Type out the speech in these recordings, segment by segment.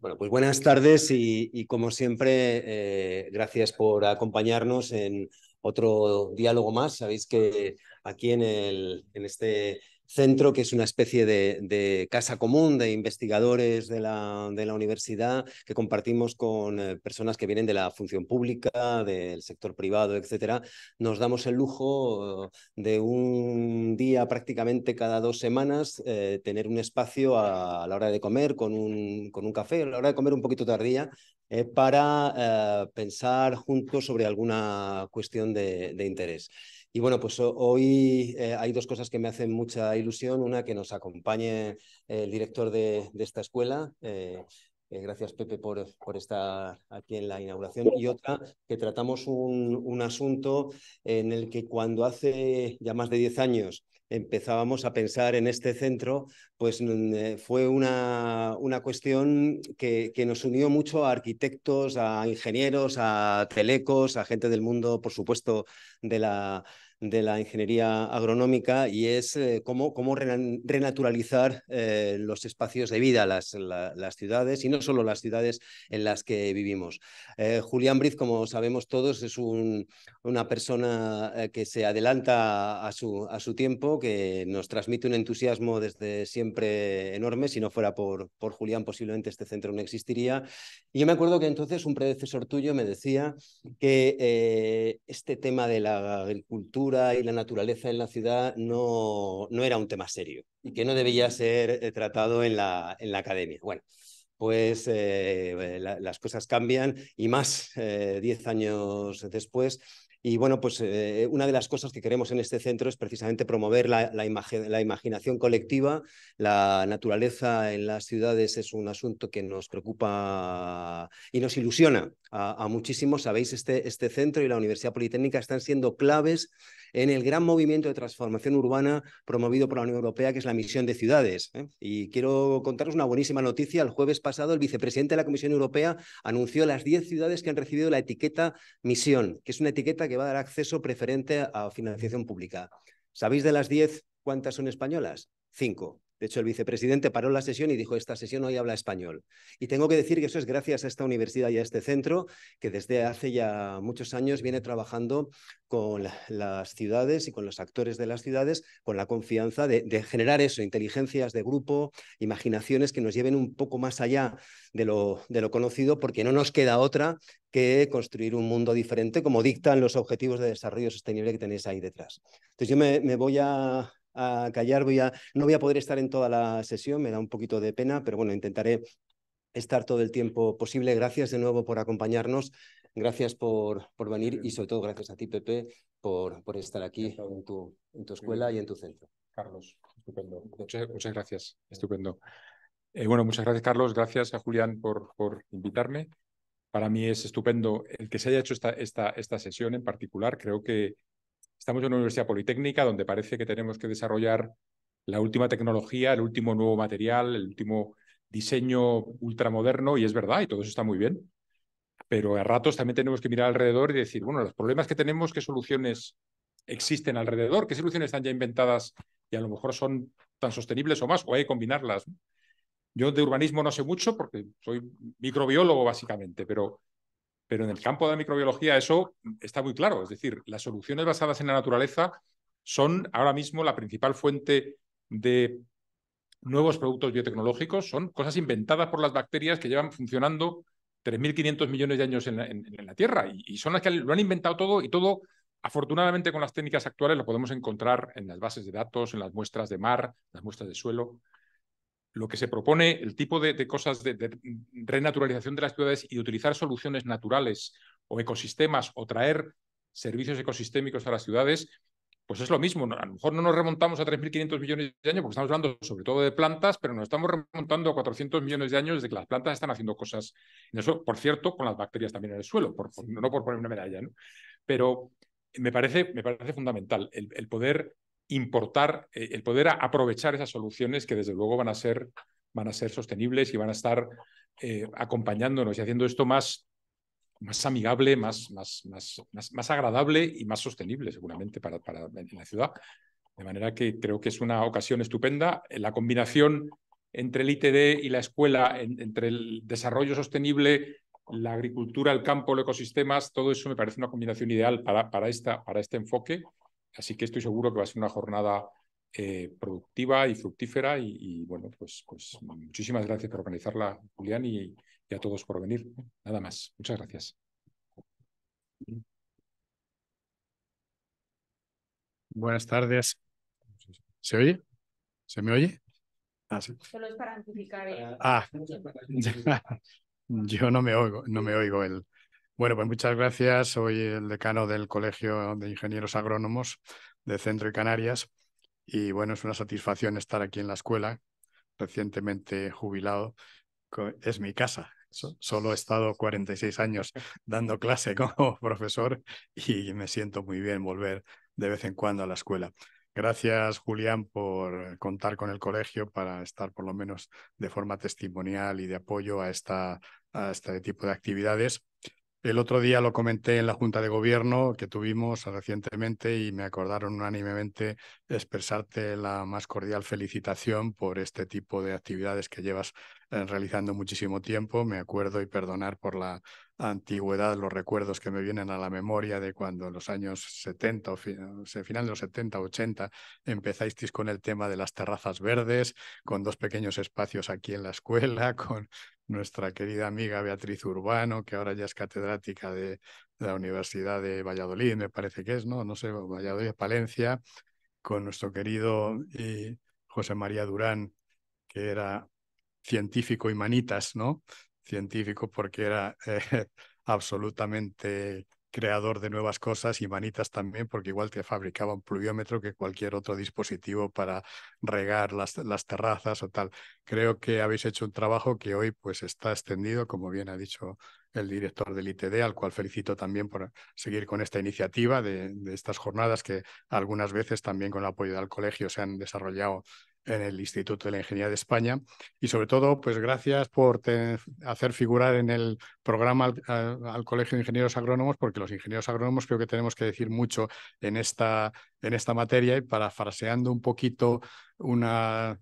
Bueno, pues buenas tardes y, como siempre, eh, gracias por acompañarnos en otro diálogo más. Sabéis que aquí en, el, en este centro que es una especie de, casa común de investigadores de la, universidad que compartimos con eh, personas que vienen de la función pública, del sector privado, etcétera. Nos damos el lujo eh, de un día prácticamente cada dos semanas eh, tener un espacio a, la hora de comer con un, café, a la hora de comer un poquito tardía, para pensar juntos sobre alguna cuestión de interés. Y bueno, pues hoy eh, hay dos cosas que me hacen mucha ilusión. Una, que nos acompañe el director de, esta escuela. Eh, eh, gracias, Pepe, por, estar aquí en la inauguración. Y otra, que tratamos un, un asunto en el que cuando hace ya más de 10 años empezábamos a pensar en este centro, pues mm, eh, fue una, una cuestión que, que, nos unió mucho a arquitectos, a ingenieros, a telecos, a gente del mundo, por supuesto, de la, de la ingeniería agronómica y es eh, cómo, renaturalizar eh, los espacios de vida, las, ciudades y no solo las ciudades en las que vivimos. Eh, Julián Briz, como sabemos todos, es una persona que se adelanta a su, a su tiempo, que nos transmite un entusiasmo desde siempre enorme. Si no fuera por, por Julián, posiblemente este centro no existiría. Y yo me acuerdo que entonces un predecesor tuyo me decía que este tema de la agricultura, y la naturaleza en la ciudad no, era un tema serio y que no debía ser eh, tratado en la, en la academia. Bueno, pues eh, las cosas cambian y más eh, diez años después. Y bueno, pues una de las cosas que queremos en este centro es precisamente promover la, la, imaginación colectiva. La naturaleza en las ciudades es un asunto que nos preocupa y nos ilusiona a, muchísimos. Sabéis, este, este centro y la Universidad Politécnica están siendo claves en el gran movimiento de transformación urbana promovido por la Unión Europea, que es la misión de ciudades. ¿eh? Y quiero contaros una buenísima noticia. El jueves pasado, el vicepresidente de la Comisión Europea anunció las 10 ciudades que han recibido la etiqueta misión, que es una etiqueta que va a dar acceso preferente a financiación pública. ¿Sabéis de las 10 cuántas son españolas? Cinco. De hecho, el vicepresidente paró la sesión y dijo, esta sesión hoy habla español. Y tengo que decir que eso es gracias a esta universidad y a este centro, que desde hace ya muchos años viene trabajando con las ciudades y con los actores de las ciudades, con la confianza de, generar eso, inteligencias de grupo, imaginaciones que nos lleven un poco más allá de lo, conocido, porque no nos queda otra que construir un mundo diferente, como dictan los objetivos de desarrollo sostenible que tenéis ahí detrás. Entonces yo me voy a a callar, no voy a poder estar en toda la sesión, me da un poquito de pena, pero bueno, intentaré estar todo el tiempo posible. Gracias de nuevo por acompañarnos, gracias por, por venir y sobre todo gracias a ti, Pepe, por, por estar aquí en tu, en tu escuela y en tu centro. Carlos, estupendo. Muchas, gracias, estupendo. Eh, bueno, muchas gracias, Carlos. Gracias a Julián por, por invitarme. Para mí es estupendo el que se haya hecho esta, esta, esta sesión en particular. Creo que Estamos en una universidad politécnica donde parece que tenemos que desarrollar la última tecnología, el último nuevo material, el último diseño ultramoderno, y es verdad, y todo eso está muy bien. Pero a ratos también tenemos que mirar alrededor y decir, bueno, los problemas que tenemos, ¿qué soluciones existen alrededor? ¿Qué soluciones están ya inventadas y a lo mejor son tan sostenibles o más? O hay que combinarlas. Yo de urbanismo no sé mucho porque soy microbiólogo básicamente, pero pero en el campo de la microbiología eso está muy claro. Es decir, las soluciones basadas en la naturaleza son ahora mismo la principal fuente de nuevos productos biotecnológicos. Son cosas inventadas por las bacterias que llevan funcionando 3.500 millones de años en la, Tierra y, son las que lo han inventado todo y todo, afortunadamente con las técnicas actuales, lo podemos encontrar en las bases de datos, en las muestras de mar, las muestras de suelo lo que se propone, el tipo de, cosas de, renaturalización de las ciudades y utilizar soluciones naturales o ecosistemas o traer servicios ecosistémicos a las ciudades, pues es lo mismo. A lo mejor no nos remontamos a 3.500 millones de años porque estamos hablando sobre todo de plantas, pero nos estamos remontando a 400 millones de años desde que las plantas están haciendo cosas. por cierto, con las bacterias también en el suelo, no por poner una medalla, ¿no? Pero me parece, me parece fundamental el poder importar, eh, el poder aprovechar esas soluciones que desde luego van a ser, van a ser sostenibles y van a estar eh, acompañándonos y haciendo esto más, más amigable, más, más, más, más agradable y más sostenible seguramente para, para la ciudad. De manera que creo que es una ocasión estupenda. La combinación entre el ITD y la escuela, entre el desarrollo sostenible, la agricultura, el campo, los ecosistemas, todo eso me parece una combinación ideal para, para, esta, para este enfoque Así que estoy seguro que va a ser una jornada eh, productiva y fructífera. Y, bueno, pues, pues muchísimas gracias por organizarla, Julián, y, a todos por venir. Nada más. Muchas gracias. Buenas tardes. ¿Se oye? ¿Se me oye? Ah, sí. Solo es para amplificar. Ah, yo no me oigo, no me oigo el. Bueno, pues muchas gracias. Soy el decano del Colegio de Ingenieros Agrónomos de Centro y Canarias. Y bueno, es una satisfacción estar aquí en la escuela, recientemente jubilado. Es mi casa. Solo he estado 46 años dando clase como profesor y me siento muy bien volver de vez en cuando a la escuela. Gracias, Julián, por contar con el colegio para estar por lo menos de forma testimonial y de apoyo a, esta, a este tipo de actividades. El otro día lo comenté en la Junta de Gobierno que tuvimos recientemente y me acordaron unánimemente expresarte la más cordial felicitación por este tipo de actividades que llevas eh, realizando muchísimo tiempo. Me acuerdo y perdonar por la antigüedad, los recuerdos que me vienen a la memoria de cuando en los años 70, o final de los 70, 80, empezasteis con el tema de las terrazas verdes, con dos pequeños espacios aquí en la escuela, con nuestra querida amiga Beatriz Urbano, que ahora ya es catedrática de, la Universidad de Valladolid, me parece que es, ¿no? No sé, Valladolid, Palencia, con nuestro querido José María Durán, que era científico y manitas, ¿no? Científico porque era eh, absolutamente creador de nuevas cosas y manitas también, porque igual te fabricaba un pluviómetro que cualquier otro dispositivo para regar las, terrazas o tal. Creo que habéis hecho un trabajo que hoy pues está extendido, como bien ha dicho el director del ITD, al cual felicito también por seguir con esta iniciativa de, de estas jornadas que algunas veces también con el apoyo del colegio se han desarrollado en el Instituto de la Ingeniería de España y sobre todo, pues gracias por hacer figurar en el programa al, Colegio de Ingenieros Agrónomos, porque los ingenieros agrónomos creo que tenemos que decir mucho en esta, en esta materia y parafraseando un poquito una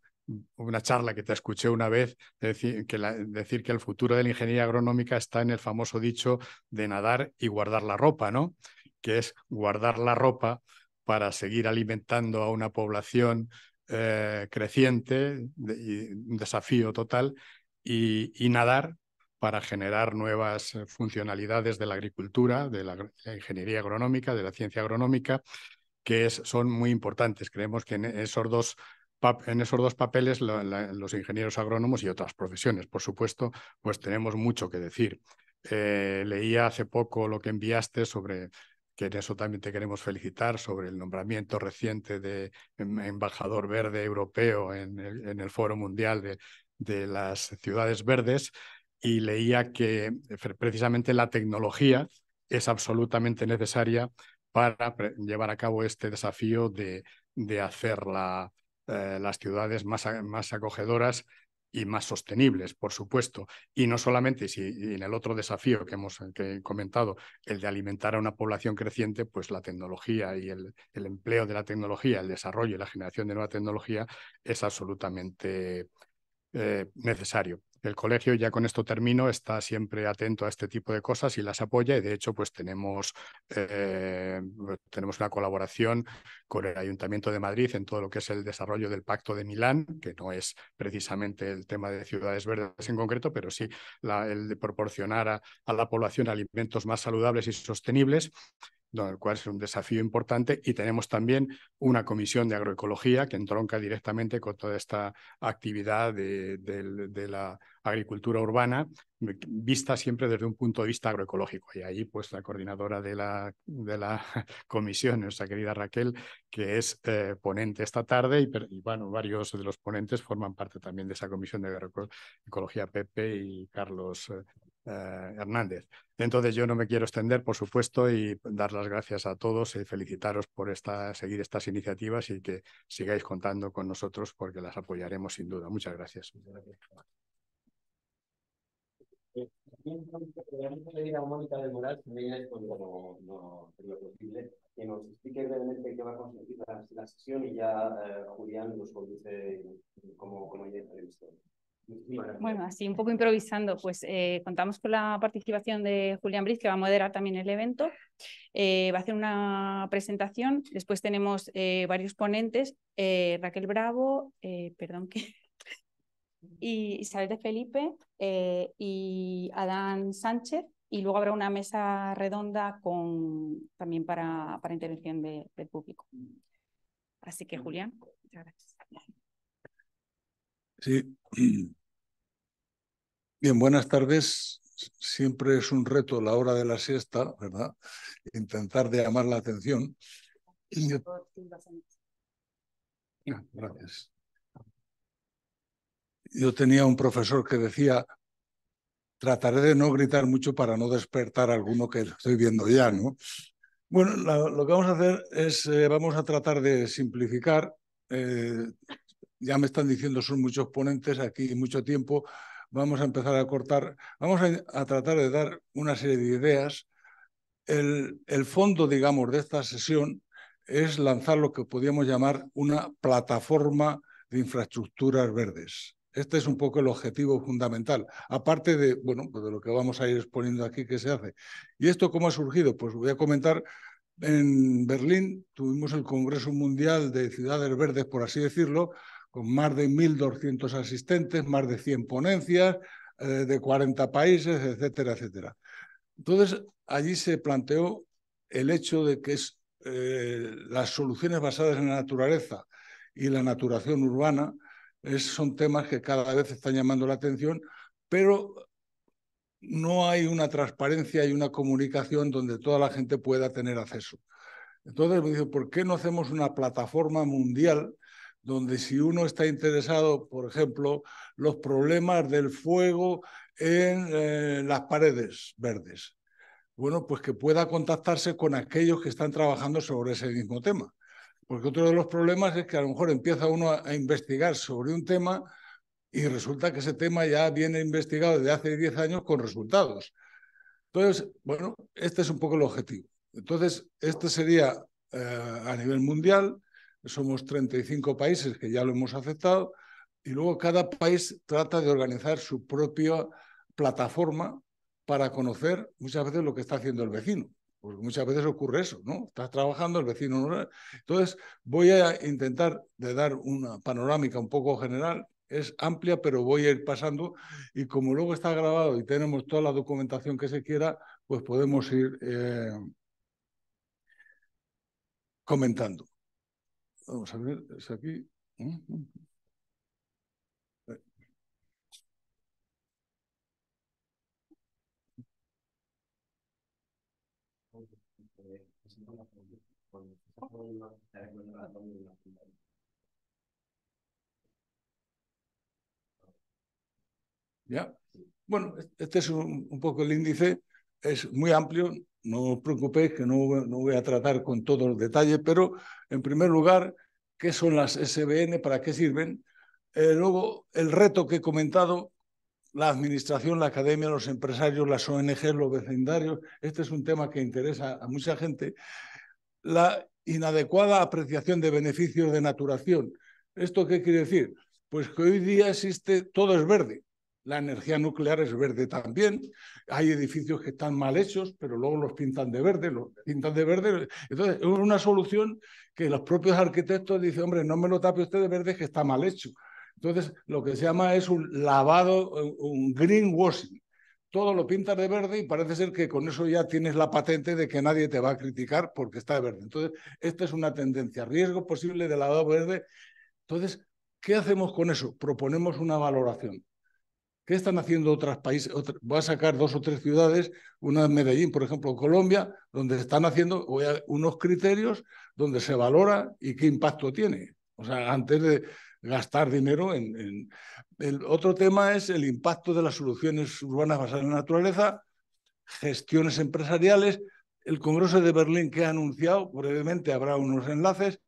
una charla que te escuché una vez, decir que, decir que el futuro de la ingeniería agronómica está en el famoso dicho de nadar y guardar la ropa, ¿no? Que es guardar la ropa para seguir alimentando a una población eh, creciente un desafío total y, nadar para generar nuevas eh, funcionalidades de la agricultura, de la, ingeniería agronómica, de la ciencia agronómica, que son muy importantes. Creemos que en esos dos en esos dos papeles los ingenieros agrónomos y otras profesiones, por supuesto, pues tenemos mucho que decir. Eh, leía hace poco lo que enviaste sobre que en eso también te queremos felicitar sobre el nombramiento reciente de em, embajador verde europeo en el, Foro Mundial de, las Ciudades Verdes. Y leía que precisamente la tecnología es absolutamente necesaria para llevar a cabo este desafío de, hacer eh, las ciudades más acogedoras y más sostenibles, por supuesto. Y no solamente si en el otro desafío que hemos comentado, el de alimentar a una población creciente, pues la tecnología y el, empleo de la tecnología, el desarrollo y la generación de nueva tecnología es absolutamente eh, necesario. El colegio, ya con esto termino, está siempre atento a este tipo de cosas y las apoya y de hecho pues tenemos, eh, pues, tenemos una colaboración con el Ayuntamiento de Madrid en todo lo que es el desarrollo del Pacto de Milán, que no es precisamente el tema de ciudades verdes en concreto, pero sí el de proporcionar a, a la población alimentos más saludables y sostenibles el cual es un desafío importante, y tenemos también una comisión de agroecología que entronca directamente con toda esta actividad de, la agricultura urbana, vista siempre desde un punto de vista agroecológico. Y ahí, pues, la coordinadora de la, de la comisión, nuestra querida Raquel, que es eh, ponente esta tarde, y, bueno, varios de los ponentes forman parte también de esa comisión de agroecología, Pepe y Carlos. Eh, eh, Hernández. Entonces yo no me quiero extender, por supuesto, y dar las gracias a todos y felicitaros por esta, seguir estas iniciativas y que sigáis contando con nosotros porque las apoyaremos sin duda. Muchas gracias. que va a la, sesión y ya eh, Julián como, bueno, así un poco improvisando, pues eh, contamos con la participación de Julián Briz, que va a moderar también el evento. Eh, va a hacer una presentación. Después tenemos eh, varios ponentes, Raquel Bravo, perdón que Isabel de Felipe y Adán Sánchez. Y luego habrá una mesa redonda con, también para, para intervención del público. Así que, Julián, muchas gracias. Sí, Bien, buenas tardes. Siempre es un reto la hora de la siesta, ¿verdad? Intentar de llamar la atención. yo... Ah, gracias. Yo tenía un profesor que decía, trataré de no gritar mucho para no despertar a alguno que estoy viendo ya, ¿no? Bueno, lo que vamos a hacer es, eh, vamos a tratar de simplificar. Eh, ya me están diciendo, son muchos ponentes aquí mucho tiempo vamos a empezar a cortar, vamos a, tratar de dar una serie de ideas. El, fondo, digamos, de esta sesión es lanzar lo que podríamos llamar una plataforma de infraestructuras verdes. Este es un poco el objetivo fundamental, aparte de, bueno, pues de lo que vamos a ir exponiendo aquí que se hace. ¿Y esto cómo ha surgido? Pues voy a comentar, en Berlín tuvimos el Congreso Mundial de Ciudades Verdes, por así decirlo, con más de 1.200 asistentes, más de 100 ponencias eh, de 40 países, etcétera, etcétera. Entonces, allí se planteó el hecho de que eh, las soluciones basadas en la naturaleza y la naturación urbana son temas que cada vez están llamando la atención, pero no hay una transparencia y una comunicación donde toda la gente pueda tener acceso. Entonces me dice, ¿por qué no hacemos una plataforma mundial donde si uno está interesado, por ejemplo, los problemas del fuego en eh, las paredes verdes, bueno, pues que pueda contactarse con aquellos que están trabajando sobre ese mismo tema. Porque otro de los problemas es que a lo mejor empieza uno a, investigar sobre un tema y resulta que ese tema ya viene investigado desde hace 10 años con resultados. Entonces, bueno, este es un poco el objetivo. Entonces, este sería eh, a nivel mundial somos 35 países que ya lo hemos aceptado, y luego cada país trata de organizar su propia plataforma para conocer muchas veces lo que está haciendo el vecino. Porque muchas veces ocurre eso, ¿no? Estás trabajando, el vecino no. Entonces, voy a intentar de dar una panorámica un poco general. Es amplia, pero voy a ir pasando. Y como luego está grabado y tenemos toda la documentación que se quiera, pues podemos ir eh, comentando. Vamos a ver, es aquí. Mm, mm. ¿Ya? Bueno, este es un, poco el índice, es muy amplio, no os preocupéis que no, no voy a tratar con todos los detalles, pero en primer lugar, qué son las SBN, para qué sirven. Eh, luego, el reto que he comentado, la administración, la academia, los empresarios, las ONG, los vecindarios. Este es un tema que interesa a mucha gente. La inadecuada apreciación de beneficios de naturación. ¿Esto qué quiere decir? Pues que hoy día existe, todo es verde, la energía nuclear es verde también. Hay edificios que están mal hechos, pero luego los pintan de verde, los pintan de verde. Entonces, es una solución que los propios arquitectos dicen, hombre, no me lo tape usted de verde, que está mal hecho. Entonces, lo que se llama es un lavado, un greenwashing. Todo lo pintas de verde y parece ser que con eso ya tienes la patente de que nadie te va a criticar porque está de verde. Entonces, esta es una tendencia, riesgo posible de lavado verde. Entonces, ¿qué hacemos con eso? Proponemos una valoración ¿Qué están haciendo otros países? voy a sacar dos o tres ciudades, una en Medellín, por ejemplo, Colombia, donde están haciendo unos criterios donde se valora y qué impacto tiene. O sea, antes de gastar dinero en, en... El otro tema es el impacto de las soluciones urbanas basadas en la naturaleza, gestiones empresariales. El Congreso de Berlín que ha anunciado, brevemente habrá unos enlaces,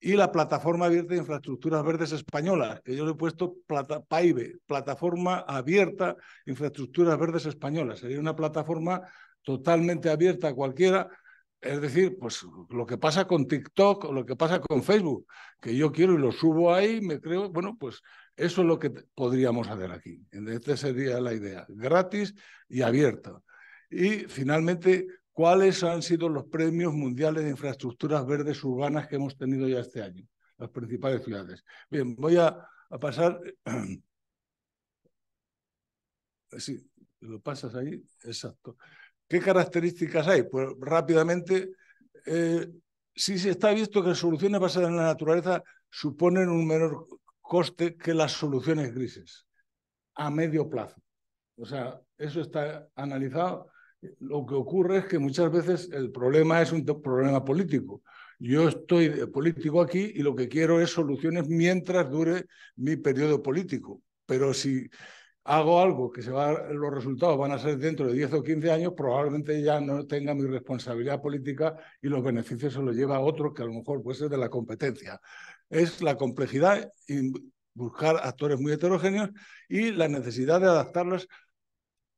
y la Plataforma Abierta de Infraestructuras Verdes Españolas, que yo le he puesto plata, PAIBE, Plataforma Abierta de Infraestructuras Verdes Españolas. Sería una plataforma totalmente abierta a cualquiera, es decir, pues lo que pasa con TikTok o lo que pasa con Facebook, que yo quiero y lo subo ahí, me creo, bueno, pues eso es lo que podríamos hacer aquí. Esta sería la idea, gratis y abierta. Y finalmente, ¿Cuáles han sido los premios mundiales de infraestructuras verdes urbanas que hemos tenido ya este año? Las principales ciudades. Bien, voy a, pasar. Sí, lo pasas ahí, exacto. ¿Qué características hay? Pues rápidamente, eh, sí se está visto que soluciones basadas en la naturaleza suponen un menor coste que las soluciones grises a medio plazo. O sea, eso está analizado lo que ocurre es que muchas veces el problema es un problema político. Yo estoy político aquí y lo que quiero es soluciones mientras dure mi periodo político. Pero si hago algo que se los resultados van a ser dentro de 10 o 15 años, probablemente ya no tenga mi responsabilidad política y los beneficios se los lleva a otro que a lo mejor puede ser de la competencia. Es la complejidad y buscar actores muy heterogéneos y la necesidad de adaptarlos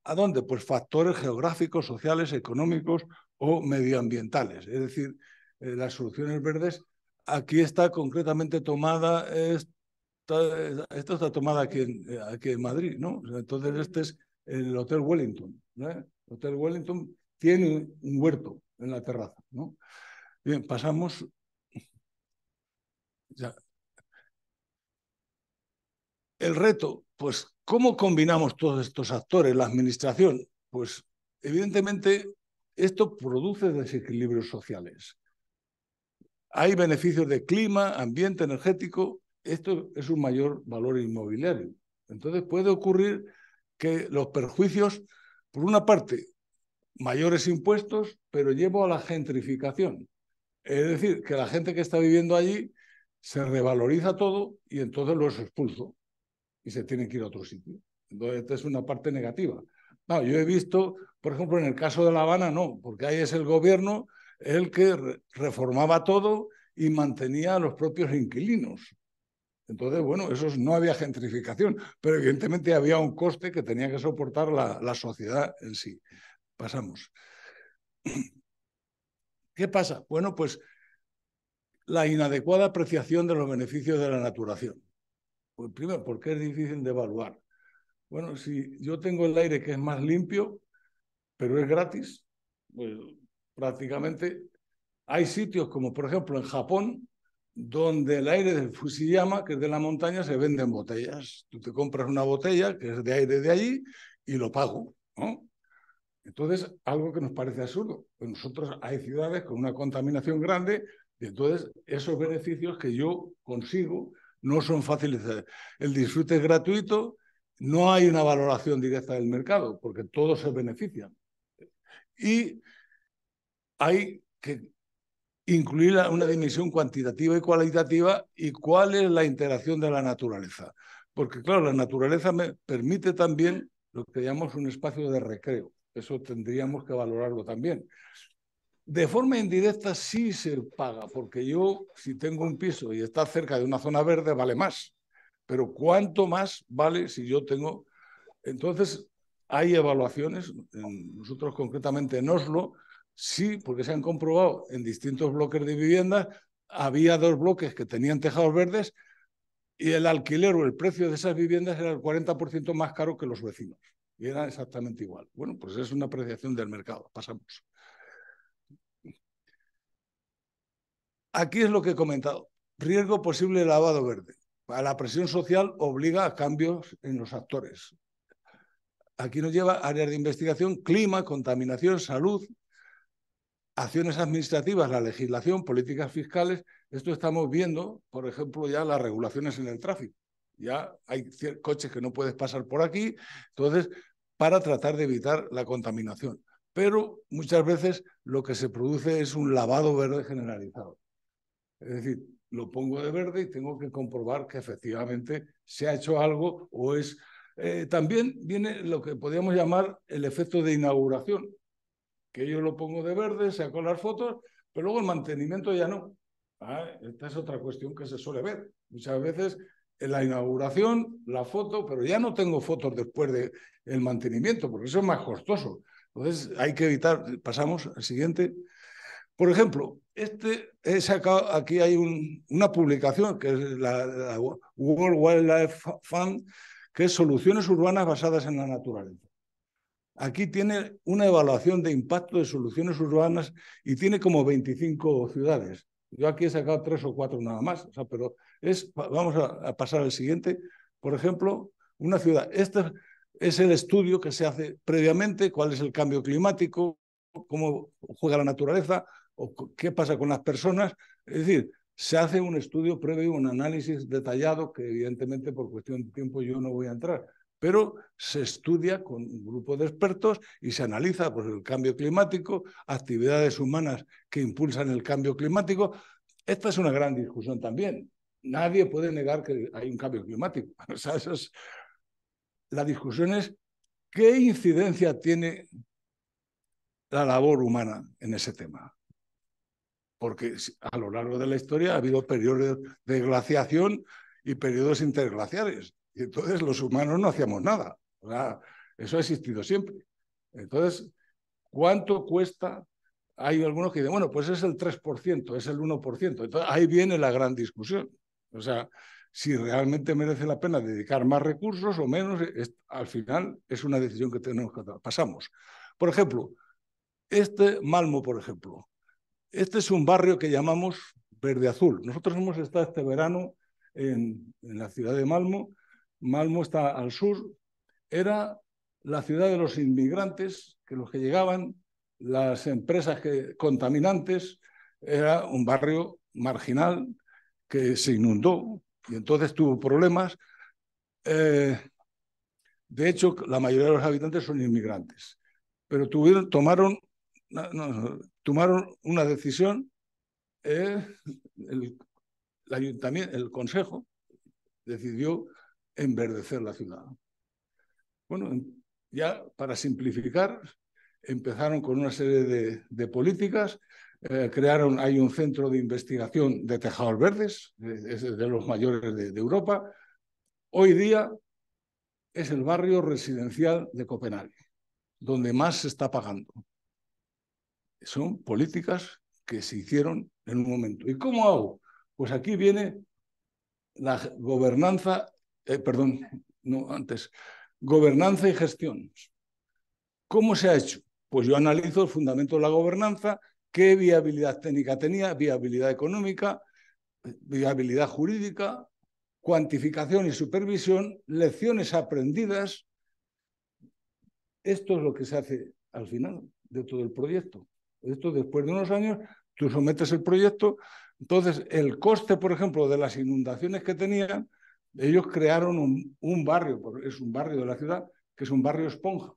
¿A dónde? Pues factores geográficos, sociales, económicos o medioambientales. Es decir, eh, las soluciones verdes, aquí está concretamente tomada, esta, esto está tomada aquí en, aquí en Madrid, ¿no? Entonces este es el Hotel Wellington. El ¿eh? Hotel Wellington tiene un huerto en la terraza, ¿no? Bien, pasamos. Ya, el reto, pues, ¿cómo combinamos todos estos actores, la administración? Pues, evidentemente, esto produce desequilibrios sociales. Hay beneficios de clima, ambiente energético, esto es un mayor valor inmobiliario. Entonces puede ocurrir que los perjuicios, por una parte, mayores impuestos, pero llevo a la gentrificación. Es decir, que la gente que está viviendo allí se revaloriza todo y entonces los expulso y se tiene que ir a otro sitio. Entonces, esta es una parte negativa. No, yo he visto, por ejemplo, en el caso de La Habana, no, porque ahí es el gobierno el que reformaba todo y mantenía a los propios inquilinos. Entonces, bueno, eso no había gentrificación, pero evidentemente había un coste que tenía que soportar la, la sociedad en sí. Pasamos. ¿Qué pasa? Bueno, pues la inadecuada apreciación de los beneficios de la naturación. Pues, primero, primero, porque es difícil de evaluar. Bueno, si yo tengo el aire que es más limpio, pero es gratis, pues prácticamente hay sitios como por ejemplo en Japón, donde el aire del Fusiyama, que es de la montaña, se vende en botellas. Tú te compras una botella que es de aire de allí y lo pago. ¿no? Entonces, algo que nos parece absurdo. Pues, nosotros hay ciudades con una contaminación grande y entonces esos beneficios que yo consigo no son fáciles. Eh, el disfrute es gratuito, no hay una valoración directa del mercado, porque todos se benefician. Y hay que incluir una dimensión cuantitativa y cualitativa y cuál es la interacción de la naturaleza. Porque, claro, la naturaleza me permite también lo que llamamos un espacio de recreo. Eso tendríamos que valorarlo también. De forma indirecta sí se paga, porque yo si tengo un piso y está cerca de una zona verde, vale más. Pero ¿cuánto más vale si yo tengo? Entonces, hay evaluaciones, nosotros concretamente en Oslo, sí, porque se han comprobado en distintos bloques de vivienda, había dos bloques que tenían tejados verdes y el alquiler o el precio de esas viviendas era el 40% más caro que los vecinos. Y era exactamente igual. Bueno, pues es una apreciación del mercado. Pasamos. Aquí es lo que he comentado. Riesgo posible lavado verde. la presión social obliga a cambios en los actores. Aquí nos lleva áreas de investigación, clima, contaminación, salud, acciones administrativas, la legislación, políticas fiscales. Esto estamos viendo, por ejemplo, ya las regulaciones en el tráfico. Ya hay coches que no puedes pasar por aquí, entonces, para tratar de evitar la contaminación. Pero muchas veces lo que se produce es un lavado verde generalizado. Es decir, lo pongo de verde y tengo que comprobar que efectivamente se ha hecho algo o es... Eh, también viene lo que podríamos llamar el efecto de inauguración, que yo lo pongo de verde, saco las fotos, pero luego el mantenimiento ya no. Ah, esta es otra cuestión que se suele ver. Muchas veces en la inauguración, la foto, pero ya no tengo fotos después del mantenimiento, porque eso es más costoso. Entonces hay que evitar, pasamos al siguiente. Por ejemplo, este, aquí hay una publicación que es la, World Wildlife Fund, que es Soluciones Urbanas Basadas en la Naturaleza. Aquí tiene una evaluación de impacto de soluciones urbanas y tiene como 25 ciudades. Yo aquí he sacado tres o cuatro nada más, pero es, vamos a pasar al siguiente. Por ejemplo, una ciudad. Este es el estudio que se hace previamente, cuál es el cambio climático, cómo juega la naturaleza, o qué pasa con las personas. Es decir, se hace un estudio previo, un análisis detallado, que evidentemente por cuestión de tiempo yo no voy a entrar, pero se estudia con un grupo de expertos y se analiza pues, el cambio climático, actividades humanas que impulsan el cambio climático. Esta es una gran discusión también. Nadie puede negar que hay un cambio climático. La discusión es qué incidencia tiene la labor humana en ese tema porque a lo largo de la historia ha habido periodos de glaciación y periodos interglaciares. Y entonces los humanos no hacíamos nada. eso ha existido siempre. Entonces, ¿cuánto cuesta? Hay algunos que dicen, bueno, pues es el 3%, es el 1%. Entonces, ahí viene la gran discusión. O sea, si realmente merece la pena dedicar más recursos o menos, al final es una decisión que tenemos que pasar. Pasamos. Por ejemplo, este Malmo, por ejemplo, este es un barrio que llamamos Verde Azul. Nosotros hemos estado este verano en, la ciudad de Malmo. Malmo está al sur. Era la ciudad de los inmigrantes, que los que llegaban, las empresas que, contaminantes, era un barrio marginal que se inundó y entonces tuvo problemas. Eh, de hecho, la mayoría de los habitantes son inmigrantes, pero tuvieron, tomaron, tomaron una decisión, eh, el, consejo decidió enverdecer la ciudad. Bueno, ya para simplificar, empezaron con una serie de, políticas, eh, crearon, hay un centro de investigación de tejados verdes, eh, es de los mayores de Europa. Hoy día es el barrio residencial de Copenhague, donde más se está pagando son políticas que se hicieron en un momento. ¿Y cómo hago? Pues aquí viene la gobernanza, eh, perdón, no antes, gobernanza y gestión. ¿Cómo se ha hecho? Pues yo analizo el fundamento de la gobernanza, qué viabilidad técnica tenía, viabilidad económica, viabilidad jurídica, cuantificación y supervisión, lecciones aprendidas. Esto es lo que se hace al final de todo el proyecto. Esto después de unos años, tú sometes el proyecto. Entonces, el coste, por ejemplo, de las inundaciones que tenían, ellos crearon un, barrio, es un barrio de la ciudad, que es un barrio esponja.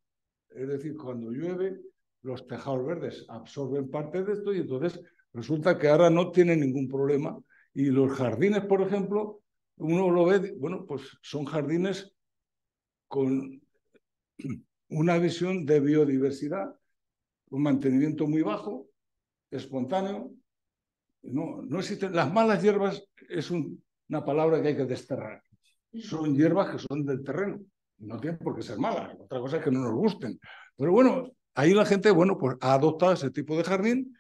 Es decir, cuando llueve, los tejados verdes absorben parte de esto y entonces resulta que ahora no tiene ningún problema. Y los jardines, por ejemplo, uno lo ve, bueno, pues son jardines con una visión de biodiversidad un mantenimiento muy bajo, espontáneo. No, no existen. Las malas hierbas es una palabra que hay que desterrar. Son hierbas que son del terreno. No tienen por qué ser malas. Otra cosa es que no nos gusten. Pero bueno, ahí la gente, bueno, pues ha adoptado ese tipo de jardín.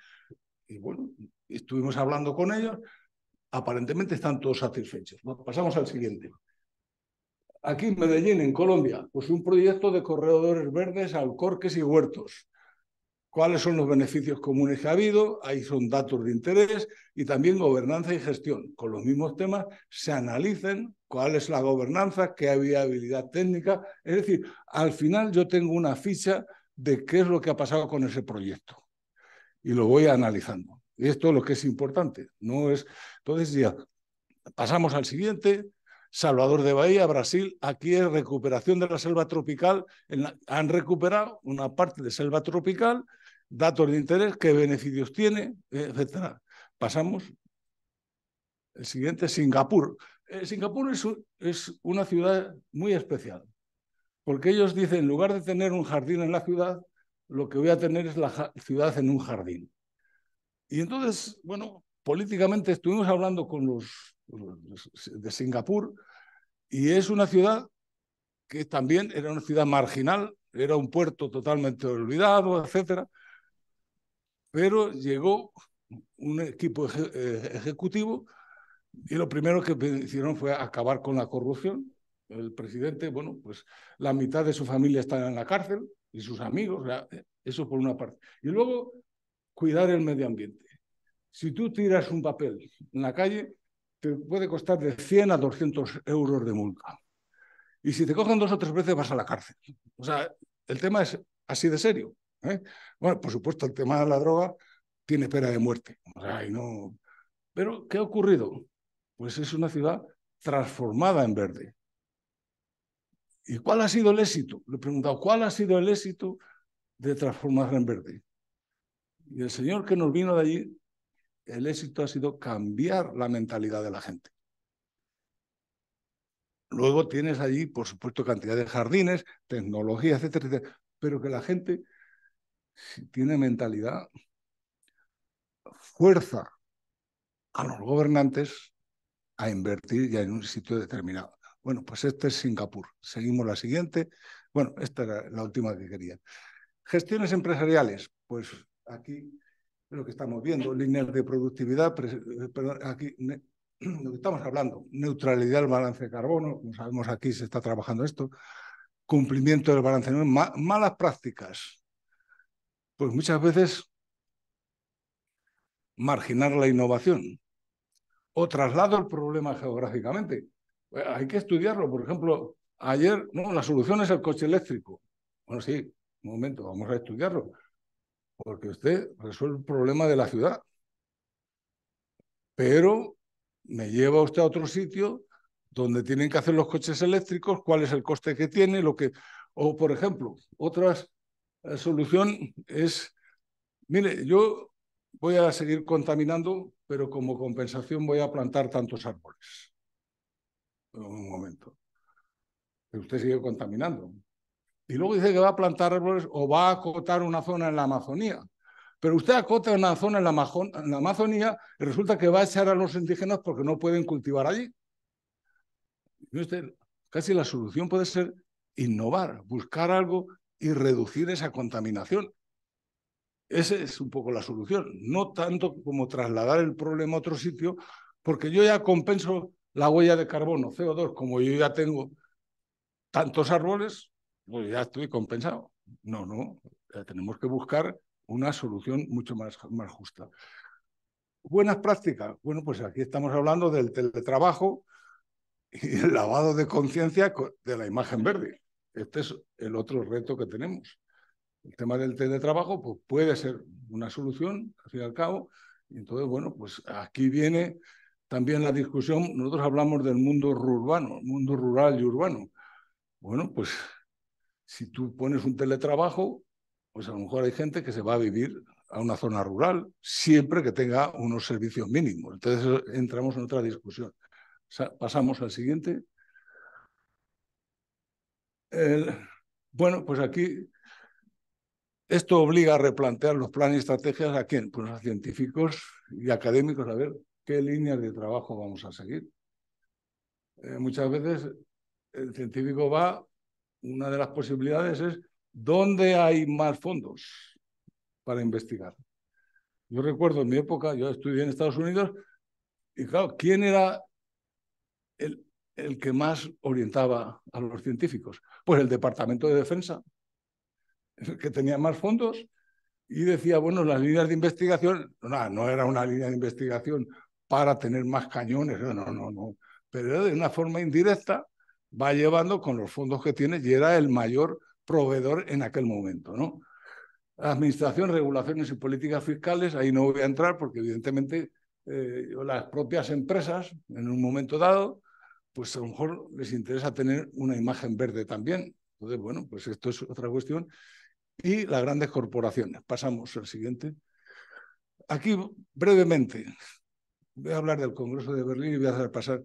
Y bueno, estuvimos hablando con ellos. Aparentemente están todos satisfechos. Pasamos al siguiente. Aquí en Medellín, en Colombia, pues un proyecto de corredores verdes, alcorques y huertos cuáles son los beneficios comunes que ha habido, ahí son datos de interés y también gobernanza y gestión. Con los mismos temas se analicen cuál es la gobernanza, qué viabilidad técnica. Es decir, al final yo tengo una ficha de qué es lo que ha pasado con ese proyecto y lo voy analizando. Y esto es lo que es importante. No es... Entonces ya pasamos al siguiente. Salvador de Bahía, Brasil, aquí es recuperación de la selva tropical. han recuperado una parte de selva tropical datos de interés, qué beneficios tiene, etcétera. Pasamos. El siguiente, Singapur. Eh, Singapur es, una ciudad muy especial, porque ellos dicen, en lugar de tener un jardín en la ciudad, lo que voy a tener es la ciudad en un jardín. Y entonces, bueno, políticamente estuvimos hablando con los, los, de Singapur y es una ciudad que también era una ciudad marginal, era un puerto totalmente olvidado, etcétera, pero llegó un equipo eh, ejecutivo y lo primero que hicieron fue acabar con la corrupción. El presidente, bueno, pues la mitad de su familia está en la cárcel y sus amigos, eso por una parte. Y luego, cuidar el medio ambiente. Si tú tiras un papel en la calle, te puede costar de 100 a 200 euros de multa. Y si te cogen dos o tres veces, vas a la cárcel. O sea, el tema es así de serio. ¿eh? Bueno, por supuesto, el tema de la droga tiene pena de muerte. no. Pero, ¿qué ha ocurrido? Pues es una ciudad transformada en verde. ¿Y cuál ha sido el éxito? Le he preguntado, ¿cuál ha sido el éxito de transformarla en verde? Y el Señor que nos vino de allí, el éxito ha sido cambiar la mentalidad de la gente. Luego tienes allí, por supuesto, cantidad de jardines, tecnología, etcétera, etcétera, pero que la gente tiene mentalidad, fuerza a los gobernantes a invertir ya en un sitio determinado. Bueno, pues este es Singapur. Seguimos la siguiente. Bueno, esta era la última que quería. Gestiones empresariales. Pues aquí lo que estamos viendo, líneas de productividad, eh, aquí lo que estamos hablando, neutralidad del balance de carbono, como sabemos aquí se está trabajando esto, cumplimiento del balance, carbono. malas prácticas, pues muchas veces marginar la innovación o traslado el problema geográficamente. Pues hay que estudiarlo. Por ejemplo, ayer, no, la solución es el coche eléctrico. Bueno, sí, un momento, vamos a estudiarlo. Porque usted resuelve el problema de la ciudad. Pero me lleva usted a otro sitio donde tienen que hacer los coches eléctricos, cuál es el coste que tiene, lo que... O, por ejemplo, otras la solución es, mire, yo voy a seguir contaminando, pero como compensación voy a plantar tantos árboles. un momento. usted sigue contaminando. Y luego dice que va a plantar árboles o va a acotar una zona en la Amazonía. Pero usted acota una zona en la, Amazonía y resulta que va a echar a los indígenas porque no pueden cultivar allí. usted, casi la solución puede ser innovar, buscar algo y reducir esa contaminación. Esa es un poco la solución, no tanto como trasladar el problema a otro sitio, porque yo ya compenso la huella de carbono, CO2, como yo ya tengo tantos árboles, pues ya estoy compensado. No, no, tenemos que buscar una solución mucho más, más justa. Buenas prácticas. Bueno, pues aquí estamos hablando del teletrabajo y el lavado de conciencia de la imagen verde. Este es el otro reto que tenemos. El tema del teletrabajo pues, puede ser una solución, al fin y al cabo. Y entonces, bueno, pues aquí viene también la discusión. Nosotros hablamos del mundo urbano, mundo rural y urbano. Bueno, pues si tú pones un teletrabajo, pues a lo mejor hay gente que se va a vivir a una zona rural siempre que tenga unos servicios mínimos. Entonces entramos en otra discusión. Pasamos al siguiente bueno, pues aquí esto obliga a replantear los planes y estrategias a quién? Pues a científicos y académicos a ver qué líneas de trabajo vamos a seguir. Eh, muchas veces el científico va, una de las posibilidades es dónde hay más fondos para investigar. Yo recuerdo en mi época, yo estudié en Estados Unidos, y claro, ¿quién era el, el que más orientaba a los científicos? Pues el Departamento de Defensa, que tenía más fondos y decía, bueno, las líneas de investigación, no, no era una línea de investigación para tener más cañones, no, no, no, pero de una forma indirecta, va llevando con los fondos que tiene y era el mayor proveedor en aquel momento, ¿no? Administración, regulaciones y políticas fiscales, ahí no voy a entrar porque evidentemente eh, las propias empresas en un momento dado pues a lo mejor les interesa tener una imagen verde también. Entonces, bueno, pues esto es otra cuestión. Y las grandes corporaciones. Pasamos al siguiente. Aquí, brevemente, voy a hablar del Congreso de Berlín y voy a hacer pasar.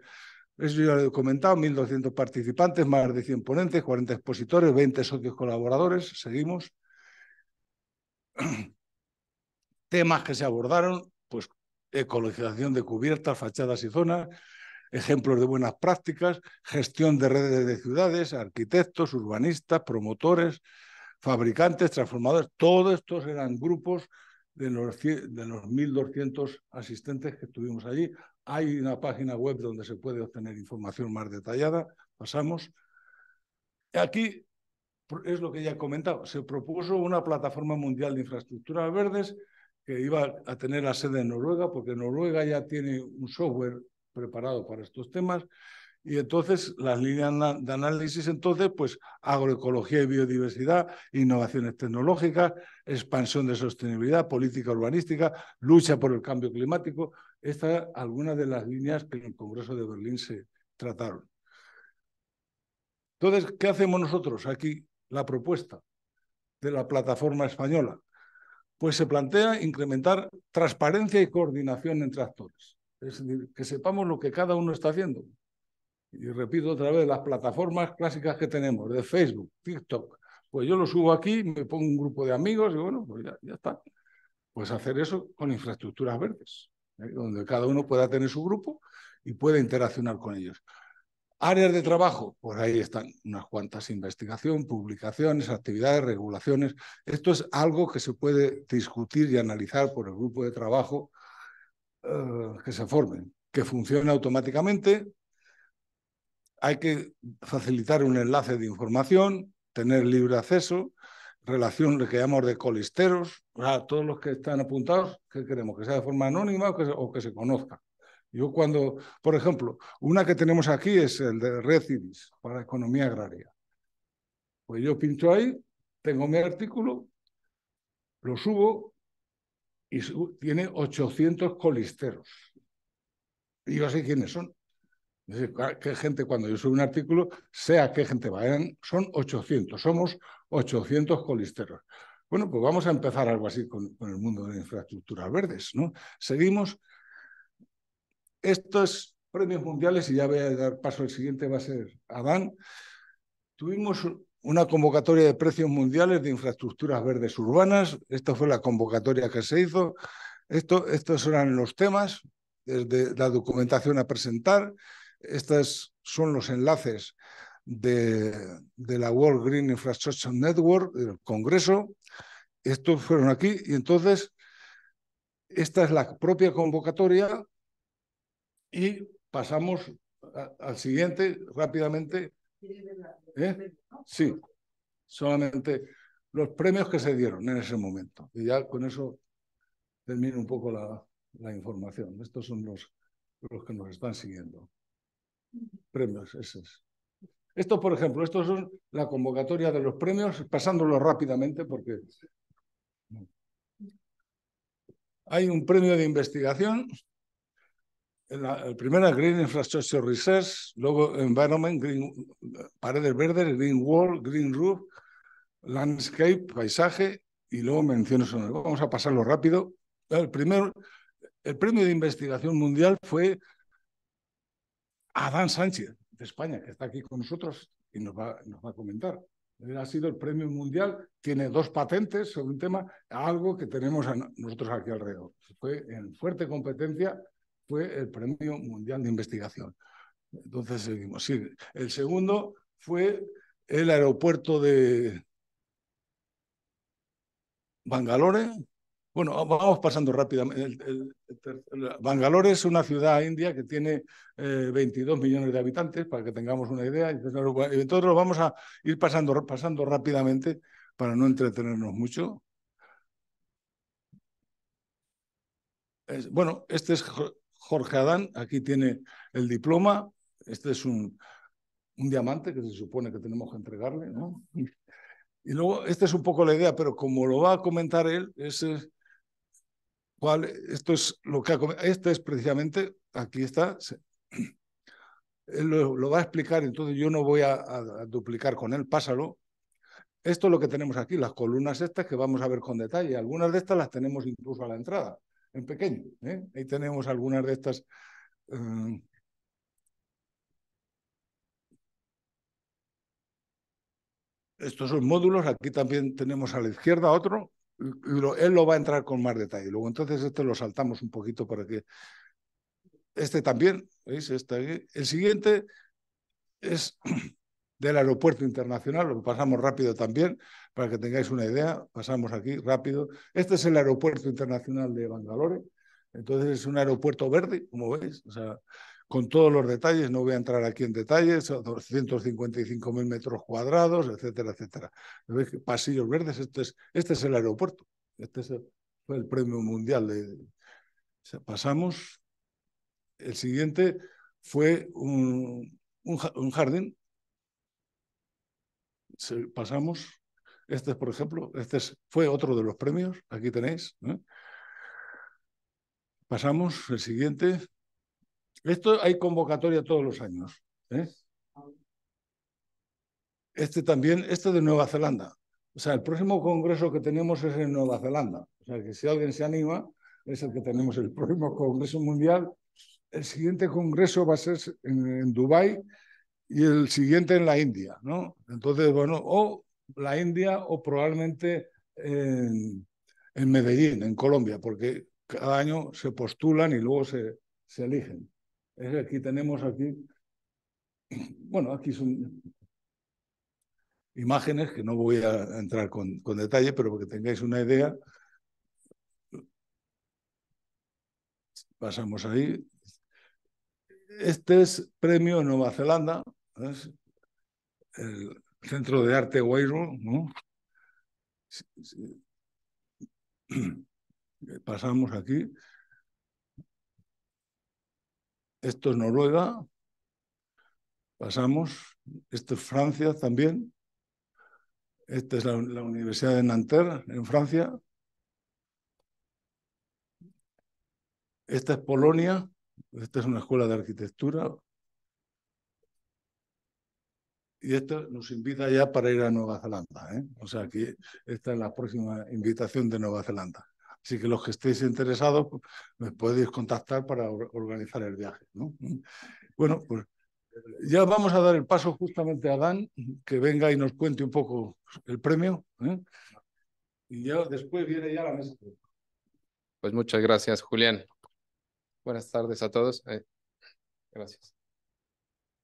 Eso ya lo he comentado, 1.200 participantes, más de 100 ponentes, 40 expositores, 20 socios colaboradores. Seguimos. Temas que se abordaron, pues ecologización de cubiertas, fachadas y zonas, ejemplos de buenas prácticas, gestión de redes de ciudades, arquitectos, urbanistas, promotores, fabricantes, transformadores, todos estos eran grupos de los, 1.200 asistentes que tuvimos allí. Hay una página web donde se puede obtener información más detallada. Pasamos. Aquí es lo que ya he comentado. Se propuso una plataforma mundial de infraestructuras verdes que iba a tener la sede en Noruega, porque Noruega ya tiene un software preparado para estos temas. Y entonces las líneas de análisis, entonces, pues agroecología y biodiversidad, innovaciones tecnológicas, expansión de sostenibilidad, política urbanística, lucha por el cambio climático. Estas algunas de las líneas que en el Congreso de Berlín se trataron. Entonces, ¿qué hacemos nosotros aquí? La propuesta de la plataforma española. Pues se plantea incrementar transparencia y coordinación entre actores es decir, que sepamos lo que cada uno está haciendo. Y repito otra vez, las plataformas clásicas que tenemos, de Facebook, TikTok, pues yo lo subo aquí, me pongo un grupo de amigos y bueno, pues ya, está. Pues hacer eso con infraestructuras verdes, ¿eh? donde cada uno pueda tener su grupo y pueda interaccionar con ellos. Áreas de trabajo, por pues ahí están unas cuantas investigación, publicaciones, actividades, regulaciones. Esto es algo que se puede discutir y analizar por el grupo de trabajo eh, que se formen, que funcione automáticamente. Hay que facilitar un enlace de información, tener libre acceso, relación que llamamos de colisteros, a todos los que están apuntados, que queremos? ¿Que sea de forma anónima o que se, conozca? Yo cuando, por ejemplo, una que tenemos aquí es el de Recidis para economía agraria. Pues yo pincho ahí, tengo mi artículo, lo subo, y tiene 800 colisteros. Y yo sé quiénes son. Es decir, qué gente, cuando yo subo un artículo, sea qué gente vayan, son 800, somos 800 colisteros. Bueno, pues vamos a empezar algo así con, el mundo de las infraestructuras verdes. ¿no? Seguimos. Estos premios mundiales, y ya voy a dar paso al siguiente, va a ser Adán. Tuvimos una convocatoria de precios mundiales de infraestructuras verdes urbanas. Esta fue la convocatoria que se hizo. Esto, estos eran los temas, desde la documentación a presentar. Estos son los enlaces de, la World Green Infrastructure Network, del Congreso. Estos fueron aquí y entonces esta es la propia convocatoria y pasamos al siguiente rápidamente ¿Eh? Sí, solamente los premios que se dieron en ese momento. Y ya con eso termino un poco la, información. Estos son los, los que nos están siguiendo. Premios, esos. Esto, por ejemplo, estos son la convocatoria de los premios, pasándolo rápidamente porque hay un premio de investigación la, la, eh, primera Green Infrastructure Research, luego Environment, Green, Paredes Verdes, Green Wall, Green Roof, Landscape, Paisaje y luego menciones Vamos a pasarlo rápido. El, primer, el premio de investigación mundial fue Adán Sánchez, de España, que está aquí con nosotros y nos va, nos va a comentar. Él ha sido el premio mundial, tiene dos patentes sobre un tema, algo que tenemos nosotros aquí alrededor. Fue en fuerte competencia fue el Premio Mundial de Investigación. Entonces seguimos. Eh, el segundo fue el aeropuerto de Bangalore. Bueno, vamos pasando rápidamente. Bangalore es una ciudad india que tiene 22 eh, millones de habitantes, para que tengamos una idea. Entonces lo vamos a ir pasando, pasando rápidamente para no entretenernos mucho. bueno, este es Jorge Adán, aquí tiene el diploma. Este es un, diamante que se supone que tenemos que entregarle, ¿no? Y, luego, esta es un poco la idea, pero como lo va a comentar él, es, eh, cuál, esto es lo que ha Este es precisamente, aquí está, él lo, va a explicar, entonces yo no voy a, a, duplicar con él, pásalo. Esto es lo que tenemos aquí, las columnas estas que vamos a ver con detalle. Algunas de estas las tenemos incluso a la entrada en pequeño. ¿eh? Ahí tenemos algunas de estas. Eh, estos son módulos, aquí también tenemos a la izquierda otro, él lo va a entrar con más detalle. Luego entonces este lo saltamos un poquito para que... Este también, ¿veis? Este El siguiente es del aeropuerto internacional, lo pasamos rápido también, para que tengáis una idea, pasamos aquí rápido. Este es el aeropuerto internacional de Bangalore, entonces es un aeropuerto verde, como veis, con todos los detalles, no voy a entrar aquí en detalles, 255.000 metros cuadrados, etcétera, etcétera. ¿Veis? Pasillos verdes, este es, este es el aeropuerto, este es fue el premio mundial. pasamos, el siguiente fue un jardín pasamos, este por ejemplo, este fue otro de los premios, aquí tenéis. ¿eh? Pasamos, el siguiente. Esto hay convocatoria todos los años. ¿eh? Este también, este de Nueva Zelanda. O sea, el próximo congreso que tenemos es en Nueva Zelanda. O sea, que si alguien se anima, es el que tenemos el próximo congreso mundial. El siguiente congreso va a ser en, en Dubái y el siguiente en la India, ¿no? Entonces, bueno, o la India o probablemente en, Medellín, en Colombia, porque cada año se postulan y luego se, se eligen. aquí tenemos aquí, bueno, aquí son imágenes que no voy a entrar con, con detalle, pero para que tengáis una idea. Pasamos ahí. Este es premio en Nueva Zelanda, el Centro de Arte Guairo, Pasamos aquí. Esto es Noruega. Pasamos. Esto es Francia también. Esta es la Universidad de Nanterre, en Francia. Esta es Polonia. Esta es una escuela de arquitectura. Y esto nos invita ya para ir a Nueva Zelanda. ¿eh? O sea, que esta es la próxima invitación de Nueva Zelanda. Así que los que estéis interesados, pues, me podéis contactar para organizar el viaje. Bueno, pues ya vamos a dar el paso justamente a Dan, que venga y nos cuente un poco el premio. ¿eh? Y ya después viene ya la mesa. Pues muchas gracias, Julián. Buenas tardes a todos. Eh, gracias.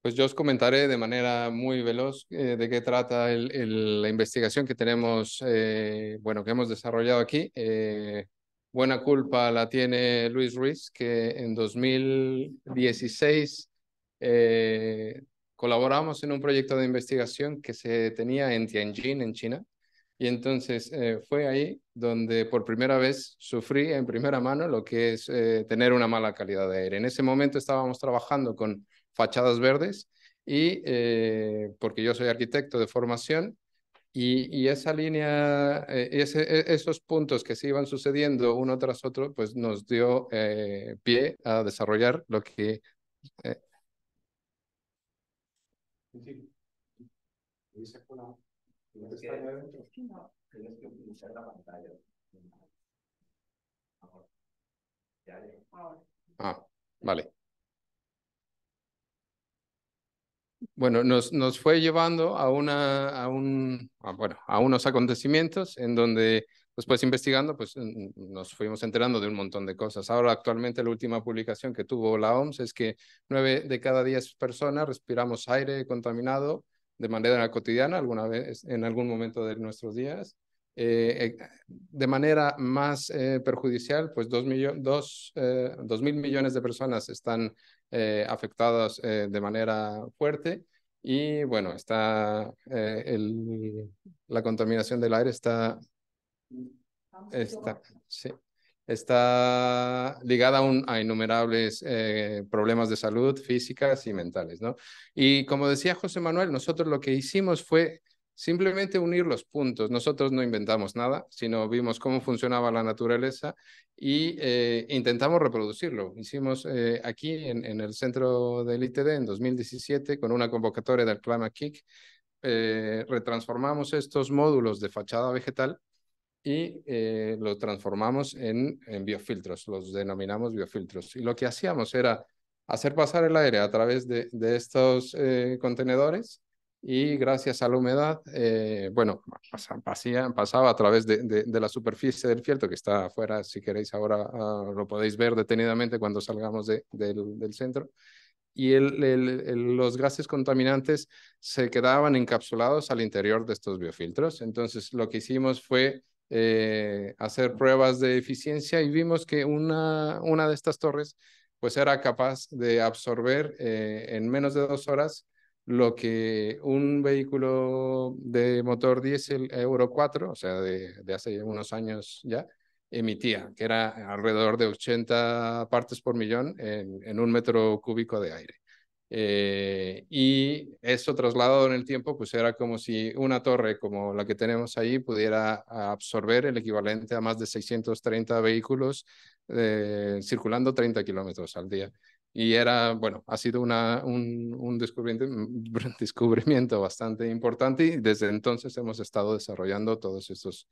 Pues yo os comentaré de manera muy veloz eh, de qué trata la investigación que tenemos, eh, bueno, que hemos desarrollado aquí. Eh, buena culpa la tiene Luis Ruiz, que en 2016 colaboramos en un proyecto de investigación que se tenía en Tianjin, en China. Y entonces fue ahí donde por primera vez sufrí en primera mano lo que es tener una mala calidad de aire. En ese momento estábamos trabajando con fachadas verdes, y eh, porque yo soy arquitecto de formación, y, esa línea, eh, e, esos puntos que se iban sucediendo uno tras otro, pues nos dio eh, pie a desarrollar lo que... Ah, vale. bueno, nos, nos, fue llevando a, una, a, un, unos acontecimientos en donde después pues, investigando, pues nos fuimos enterando de un montón de cosas. Ahora actualmente la última publicación que tuvo la OMS es que nueve de cada diez personas respiramos aire contaminado de manera cotidiana, alguna vez, en algún momento de nuestros días. Eh, eh, de manera más eh, perjudicial, pues dos, dos mil millones de personas están eh, afectados eh, de manera fuerte. Y bueno, está eh, el, la contaminación del aire está, está, está ligada a, a innumerables problemas de salud físicas y mentales. ¿no? Y como decía José Manuel, nosotros lo que hicimos fue simplemente unir los puntos. Nosotros no inventamos nada, sino vimos cómo funcionaba la naturaleza y eh, intentamos reproducirlo. Hicimos eh, aquí en, el centro del ITD en 2017 con una convocatoria del Climate Kick, eh, retransformamos estos módulos de fachada vegetal y lo transformamos en, en biofiltros, los denominamos biofiltros. Y lo que hacíamos era hacer pasar el aire a través de estos contenedores y gracias a la humedad, eh, bueno, pasaba a través de, la superficie del fieltro que está afuera, si queréis ahora ah, lo podéis ver detenidamente cuando salgamos del, centro, y el, los gases contaminantes se quedaban encapsulados al interior de estos biofiltros. Entonces, lo que hicimos fue eh, hacer pruebas de eficiencia y vimos que una, una de estas torres pues era capaz de absorber eh, en menos de dos horas lo que un vehículo de motor diésel Euro 4, o sea, de, hace unos años ya, emitía, que era alrededor de 80 partes por millón en, un metro cúbico de aire. Eh, y eso trasladado en el tiempo, pues era como si una torre como la que tenemos ahí pudiera absorber el equivalente a más de 630 vehículos eh, circulando 30 kilómetros al día. Y era, bueno, ha sido una, un, un, descubrimiento, bastante importante y desde entonces hemos estado desarrollando todos estos,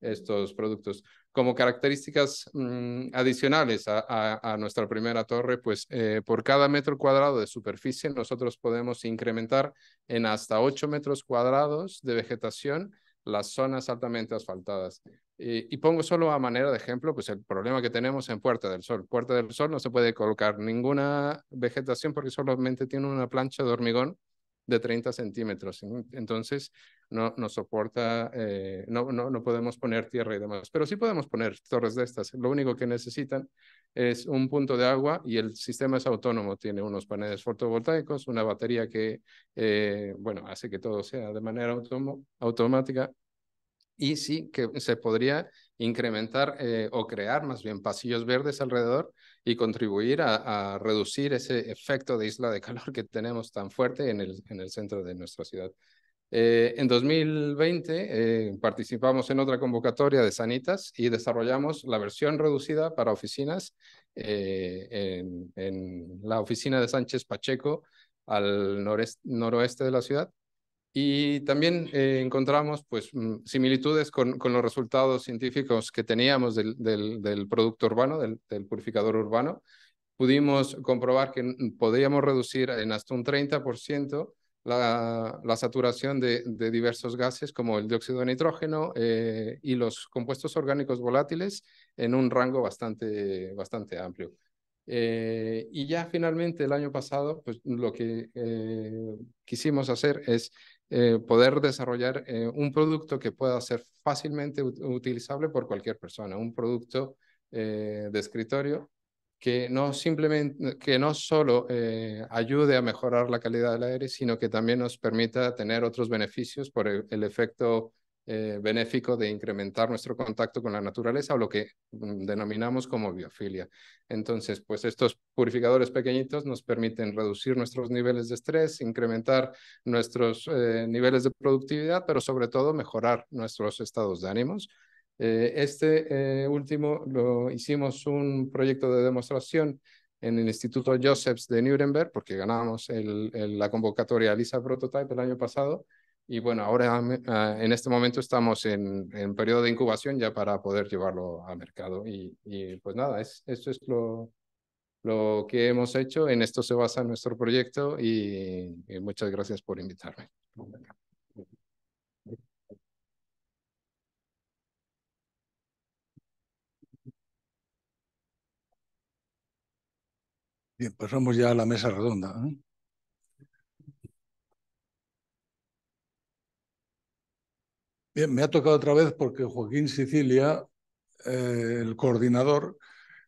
estos productos. Como características mm, adicionales a, nuestra primera torre, pues eh, por cada metro cuadrado de superficie nosotros podemos incrementar en hasta 8 metros cuadrados de vegetación las zonas altamente asfaltadas. Eh, y pongo solo a manera de ejemplo, pues el problema que tenemos en Puerta del Sol. Puerta del Sol no se puede colocar ninguna vegetación porque solamente tiene una plancha de hormigón de 30 centímetros. Entonces, no, no soporta, eh, no, no, podemos poner tierra y demás. Pero sí podemos poner torres de estas. Lo único que necesitan es un punto de agua y el sistema es autónomo. Tiene unos paneles fotovoltaicos, una batería que, eh, bueno, hace que todo sea de manera automática y sí que se podría incrementar eh, o crear más bien pasillos verdes alrededor y contribuir a, reducir ese efecto de isla de calor que tenemos tan fuerte en el, en el centro de nuestra ciudad. Eh, en 2020 eh, participamos en otra convocatoria de Sanitas y desarrollamos la versión reducida para oficinas en, la oficina de Sánchez Pacheco al noroeste de la ciudad y también eh, encontramos pues, mm, similitudes con, con, los resultados científicos que teníamos del, del, producto urbano, del, purificador urbano. Pudimos comprobar que mm, podíamos reducir en hasta un 30% la, la, saturación de, diversos gases como el dióxido de nitrógeno eh, y los compuestos orgánicos volátiles en un rango bastante, bastante amplio. Eh, y ya finalmente el año pasado, pues lo que quisimos hacer es eh, poder desarrollar eh, un producto que pueda ser fácilmente utilizable por cualquier persona, un producto eh, de escritorio que no simplemente, que no solo ayude a mejorar la calidad del aire, sino que también nos permita tener otros beneficios por el efecto eh, benéfico de incrementar nuestro contacto con la naturaleza o lo que mm, denominamos como biofilia. Entonces, pues estos purificadores pequeñitos nos permiten reducir nuestros niveles de estrés, incrementar nuestros eh, niveles de productividad, pero sobre todo mejorar nuestros estados de ánimos. Eh, este eh, último lo hicimos un proyecto de demostración en el Instituto Josephs de Nuremberg, porque ganamos la convocatoria Lisa Prototype el año pasado, y bueno, ahora ah, en este momento estamos en, periodo de incubación ya para poder llevarlo al mercado. Y, pues nada, es, esto es lo, lo que hemos hecho. En esto se basa nuestro proyecto y, muchas gracias por invitarme. Bien, pasamos ya a la mesa redonda. ¿eh? me ha tocado otra vez porque Joaquín Sicilia, eh, el coordinador,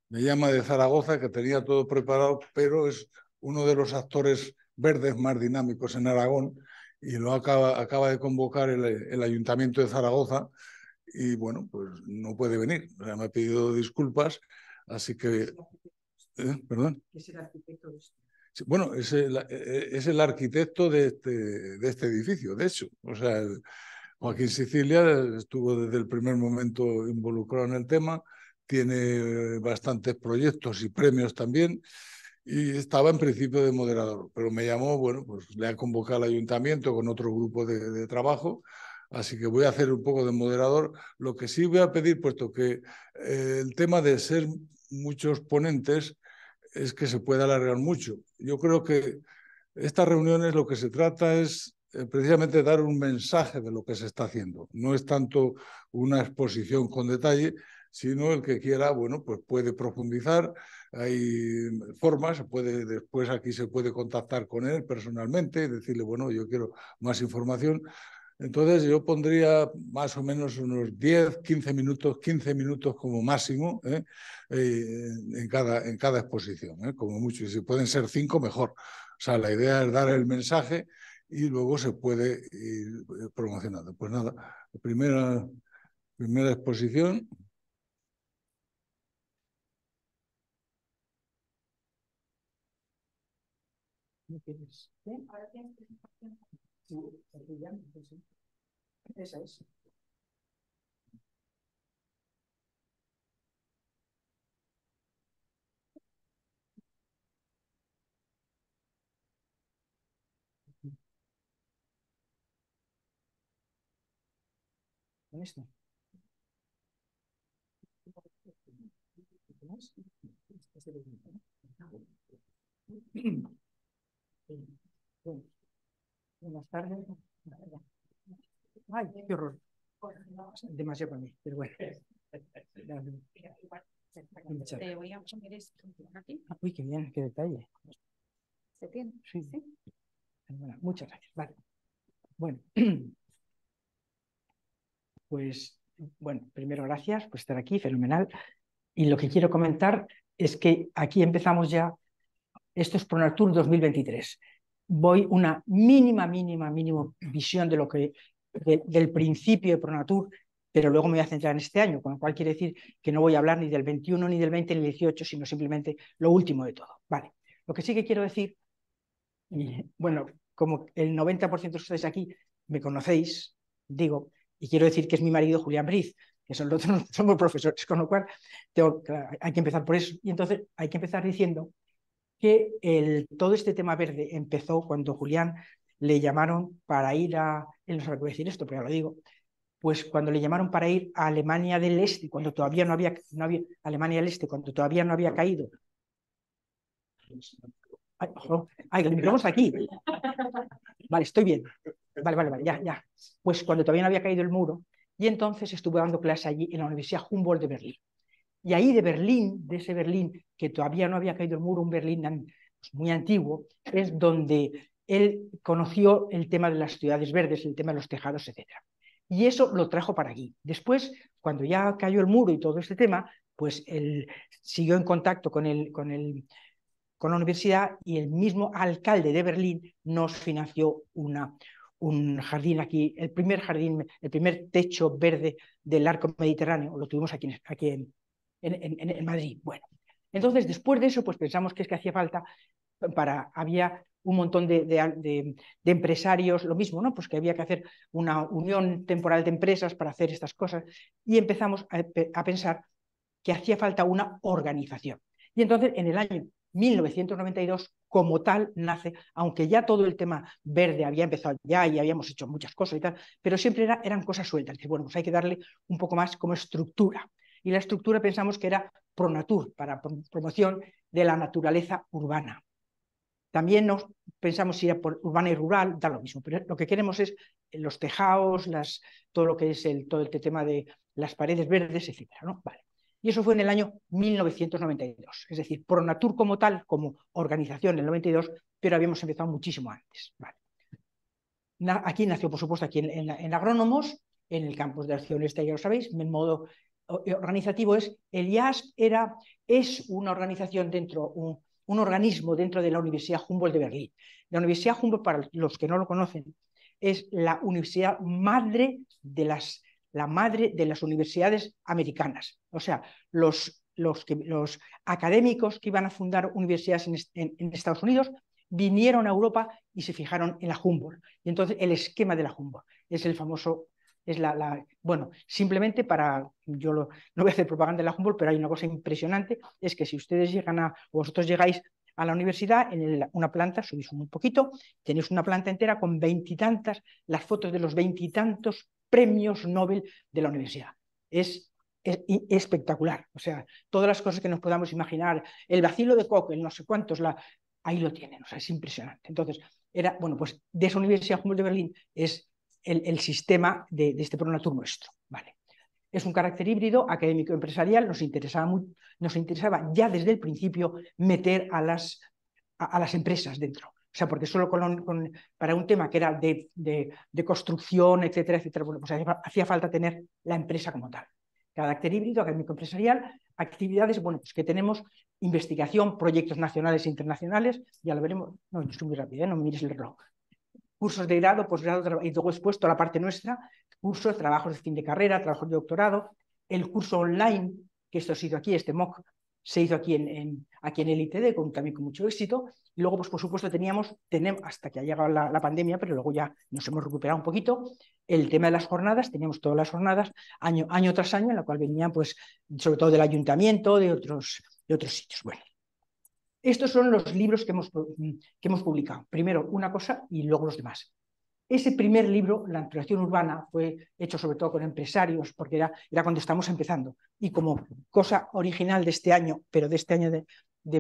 me llama de Zaragoza, que tenía todo preparado, pero es uno de los actores verdes más dinámicos en Aragón y lo acaba, de convocar el, Ayuntamiento de Zaragoza y bueno, pues no puede venir. me ha pedido disculpas, así que... ¿eh? Este? ¿Perdón? Es el arquitecto de este? Bueno, e, e, es el, arquitecto de este, de este edificio, de hecho. O sea, Joaquín Sicilia estuvo desde el primer momento involucrado en el tema, tiene eh, bastantes proyectos y premios también y estaba en principio de moderador, pero me llamó, bueno, pues le ha convocado al ayuntamiento con otro grupo de, trabajo, así que voy a hacer un poco de moderador. Lo que sí voy a pedir, puesto que eh, el tema de ser muchos ponentes es que se pueda alargar mucho. Yo creo que estas reuniones lo que se trata es eh, precisamente dar un mensaje de lo que se está haciendo. No es tanto una exposición con detalle, sino el que quiera, bueno, pues puede profundizar, hay formas, puede, después aquí se puede contactar con él personalmente, decirle, bueno, yo quiero más información. Entonces yo pondría más o menos unos 10, 15 minutos, 15 minutos como máximo ¿eh? Eh, en, cada, en cada exposición, como mucho. Y si pueden ser 5, mejor. O sea, la idea es dar el mensaje y luego se puede ir eh, promocionando. Pues nada, la primera, primera exposición. ¿eh? Esa es. Buenas tardes. Ay, qué horror. Demasiado para mí, pero bueno. Te voy a poner esto aquí. Uy, qué bien, qué detalle. ¿Se tiene? Sí. sí. Bueno, muchas gracias. Vale. Bueno. Pues, bueno, primero gracias por estar aquí, fenomenal. Y lo que quiero comentar es que aquí empezamos ya, esto es ProNatur 2023. Voy una mínima, mínima, mínima visión de lo que, del principio de ProNatur, pero luego me voy a centrar en este año, con lo cual quiere decir que no voy a hablar ni del 21, ni del 20, ni del 18, sino simplemente lo último de todo. Vale, lo que sí que quiero decir, bueno, como el 90% de ustedes aquí me conocéis, digo y quiero decir que es mi marido Julián Briz, que son los somos profesores, con lo cual hay que empezar por eso. Y entonces hay que empezar diciendo que el, todo este tema verde empezó cuando Julián le llamaron para ir a, él no sabe decir esto, pero ya lo digo, pues cuando le llamaron para ir a Alemania del Este, cuando todavía no había, no había Alemania del Este, cuando todavía no había caído. Ay, lo ay, aquí. Vale, estoy bien. Vale, vale, vale, ya, ya. Pues cuando todavía no había caído el muro, y entonces estuve dando clase allí en la Universidad Humboldt de Berlín. Y ahí de Berlín, de ese Berlín que todavía no había caído el muro, un Berlín pues, muy antiguo, es donde él conoció el tema de las ciudades verdes, el tema de los tejados, etc. Y eso lo trajo para aquí. Después, cuando ya cayó el muro y todo este tema, pues él siguió en contacto con, el, con, con la universidad y el mismo alcalde de Berlín nos financió una, un jardín aquí, el primer jardín, el primer techo verde del arco mediterráneo, lo tuvimos aquí, aquí en, Madrid. Bueno, entonces después de eso, pues pensamos que es que hacía falta para, había un montón de, empresarios, lo mismo, ¿no? Pues que había que hacer una unión temporal de empresas para hacer estas cosas y empezamos a pensar que hacía falta una organización. Y entonces en el año 1992 como tal nace, aunque ya todo el tema verde había empezado ya y habíamos hecho muchas cosas y tal, pero siempre eran cosas sueltas. decir, bueno, pues hay que darle un poco más como estructura. Y la estructura pensamos que era Pronatur, para promoción de la naturaleza urbana. También nos pensamos si era por urbana y rural, da lo mismo, pero lo que queremos es los tejados, las, todo lo que es el, todo el este tema de las paredes verdes, etc. ¿no? Vale. Y eso fue en el año 1992. Es decir, Pronatur como tal, como organización en el 92, pero habíamos empezado muchísimo antes. aquí nació, por supuesto, aquí en, Agrónomos, en el campus de este ya lo sabéis, en modo eh, organizativo es, el IASP era, es una organización dentro, un organismo dentro de la Universidad Humboldt de Berlín. La Universidad Humboldt, para los que no lo conocen, es la universidad madre de las la madre de las universidades americanas. O sea, los, los, académicos que iban a fundar universidades en, Estados Unidos vinieron a Europa y se fijaron en la Humboldt. Y entonces el esquema de la Humboldt es el famoso, es la, bueno, simplemente para, yo no voy a hacer propaganda de la Humboldt, pero hay una cosa impresionante, es que si ustedes llegan a, vosotros llegáis a la universidad, en una planta, subís un poquito, tenéis una planta entera con veintitantas, las fotos de los veintitantos premios Nobel de la universidad. Es, espectacular. O sea, todas las cosas que nos podamos imaginar, el vacilo de Koch, el no sé cuántos, la, ahí lo tienen. O sea, es impresionante. Entonces, era, bueno, pues de esa Universidad Humboldt de Berlín es el, sistema de, este pronatur nuestro. Vale. Es un carácter híbrido académico-empresarial. Nos interesaba, nos interesaba ya desde el principio meter a las, a las empresas dentro. O sea, porque solo para un tema que era de, construcción, etcétera, etcétera, bueno, pues hacía, falta tener la empresa como tal. Carácter híbrido, académico empresarial, actividades, bueno, pues que tenemos investigación, proyectos nacionales e internacionales, ya lo veremos, no, yo muy rápido, ¿eh? no mires el reloj. Cursos de grado, posgrado, y luego expuesto a la parte nuestra, cursos, trabajos de fin de carrera, trabajos de doctorado, el curso online, que esto ha sido aquí, este MOOC, se hizo aquí en, aquí en el ITD e también con mucho éxito. Y luego, pues por supuesto, teníamos, tenemos, hasta que ha llegado la, pandemia, pero luego ya nos hemos recuperado un poquito, el tema de las jornadas, teníamos todas las jornadas, año, año tras año, en la cual venían, pues, sobre todo del ayuntamiento, de otros, de otros sitios. Bueno, estos son los libros que hemos, mm, que hemos publicado. Primero una cosa y luego los demás. Ese primer libro, La ampliación urbana, fue hecho sobre todo con empresarios, porque era, era cuando estamos empezando. Y como cosa original de este año, pero de este año de,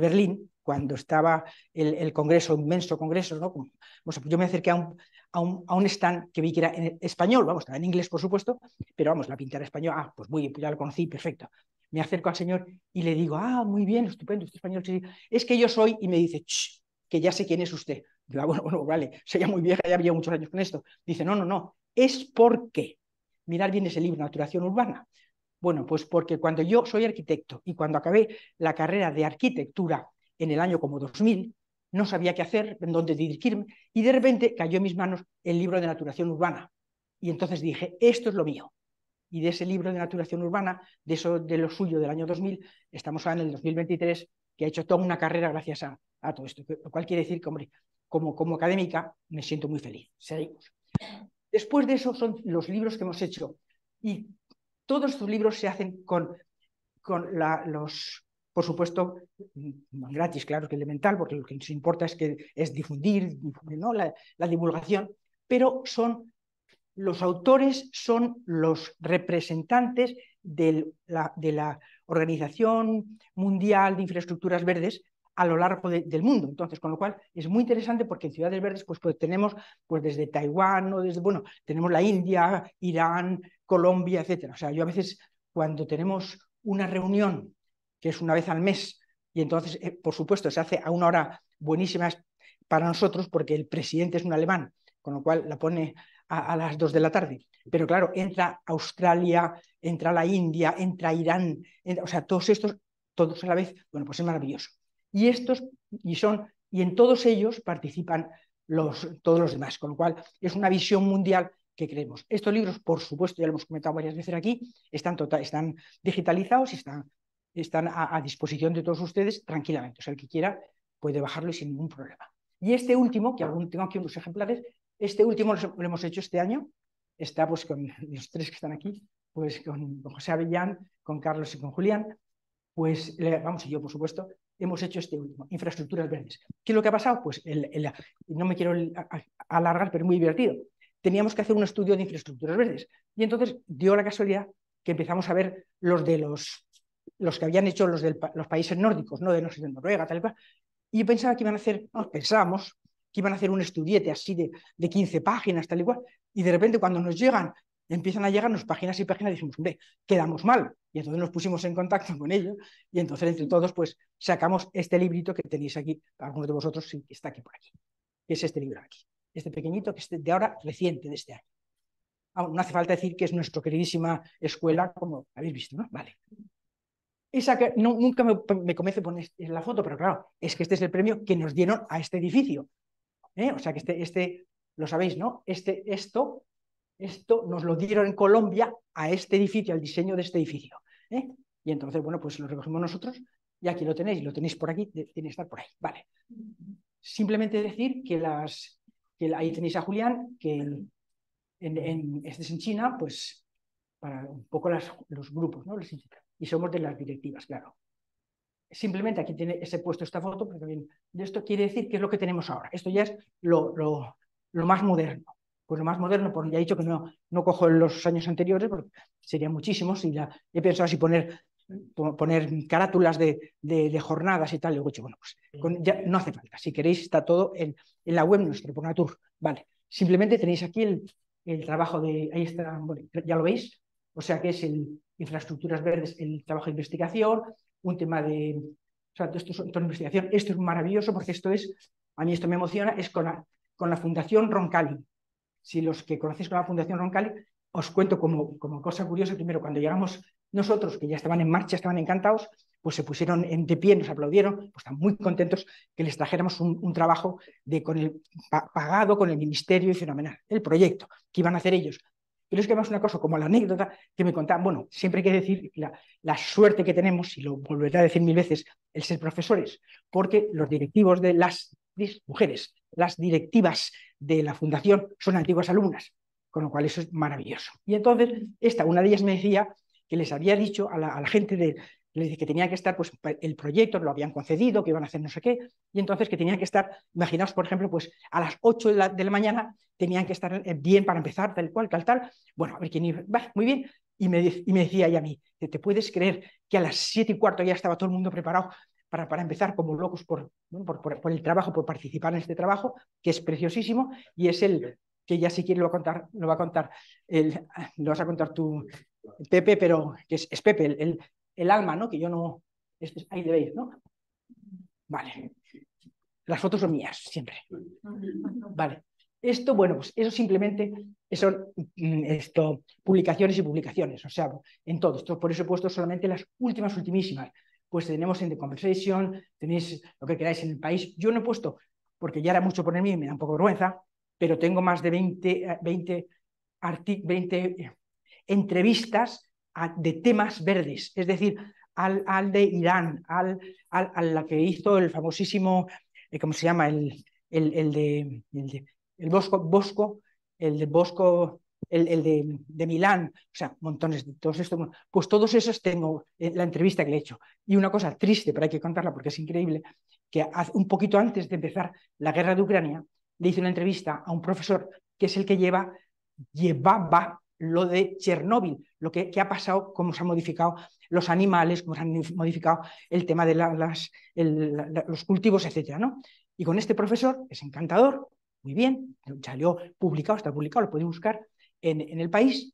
Berlín, cuando estaba el, el congreso, inmenso congreso, ¿no? yo me acerqué a un, a, un, stand que vi que era en español, vamos, estaba en inglés, por supuesto, pero vamos, la pintura española, ah, pues muy bien, pues ya lo conocí, perfecto. Me acerco al señor y le digo, ah, muy bien, estupendo, usted español, es que yo soy, y me dice, que ya sé quién es usted. Yo, ah, bueno, bueno, vale, sería muy vieja, ya había muchos años con esto. Dice, no, no, no, es porque, mirar bien ese libro, Naturación Urbana. Bueno, pues porque cuando yo soy arquitecto y cuando acabé la carrera de arquitectura en el año como 2000, no sabía qué hacer, en dónde dirigirme, y de repente cayó en mis manos el libro de Naturación Urbana. Y entonces dije, esto es lo mío. Y de ese libro de Naturación Urbana, de, eso, de lo suyo del año 2000, estamos ahora en el 2023, que ha hecho toda una carrera gracias a, a todo esto. Lo cual quiere decir que, hombre, como, académica, me siento muy feliz. Después de eso son los libros que hemos hecho. Y todos estos libros se hacen con, con los, por supuesto, gratis, claro que elemental, porque lo que nos importa es, que, es difundir, ¿no? la, divulgación, pero son los autores son los representantes de la Organización Mundial de Infraestructuras Verdes, a lo largo del mundo. Entonces, con lo cual es muy interesante porque en ciudades verdes pues, pues tenemos pues desde Taiwán o desde, bueno, tenemos la India, Irán, Colombia, etcétera. O sea, yo a veces cuando tenemos una reunión que es una vez al mes y entonces, eh, por supuesto, se hace a una hora buenísima para nosotros porque el presidente es un alemán, con lo cual la pone a, las dos de la tarde. Pero claro, entra Australia, entra la India, entra Irán, o sea, todos estos, todos a la vez, bueno, pues es maravilloso y estos y son y en todos ellos participan los, todos los demás, con lo cual es una visión mundial que creemos. Estos libros, por supuesto, ya lo hemos comentado varias veces aquí, están, tota, están digitalizados y están, están a, disposición de todos ustedes tranquilamente. O sea, el que quiera puede bajarlo sin ningún problema. Y este último, que algún, tengo aquí unos ejemplares, este último lo, hemos hecho este año, está pues con los tres que están aquí, pues con José Avellán, con Carlos y con Julián, pues vamos y yo, por supuesto, hemos hecho este último, infraestructuras verdes. ¿Qué es lo que ha pasado? Pues no me quiero alargar, pero es muy divertido. Teníamos que hacer un estudio de infraestructuras verdes. Y entonces dio la casualidad que empezamos a ver los de los, los que habían hecho los de los países nórdicos, no de Noruega, tal y cual. Y pensaba que iban a hacer, pensábamos que iban a hacer un estudiete así de, de 15 páginas, tal y cual. Y de repente cuando nos llegan empiezan a llegarnos páginas y páginas y decimos, hombre, quedamos mal. Y entonces nos pusimos en contacto con ellos y entonces entre todos pues sacamos este librito que tenéis aquí, algunos de vosotros sí, está aquí por aquí, que es este libro aquí, este pequeñito que es de ahora reciente, de este año. aún no hace falta decir que es nuestra queridísima escuela, como habéis visto, ¿no? Vale. Esa que nunca me, me a poner en la foto, pero claro, es que este es el premio que nos dieron a este edificio. ¿Eh? O sea que este, este, lo sabéis, ¿no? Este, esto esto nos lo dieron en Colombia a este edificio, al diseño de este edificio. ¿eh? Y entonces, bueno, pues lo recogimos nosotros y aquí lo tenéis, lo tenéis por aquí, tiene que estar por ahí. Vale. Simplemente decir que las, que ahí tenéis a Julián, que en, este es en China, pues para un poco los grupos, ¿no? Y somos de las directivas, claro. Simplemente aquí tiene, ese puesto esta foto, pero también de esto quiere decir que es lo que tenemos ahora. Esto ya es lo más moderno pues lo más moderno, porque ya he dicho que no, no cojo los años anteriores, porque sería muchísimo y ya he pensado así poner, poner carátulas de, jornadas y tal, luego bueno, pues ya no hace falta, si queréis está todo en, la web nuestra, por Natur, vale. Simplemente tenéis aquí el, trabajo de, ahí está, ya lo veis, o sea que es el infraestructuras verdes, el trabajo de investigación, un tema de, o sea, esto es investigación, esto es maravilloso porque esto es, a mí esto me emociona, es con la, con la Fundación Roncalli, si los que conocéis con la Fundación Roncali, os cuento como, como cosa curiosa, primero, cuando llegamos nosotros, que ya estaban en marcha, estaban encantados, pues se pusieron de pie, nos aplaudieron, pues están muy contentos que les trajéramos un, trabajo de, con el, pagado con el ministerio y fenomenal, el proyecto que iban a hacer ellos. Pero es que más una cosa, como la anécdota que me contaban, bueno, siempre hay que decir la, la suerte que tenemos, y lo volveré a decir mil veces, el ser profesores, porque los directivos de las mujeres, las directivas de la fundación son antiguas alumnas, con lo cual eso es maravilloso. Y entonces, esta, una de ellas me decía que les había dicho a la, gente de, que tenía que estar, pues el proyecto lo habían concedido, que iban a hacer no sé qué, y entonces que tenían que estar, imaginaos, por ejemplo, pues a las 8 de la, mañana tenían que estar eh, bien para empezar, tal cual, tal, tal. Bueno, a ver quién iba, va, muy bien. Y me, y me decía ella a mí, ¿te puedes creer que a las 7 y cuarto ya estaba todo el mundo preparado para, empezar como locos por, por, el trabajo, por participar en este trabajo, que es preciosísimo y es el que ya si quiere lo contar, lo va a contar, el, lo vas a contar tú, Pepe, pero que es, Pepe, el, el, alma, ¿no? Que yo no, ahí debéis, ¿no? Vale. Las fotos son mías, siempre. Vale. Esto, bueno, pues eso simplemente son mm, esto, publicaciones y publicaciones, o sea, en todo. Esto, por eso he puesto solamente las últimas, ultimísimas pues tenemos en The Conversation, tenéis lo que queráis en el país. Yo no he puesto, porque ya era mucho por mí y me da un poco vergüenza, pero tengo más de 20, 20, 20 entrevistas de temas verdes, es decir, al, al de Irán, al, a la que hizo el famosísimo, eh, ¿cómo se llama? El, el, de, el de el Bosco, Bosco, el de Bosco el, de, Milán, o sea, montones de todos estos. Pues todos esos tengo en la entrevista que le he hecho. Y una cosa triste, pero hay que contarla porque es increíble, que un poquito antes de empezar la guerra de Ucrania, le hice una entrevista a un profesor que es el que lleva, llevaba lo de Chernóbil, lo que, ha pasado, cómo se han modificado los animales, cómo se han modificado el tema de los cultivos, etc. ¿no? Y con este profesor, es encantador, muy bien, salió publicado, está publicado, lo podéis buscar, en, el país.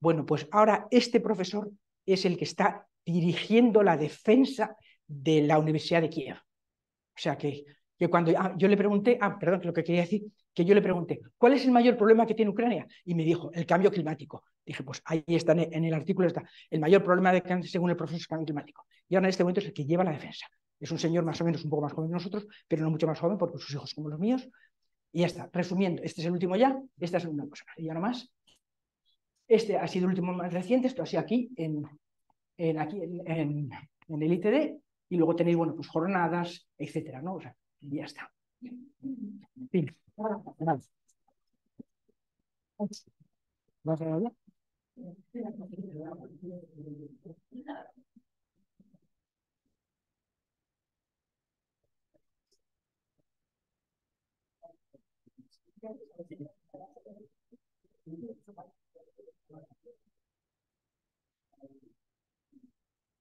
Bueno, pues ahora este profesor es el que está dirigiendo la defensa de la Universidad de Kiev. O sea que, que cuando ah, yo le pregunté, ah, perdón, lo que quería decir, que yo le pregunté, ¿cuál es el mayor problema que tiene Ucrania? Y me dijo, el cambio climático. Dije, pues ahí está, en el artículo está, el mayor problema de cáncer según el profesor es el cambio climático. Y ahora en este momento es el que lleva la defensa. Es un señor más o menos un poco más joven que nosotros, pero no mucho más joven porque sus hijos como los míos. Y ya está, resumiendo, este es el último ya, esta es una cosa. Y ya más, este ha sido el último más reciente, esto ha sido aquí en, aquí en, en, el ITD, y luego tenéis, bueno, pues jornadas, etcétera, ¿no? O sea, ya está.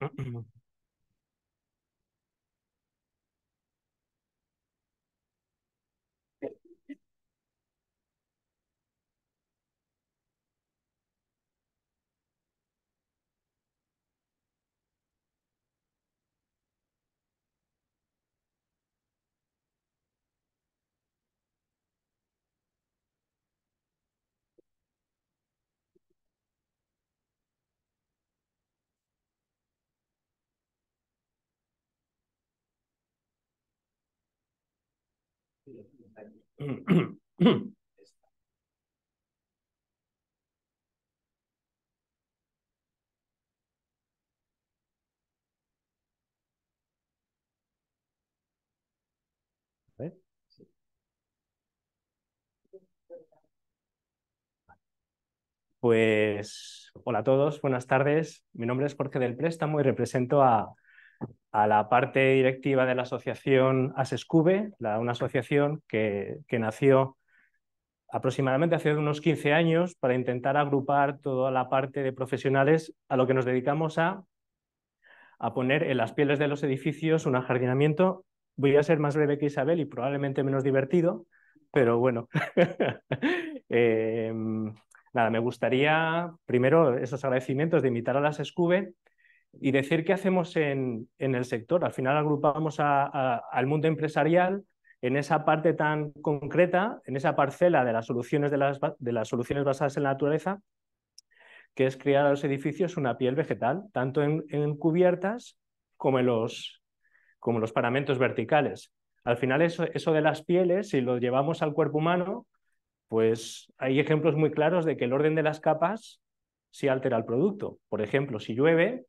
嗯。Pues hola a todos, buenas tardes. Mi nombre es Jorge del Préstamo y represento a a la parte directiva de la asociación ASESCUBE, la, una asociación que, nació aproximadamente hace unos 15 años para intentar agrupar toda la parte de profesionales a lo que nos dedicamos a, a poner en las pieles de los edificios un ajardinamiento. Voy a ser más breve que Isabel y probablemente menos divertido, pero bueno. Em, nada, me gustaría primero esos agradecimientos de invitar a las SCUBE y decir qué hacemos en, el sector. Al final agrupamos al mundo empresarial en esa parte tan concreta, en esa parcela de las soluciones, las, de las soluciones basadas en la naturaleza, que es crear a los edificios una piel vegetal, tanto en, cubiertas como en, los, como los paramentos verticales. Al final eso, eso de las pieles, si lo llevamos al cuerpo humano, pues hay ejemplos muy claros de que el orden de las capas sí altera el producto. Por ejemplo, si llueve,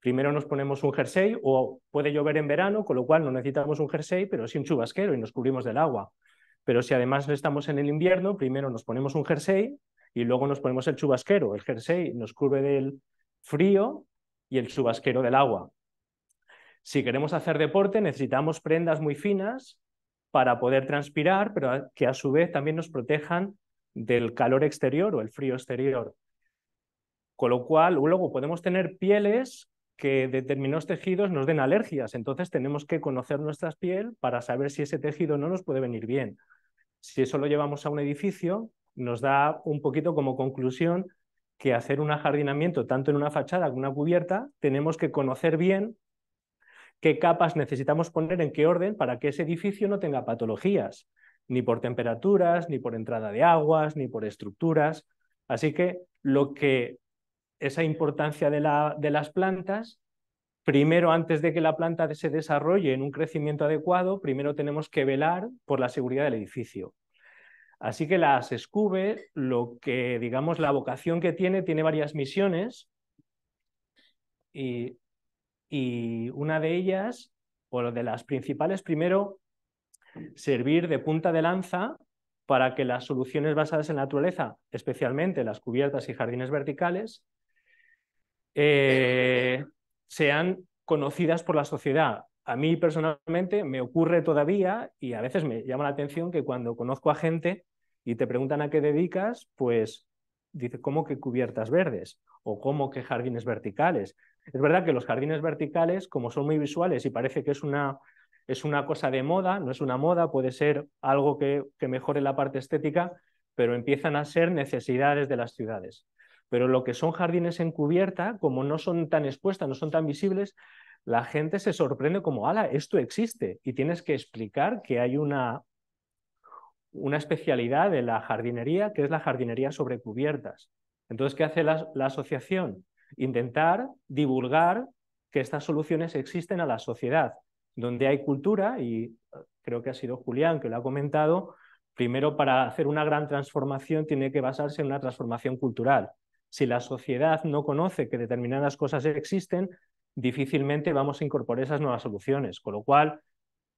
primero nos ponemos un jersey o puede llover en verano, con lo cual no necesitamos un jersey, pero sí un chubasquero y nos cubrimos del agua. Pero si además estamos en el invierno, primero nos ponemos un jersey y luego nos ponemos el chubasquero. El jersey nos cubre del frío y el chubasquero del agua. Si queremos hacer deporte, necesitamos prendas muy finas para poder transpirar, pero que a su vez también nos protejan del calor exterior o el frío exterior. Con lo cual, luego podemos tener pieles que determinados tejidos nos den alergias. Entonces tenemos que conocer nuestras piel para saber si ese tejido no nos puede venir bien. Si eso lo llevamos a un edificio, nos da un poquito como conclusión que hacer un ajardinamiento tanto en una fachada como en una cubierta, tenemos que conocer bien qué capas necesitamos poner en qué orden para que ese edificio no tenga patologías, ni por temperaturas, ni por entrada de aguas, ni por estructuras. Así que lo que esa importancia de, las plantas, primero antes de que la planta se desarrolle en un crecimiento adecuado, primero tenemos que velar por la seguridad del edificio. Así que las SCUBE, lo que digamos la vocación que tiene, tiene varias misiones y, una de ellas, o de las principales, primero, servir de punta de lanza para que las soluciones basadas en la naturaleza, especialmente las cubiertas y jardines verticales, eh, sean conocidas por la sociedad. A mí personalmente me ocurre todavía y a veces me llama la atención que cuando conozco a gente y te preguntan a qué dedicas, pues dice, ¿cómo que cubiertas verdes? ¿O cómo que jardines verticales? Es verdad que los jardines verticales, como son muy visuales y parece que es una, es una cosa de moda, no es una moda, puede ser algo que mejore la parte estética, pero empiezan a ser necesidades de las ciudades. Pero lo que son jardines en cubierta, como no son tan expuestas, no son tan visibles, la gente se sorprende como, ala, esto existe. Y tienes que explicar que hay una, una especialidad de la jardinería, que es la jardinería sobre cubiertas. Entonces, ¿qué hace la, la asociación? Intentar divulgar que estas soluciones existen a la sociedad, donde hay cultura, y creo que ha sido Julián que lo ha comentado, primero para hacer una gran transformación tiene que basarse en una transformación cultural. Si la sociedad no conoce que determinadas cosas existen, difícilmente vamos a incorporar esas nuevas soluciones. Con lo cual,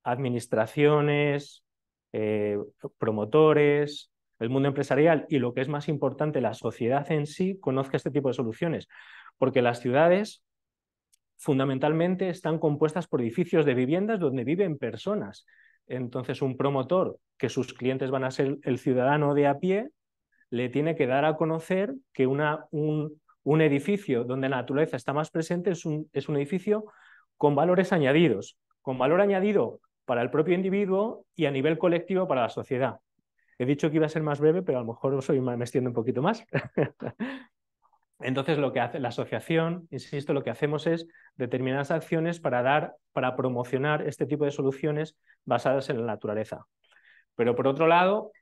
administraciones, eh, promotores, el mundo empresarial y lo que es más importante, la sociedad en sí, conozca este tipo de soluciones. Porque las ciudades fundamentalmente están compuestas por edificios de viviendas donde viven personas. Entonces, un promotor, que sus clientes van a ser el ciudadano de a pie, le tiene que dar a conocer que una, un, edificio donde la naturaleza está más presente es un, edificio con valores añadidos, con valor añadido para el propio individuo y a nivel colectivo para la sociedad. He dicho que iba a ser más breve, pero a lo mejor soy, me extiendo un poquito más. Entonces, lo que hace la asociación, insisto, lo que hacemos es determinadas acciones para dar, para promocionar este tipo de soluciones basadas en la naturaleza. Pero por otro lado,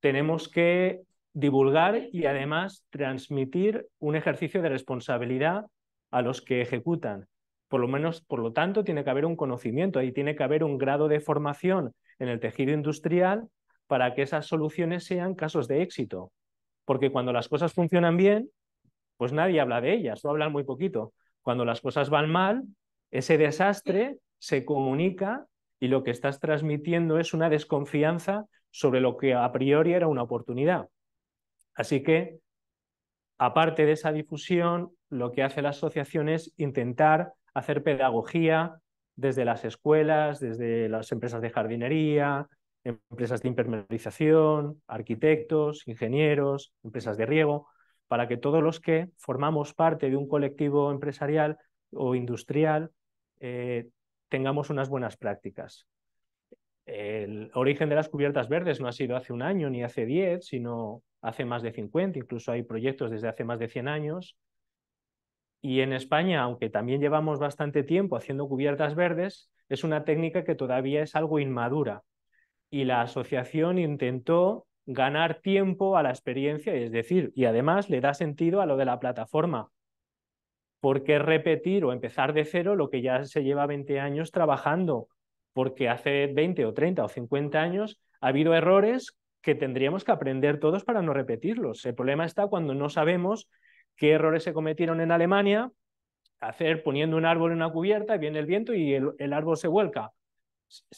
tenemos que divulgar y además transmitir un ejercicio de responsabilidad a los que ejecutan. Por lo menos, por lo tanto, tiene que haber un conocimiento, y tiene que haber un grado de formación en el tejido industrial para que esas soluciones sean casos de éxito. Porque cuando las cosas funcionan bien, pues nadie habla de ellas, o hablan muy poquito. Cuando las cosas van mal, ese desastre se comunica y lo que estás transmitiendo es una desconfianza sobre lo que a priori era una oportunidad. Así que, aparte de esa difusión, lo que hace la asociación es intentar hacer pedagogía desde las escuelas, desde las empresas de jardinería, empresas de impermeabilización, arquitectos, ingenieros, empresas de riego, para que todos los que formamos parte de un colectivo empresarial o industrial eh, tengamos unas buenas prácticas. El origen de las cubiertas verdes no ha sido hace un año ni hace diez, sino hace más de 50, incluso hay proyectos desde hace más de 100 años. Y en España, aunque también llevamos bastante tiempo haciendo cubiertas verdes, es una técnica que todavía es algo inmadura. Y la asociación intentó ganar tiempo a la experiencia, es decir, y además le da sentido a lo de la plataforma. ¿Por qué repetir o empezar de cero lo que ya se lleva 20 años trabajando? Porque hace 20 o 30 o 50 años ha habido errores que tendríamos que aprender todos para no repetirlos. El problema está cuando no sabemos qué errores se cometieron en Alemania, hacer poniendo un árbol en una cubierta, viene el viento y el, árbol se vuelca.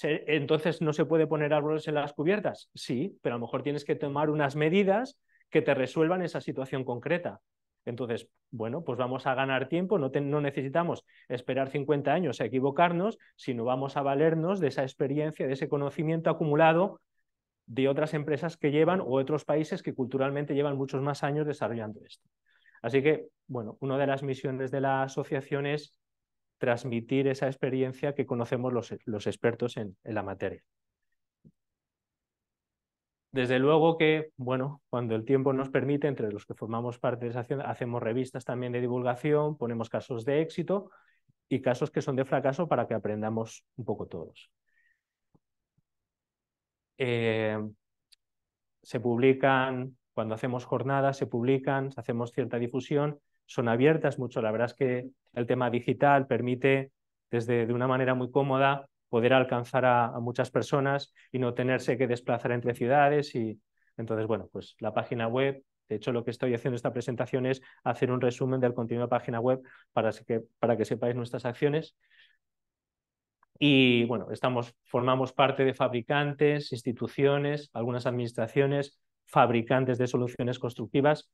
entonces no se puede poner árboles en las cubiertas. Sí, pero a lo mejor tienes que tomar unas medidas que te resuelvan esa situación concreta. Entonces, bueno, pues vamos a ganar tiempo, no, no necesitamos esperar 50 años a equivocarnos, sino vamos a valernos de esa experiencia, de ese conocimiento acumulado de otras empresas que llevan o otros países que culturalmente llevan muchos más años desarrollando esto. Así que, bueno, una de las misiones de la asociación es transmitir esa experiencia que conocemos los, expertos en, en la materia. Desde luego que, bueno, cuando el tiempo nos permite, entre los que formamos parte de esa acción, hacemos revistas también de divulgación, ponemos casos de éxito y casos que son de fracaso para que aprendamos un poco todos. Eh, se publican, cuando hacemos jornadas, se publican, hacemos cierta difusión, son abiertas mucho. La verdad es que el tema digital permite, desde de una manera muy cómoda, poder alcanzar a, muchas personas y no tenerse que desplazar entre ciudades. Y entonces, bueno, pues la página web de hecho, lo que estoy haciendo en esta presentación es hacer un resumen del contenido de la página web para que, para que sepáis nuestras acciones. Y bueno, estamos, formamos parte de fabricantes, instituciones, algunas administraciones, fabricantes de soluciones constructivas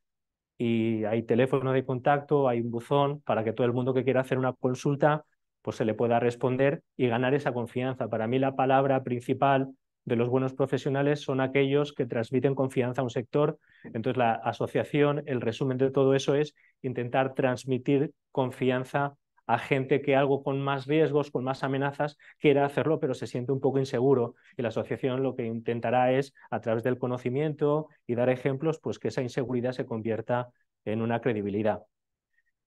y hay teléfono de contacto, hay un buzón para que todo el mundo que quiera hacer una consulta pues se le pueda responder y ganar esa confianza. Para mí la palabra principal de los buenos profesionales son aquellos que transmiten confianza a un sector. Entonces la asociación, el resumen de todo eso es intentar transmitir confianza a gente que algo con más riesgos, con más amenazas, quiera hacerlo, pero se siente un poco inseguro. Y la asociación lo que intentará es, a través del conocimiento y dar ejemplos, pues que esa inseguridad se convierta en una credibilidad.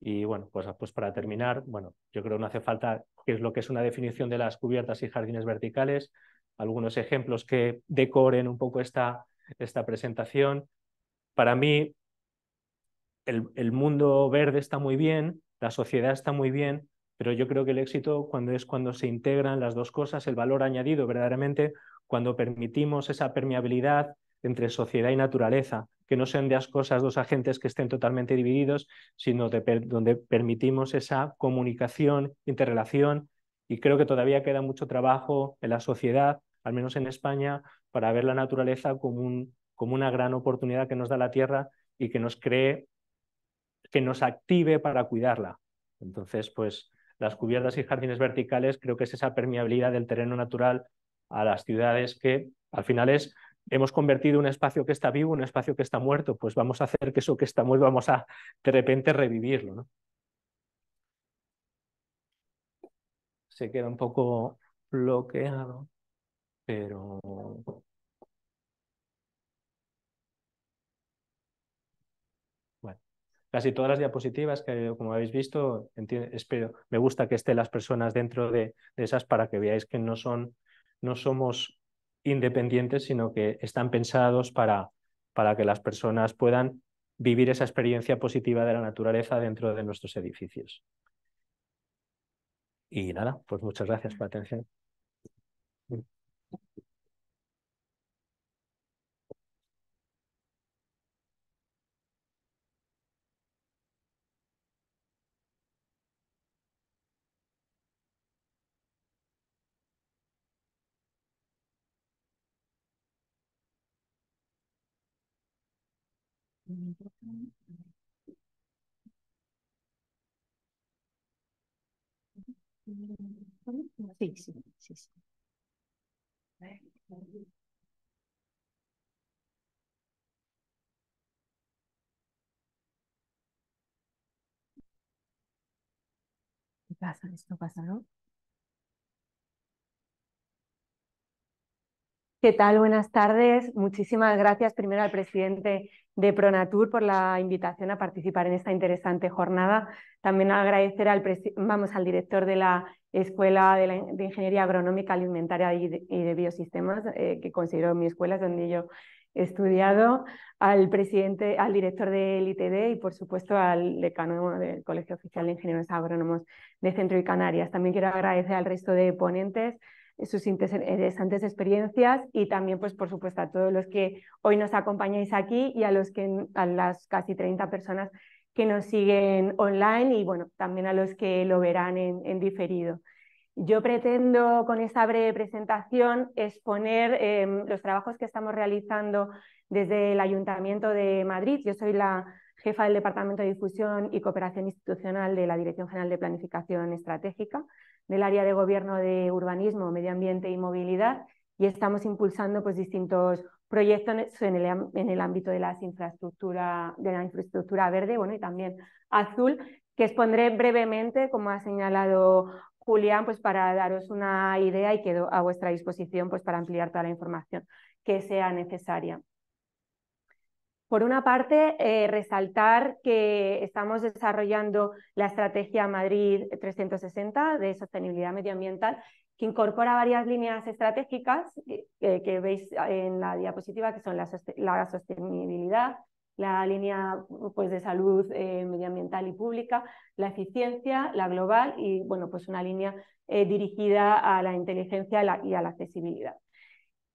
Y bueno, pues, pues para terminar, bueno, yo creo que no hace falta que es lo que es una definición de las cubiertas y jardines verticales, algunos ejemplos que decoren un poco esta, esta presentación. Para mí, el, el mundo verde está muy bien, la sociedad está muy bien, pero yo creo que el éxito cuando es cuando se integran las dos cosas, el valor añadido verdaderamente, cuando permitimos esa permeabilidad entre sociedad y naturaleza, que no sean de las cosas dos agentes que estén totalmente divididos, sino donde permitimos esa comunicación, interrelación, y creo que todavía queda mucho trabajo en la sociedad, al menos en España, para ver la naturaleza como, un, como una gran oportunidad que nos da la Tierra y que nos cree que nos active para cuidarla. Entonces, pues las cubiertas y jardines verticales creo que es esa permeabilidad del terreno natural a las ciudades que al final es hemos convertido un espacio que está vivo, un espacio que está muerto, pues vamos a hacer que eso que está muerto, vamos a de repente revivirlo. ¿no? Se queda un poco bloqueado, pero Casi todas las diapositivas que, como habéis visto, espero, me gusta que estén las personas dentro de, esas para que veáis que no, son, no somos independientes, sino que están pensados para, para que las personas puedan vivir esa experiencia positiva de la naturaleza dentro de nuestros edificios. Y nada, pues muchas gracias por la atención. Sí, sí, sí, ¿Qué pasa? Esto pasa, ¿no? ¿Qué tal? Buenas tardes. Muchísimas gracias primero al presidente de Pronatur por la invitación a participar en esta interesante jornada. También agradecer al, vamos, al director de la Escuela de, Ingeniería Agronómica Alimentaria y de, Biosistemas, eh, que considero mi escuela, es donde yo he estudiado, al presidente, al director del ITD y, por supuesto, al decano del Colegio Oficial de Ingenieros Agrónomos de Centro y Canarias. También quiero agradecer al resto de ponentes sus interesantes experiencias y también, pues, por supuesto, a todos los que hoy nos acompañáis aquí y a, los que, a las casi 30 personas que nos siguen online y, bueno, también a los que lo verán en, diferido. Yo pretendo con esta breve presentación exponer em, los trabajos que estamos realizando desde el Ayuntamiento de Madrid. Yo soy la jefa del Departamento de Difusión y Cooperación Institucional de la Dirección General de Planificación Estratégica del área de gobierno de urbanismo, medio ambiente y movilidad y estamos impulsando pues, distintos proyectos en el, ámbito de, las infraestructura, de la infraestructura verde bueno, y también azul, que expondré brevemente, como ha señalado Julián, pues, para daros una idea y quedo a vuestra disposición pues, para ampliar toda la información que sea necesaria. Por una parte, eh, resaltar que estamos desarrollando la estrategia Madrid 360 de sostenibilidad medioambiental, que incorpora varias líneas estratégicas eh, que, veis en la diapositiva, que son la, sostenibilidad, la línea pues, de salud eh, medioambiental y pública, la eficiencia, la global y bueno, pues una línea dirigida a la inteligencia y a la accesibilidad.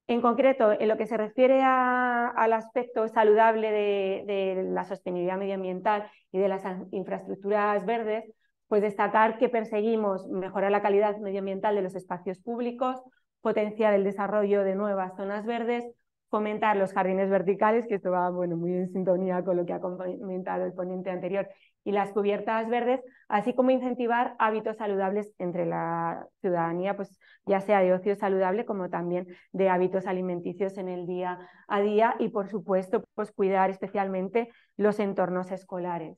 En concreto, en lo que se refiere al aspecto saludable de, la sostenibilidad medioambiental y de las infraestructuras verdes, pues destacar que perseguimos mejorar la calidad medioambiental de los espacios públicos, potenciar el desarrollo de nuevas zonas verdes, fomentar los jardines verticales, que esto va muy en sintonía con lo que ha comentado el ponente anterior, y las cubiertas verdes, así como incentivar hábitos saludables entre la ciudadanía, pues ya sea de ocio saludable como también de hábitos alimenticios en el día a día y por supuesto pues cuidar especialmente los entornos escolares.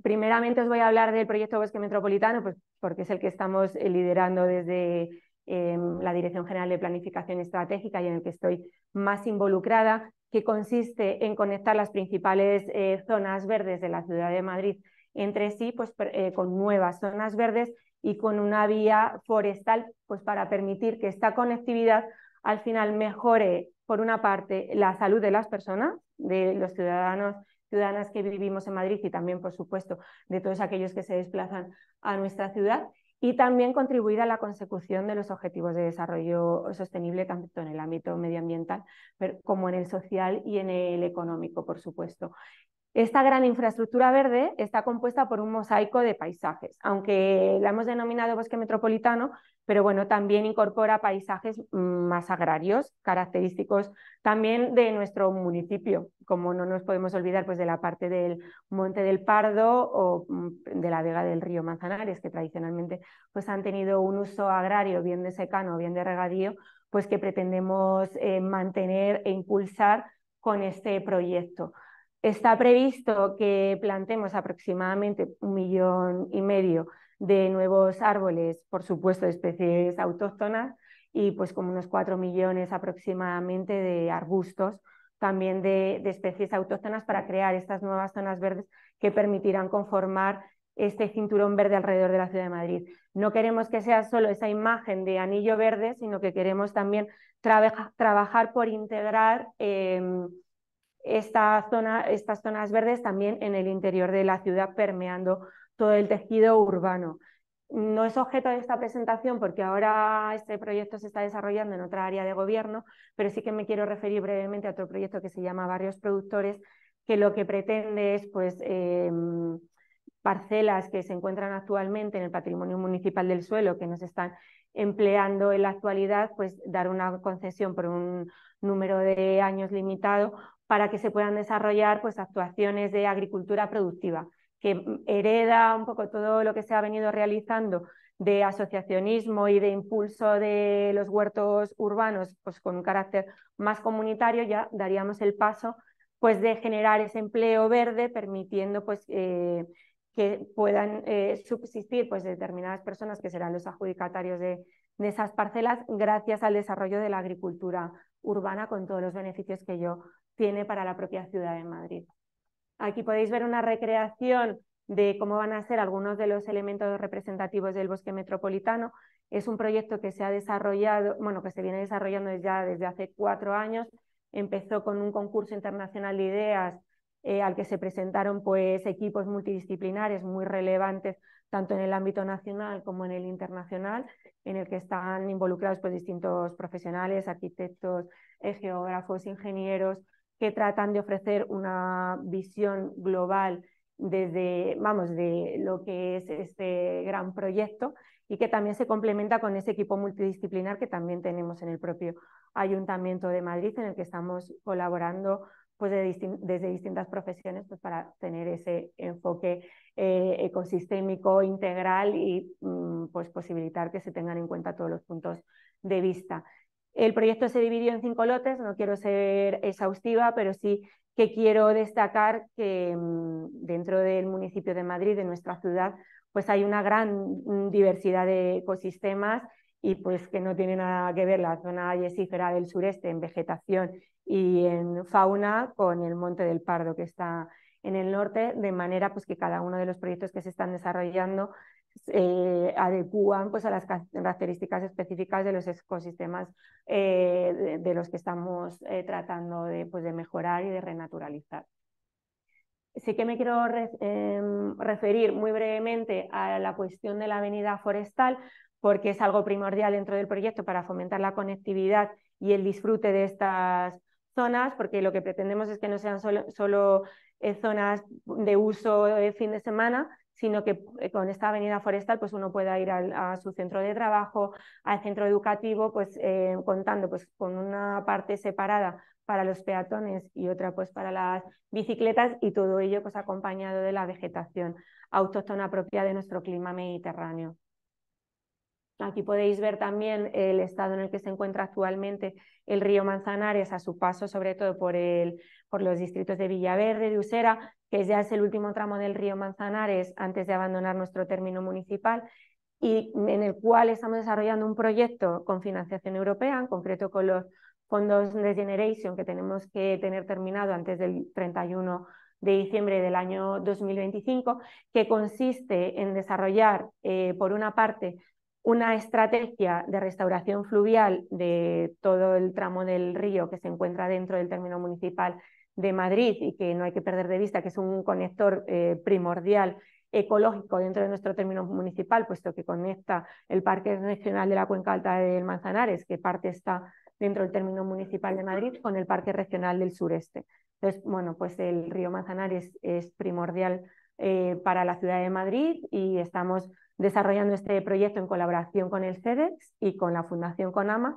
Primeramente os voy a hablar del proyecto Bosque Metropolitano, pues porque es el que estamos eh, liderando desde em, la Dirección General de Planificación Estratégica y en el que estoy más involucrada que consiste en conectar las principales eh, zonas verdes de la ciudad de Madrid entre sí, pues eh, con nuevas zonas verdes y con una vía forestal, pues para permitir que esta conectividad al final mejore, por una parte, la salud de las personas, de los ciudadanos ciudadanas que vivimos en Madrid y también, por supuesto, de todos aquellos que se desplazan a nuestra ciudad y también contribuir a la consecución de los objetivos de desarrollo sostenible, tanto en el ámbito medioambiental como en el social y en el económico, por supuesto. Esta gran infraestructura verde está compuesta por un mosaico de paisajes. Aunque la hemos denominado bosque metropolitano, pero bueno, también incorpora paisajes mm, más agrarios, característicos también de nuestro municipio, como no nos podemos olvidar pues de la parte del Monte del Pardo o mm, de la Vega del Río Manzanares, que tradicionalmente pues han tenido un uso agrario, bien de secano, bien de regadío, pues que pretendemos eh, mantener e impulsar con este proyecto. Está previsto que plantemos aproximadamente un millón y medio de nuevos árboles, por supuesto, de especies autóctonas y pues como unos 4 millones aproximadamente de arbustos también de, especies autóctonas para crear estas nuevas zonas verdes que permitirán conformar este cinturón verde alrededor de la ciudad de Madrid. No queremos que sea solo esa imagen de anillo verde, sino que queremos también trabajar por integrar em, esta zona, estas zonas verdes también en el interior de la ciudad, permeando todo el tejido urbano. No es objeto de esta presentación porque ahora este proyecto se está desarrollando en otra área de gobierno, pero sí que me quiero referir brevemente a otro proyecto que se llama Barrios Productores, que lo que pretende es pues, em, parcelas que se encuentran actualmente en el patrimonio municipal del suelo, que nos están empleando en la actualidad, pues dar una concesión por un número de años limitado para que se puedan desarrollar pues, actuaciones de agricultura productiva que mm, hereda un poco todo lo que se ha venido realizando de asociacionismo y de impulso de los huertos urbanos, pues con un carácter más comunitario, ya daríamos el paso pues de generar ese empleo verde, permitiendo pues eh, que puedan eh, subsistir pues determinadas personas que serán los adjudicatarios de esas parcelas gracias al desarrollo de la agricultura urbana con todos los beneficios que ello tiene para la propia ciudad de Madrid. Aquí podéis ver una recreación de cómo van a ser algunos de los elementos representativos del bosque metropolitano. Es un proyecto que se ha desarrollado, bueno, que se viene desarrollando ya desde hace cuatro años. Empezó con un concurso internacional de ideas eh, al que se presentaron pues, equipos multidisciplinares muy relevantes, tanto en el ámbito nacional como en el internacional, en el que están involucrados pues, distintos profesionales, arquitectos, eh, geógrafos, ingenieros, que tratan de ofrecer una visión global desde, vamos, de lo que es este gran proyecto y que también se complementa con ese equipo multidisciplinar que también tenemos en el propio Ayuntamiento de Madrid, en el que estamos colaborando pues desde distintas profesiones pues para tener ese enfoque eh, ecosistémico integral y mm, pues posibilitar que se tengan en cuenta todos los puntos de vista. El proyecto se dividió en cinco lotes, no quiero ser exhaustiva, pero sí que quiero destacar que mm, dentro del municipio de Madrid, de nuestra ciudad, pues hay una gran mm, diversidad de ecosistemas y pues que no tiene nada que ver la zona yesífera del sureste en vegetación y en fauna con el Monte del Pardo que está en el norte, de manera pues que cada uno de los proyectos que se están desarrollando eh, adecúan pues, a las características específicas de los ecosistemas eh, de, los que estamos eh, tratando de, pues, de mejorar y de renaturalizar. Sí que me quiero em, referir muy brevemente a la cuestión de la avenida forestal, porque es algo primordial dentro del proyecto para fomentar la conectividad y el disfrute de estas zonas, porque lo que pretendemos es que no sean solo, solo eh, zonas de uso de fin de semana, sino que eh, con esta avenida forestal pues uno pueda ir a su centro de trabajo, al centro educativo, pues eh, contando pues con una parte separada para los peatones y otra pues para las bicicletas y todo ello pues acompañado de la vegetación autóctona propia de nuestro clima mediterráneo. Aquí podéis ver también el estado en el que se encuentra actualmente el río Manzanares a su paso, sobre todo por, por los distritos de Villaverde, de Usera, que ya es el último tramo del río Manzanares antes de abandonar nuestro término municipal y en el cual estamos desarrollando un proyecto con financiación europea, en concreto con los fondos de Generation que tenemos que tener terminado antes del 31 de diciembre del año 2025, que consiste en desarrollar, eh, por una parte, una estrategia de restauración fluvial de todo el tramo del río que se encuentra dentro del término municipal de Madrid y que no hay que perder de vista que es un conector eh, primordial ecológico dentro de nuestro término municipal, puesto que conecta el Parque Regional de la Cuenca Alta del Manzanares, que parte está dentro del término municipal de Madrid, con el Parque Regional del Sureste. Entonces, bueno, pues el río Manzanares es primordial eh, para la ciudad de Madrid y estamos desarrollando este proyecto en colaboración con el CEDEX y con la Fundación Conama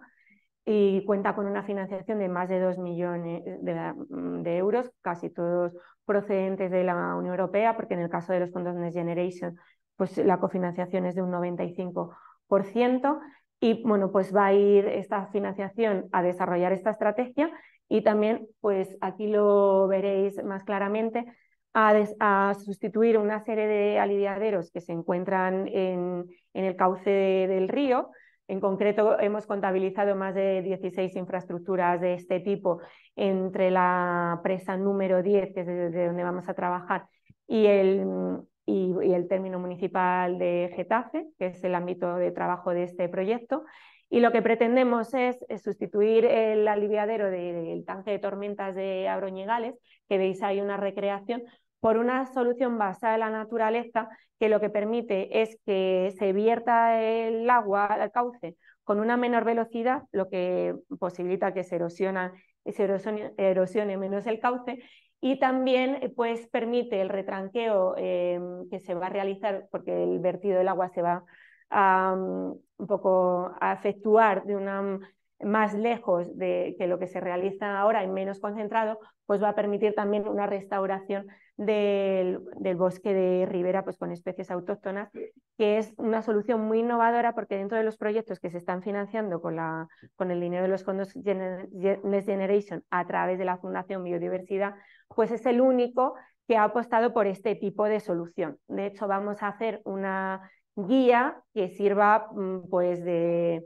y cuenta con una financiación de más de 2 millones mm, de, euros, casi todos procedentes de la Unión Europea, porque en el caso de los fondos Next Generation, pues la cofinanciación es de un 95%. Y bueno, pues va a ir esta financiación a desarrollar esta estrategia y también, pues aquí lo veréis más claramente, a, sustituir una serie de aliviaderos que se encuentran en, el cauce del río. En concreto, hemos contabilizado más de 16 infraestructuras de este tipo entre la presa número 10, que es desde donde vamos a trabajar, y el, y el término municipal de Getafe, que es el ámbito de trabajo de este proyecto. Y lo que pretendemos es, sustituir el aliviadero del tanque de tormentas de Abroñegales, que veis ahí una recreación, por una solución basada en la naturaleza que lo que permite es que se vierta el agua al cauce con una menor velocidad, lo que posibilita que se, erosione, menos el cauce y también pues, permite el retranqueo eh, que se va a realizar porque el vertido del agua se va a a, mm, un poco a efectuar de una mm, más lejos de que lo que se realiza ahora y menos concentrado, pues va a permitir también una restauración del, bosque de ribera pues con especies autóctonas, que es una solución muy innovadora porque dentro de los proyectos que se están financiando con, la, con el dinero de los fondos Next Generation a través de la Fundación Biodiversidad, pues es el único que ha apostado por este tipo de solución. De hecho, vamos a hacer una guía que sirva mm, pues de,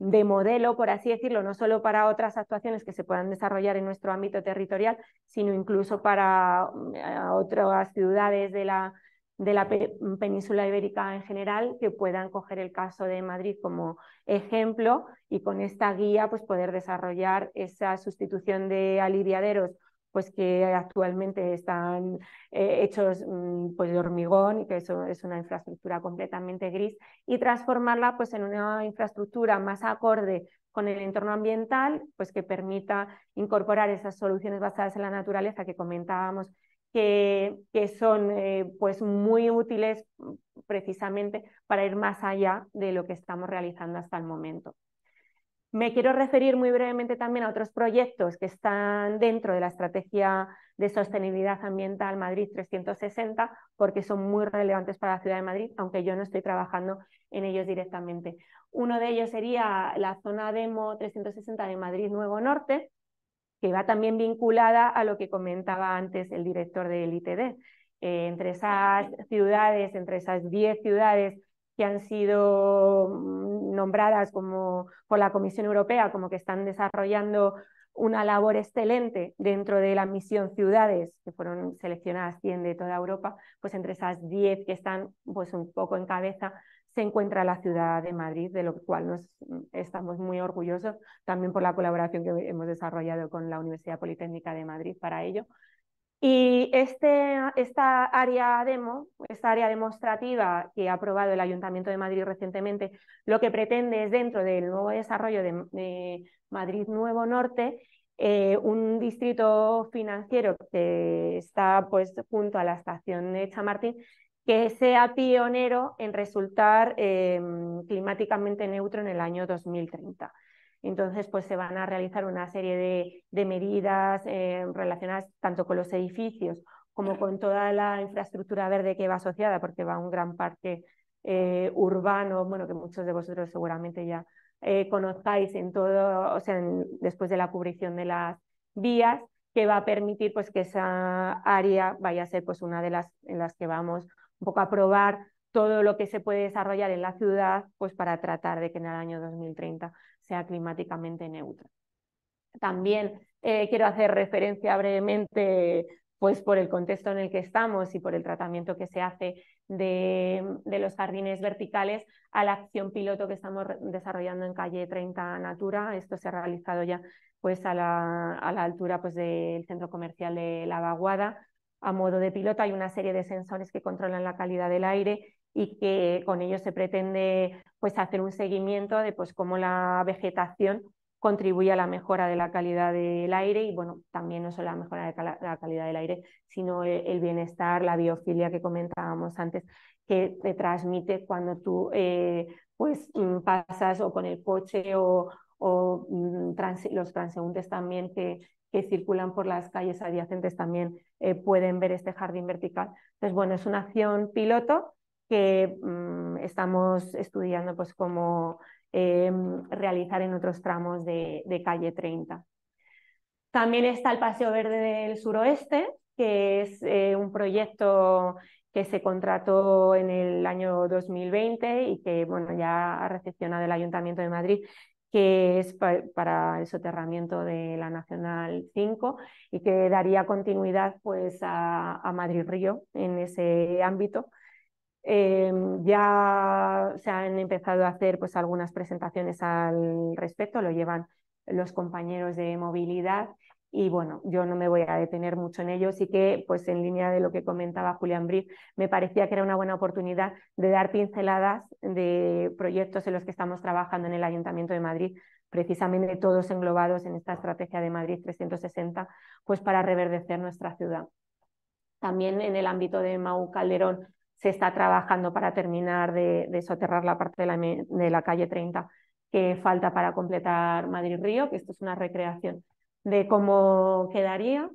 modelo, por así decirlo, no solo para otras actuaciones que se puedan desarrollar en nuestro ámbito territorial, sino incluso para mm, otras ciudades de la, de la mm, península ibérica en general que puedan coger el caso de Madrid como ejemplo y con esta guía pues poder desarrollar esa sustitución de aliviaderos pues, que actualmente están eh, hechos mm, pues de hormigón y que eso es una infraestructura completamente gris y transformarla pues en una infraestructura más acorde con el entorno ambiental, pues que permita incorporar esas soluciones basadas en la naturaleza que comentábamos que, son eh, pues muy útiles mm, precisamente para ir más allá de lo que estamos realizando hasta el momento. Me quiero referir muy brevemente también a otros proyectos que están dentro de la Estrategia de Sostenibilidad Ambiental Madrid 360, porque son muy relevantes para la Ciudad de Madrid, aunque yo no estoy trabajando en ellos directamente. Uno de ellos sería la zona demo 360 de Madrid Nuevo Norte, que va también vinculada a lo que comentaba antes el director del ITD. Eh, entre esas ciudades, entre esas 10 ciudades que han sido mm, nombradas como, por la Comisión Europea como que están desarrollando una labor excelente dentro de la misión ciudades, que fueron seleccionadas 100 de toda Europa, pues entre esas 10 que están pues un poco en cabeza se encuentra la ciudad de Madrid, de lo cual nos mm, estamos muy orgullosos, también por la colaboración que hemos desarrollado con la Universidad Politécnica de Madrid para ello. Y este, esta área demo, esta área demostrativa que ha aprobado el Ayuntamiento de Madrid recientemente, lo que pretende es dentro del nuevo desarrollo de, Madrid Nuevo Norte, eh, un distrito financiero que está pues, junto a la estación de Chamartín, que sea pionero en resultar em, climáticamente neutro en el año 2030. Entonces, pues se van a realizar una serie de, medidas eh, relacionadas tanto con los edificios como con toda la infraestructura verde que va asociada, porque va a un gran parque eh, urbano, bueno, que muchos de vosotros seguramente ya eh, conozcáis en todo, o sea, después de la cubrición de las vías, que va a permitir pues que esa área vaya a ser pues una de las en las que vamos un poco a probar todo lo que se puede desarrollar en la ciudad pues para tratar de que en el año 2030 sea climáticamente neutra. También eh, quiero hacer referencia brevemente, pues por el contexto en el que estamos y por el tratamiento que se hace de, los jardines verticales, a la acción piloto que estamos desarrollando en calle 30 Natura. Esto se ha realizado ya pues, a, la, altura pues, del centro comercial de La Vaguada. A modo de piloto hay una serie de sensores que controlan la calidad del aire y que con ello se pretende pues, hacer un seguimiento de pues, cómo la vegetación contribuye a la mejora de la calidad del aire y bueno, también no solo la mejora de la calidad del aire, sino e-, el, bienestar, la biofilia que comentábamos antes, que te transmite cuando tú eh, pues, mm, pasas o con el coche o, o mm, los transeúntes también que, que circulan por las calles adyacentes también eh, pueden ver este jardín vertical. Entonces, bueno, es una acción piloto que mm, estamos estudiando pues cómo em, realizar en otros tramos de, calle 30. También está el Paseo Verde del Suroeste, que es eh, un proyecto que se contrató en el año 2020 y que bueno, ya ha recepcionado el Ayuntamiento de Madrid, que es para el soterramiento de la Nacional 5 y que daría continuidad pues, a Madrid-Río en ese ámbito Em, ya se han empezado a hacer pues, algunas presentaciones al respecto, lo llevan los compañeros de movilidad y bueno, yo no me voy a detener mucho en ello, sí que pues en línea de lo que comentaba Julián Bri, me parecía que era una buena oportunidad de dar pinceladas de proyectos en los que estamos trabajando en el Ayuntamiento de Madrid, precisamente todos englobados en esta estrategia de Madrid 360, pues para reverdecer nuestra ciudad. También en el ámbito de Mau Calderón se está trabajando para terminar de, soterrar la parte de la, calle 30 que falta para completar Madrid-Río, que esto es una recreación de cómo quedaría.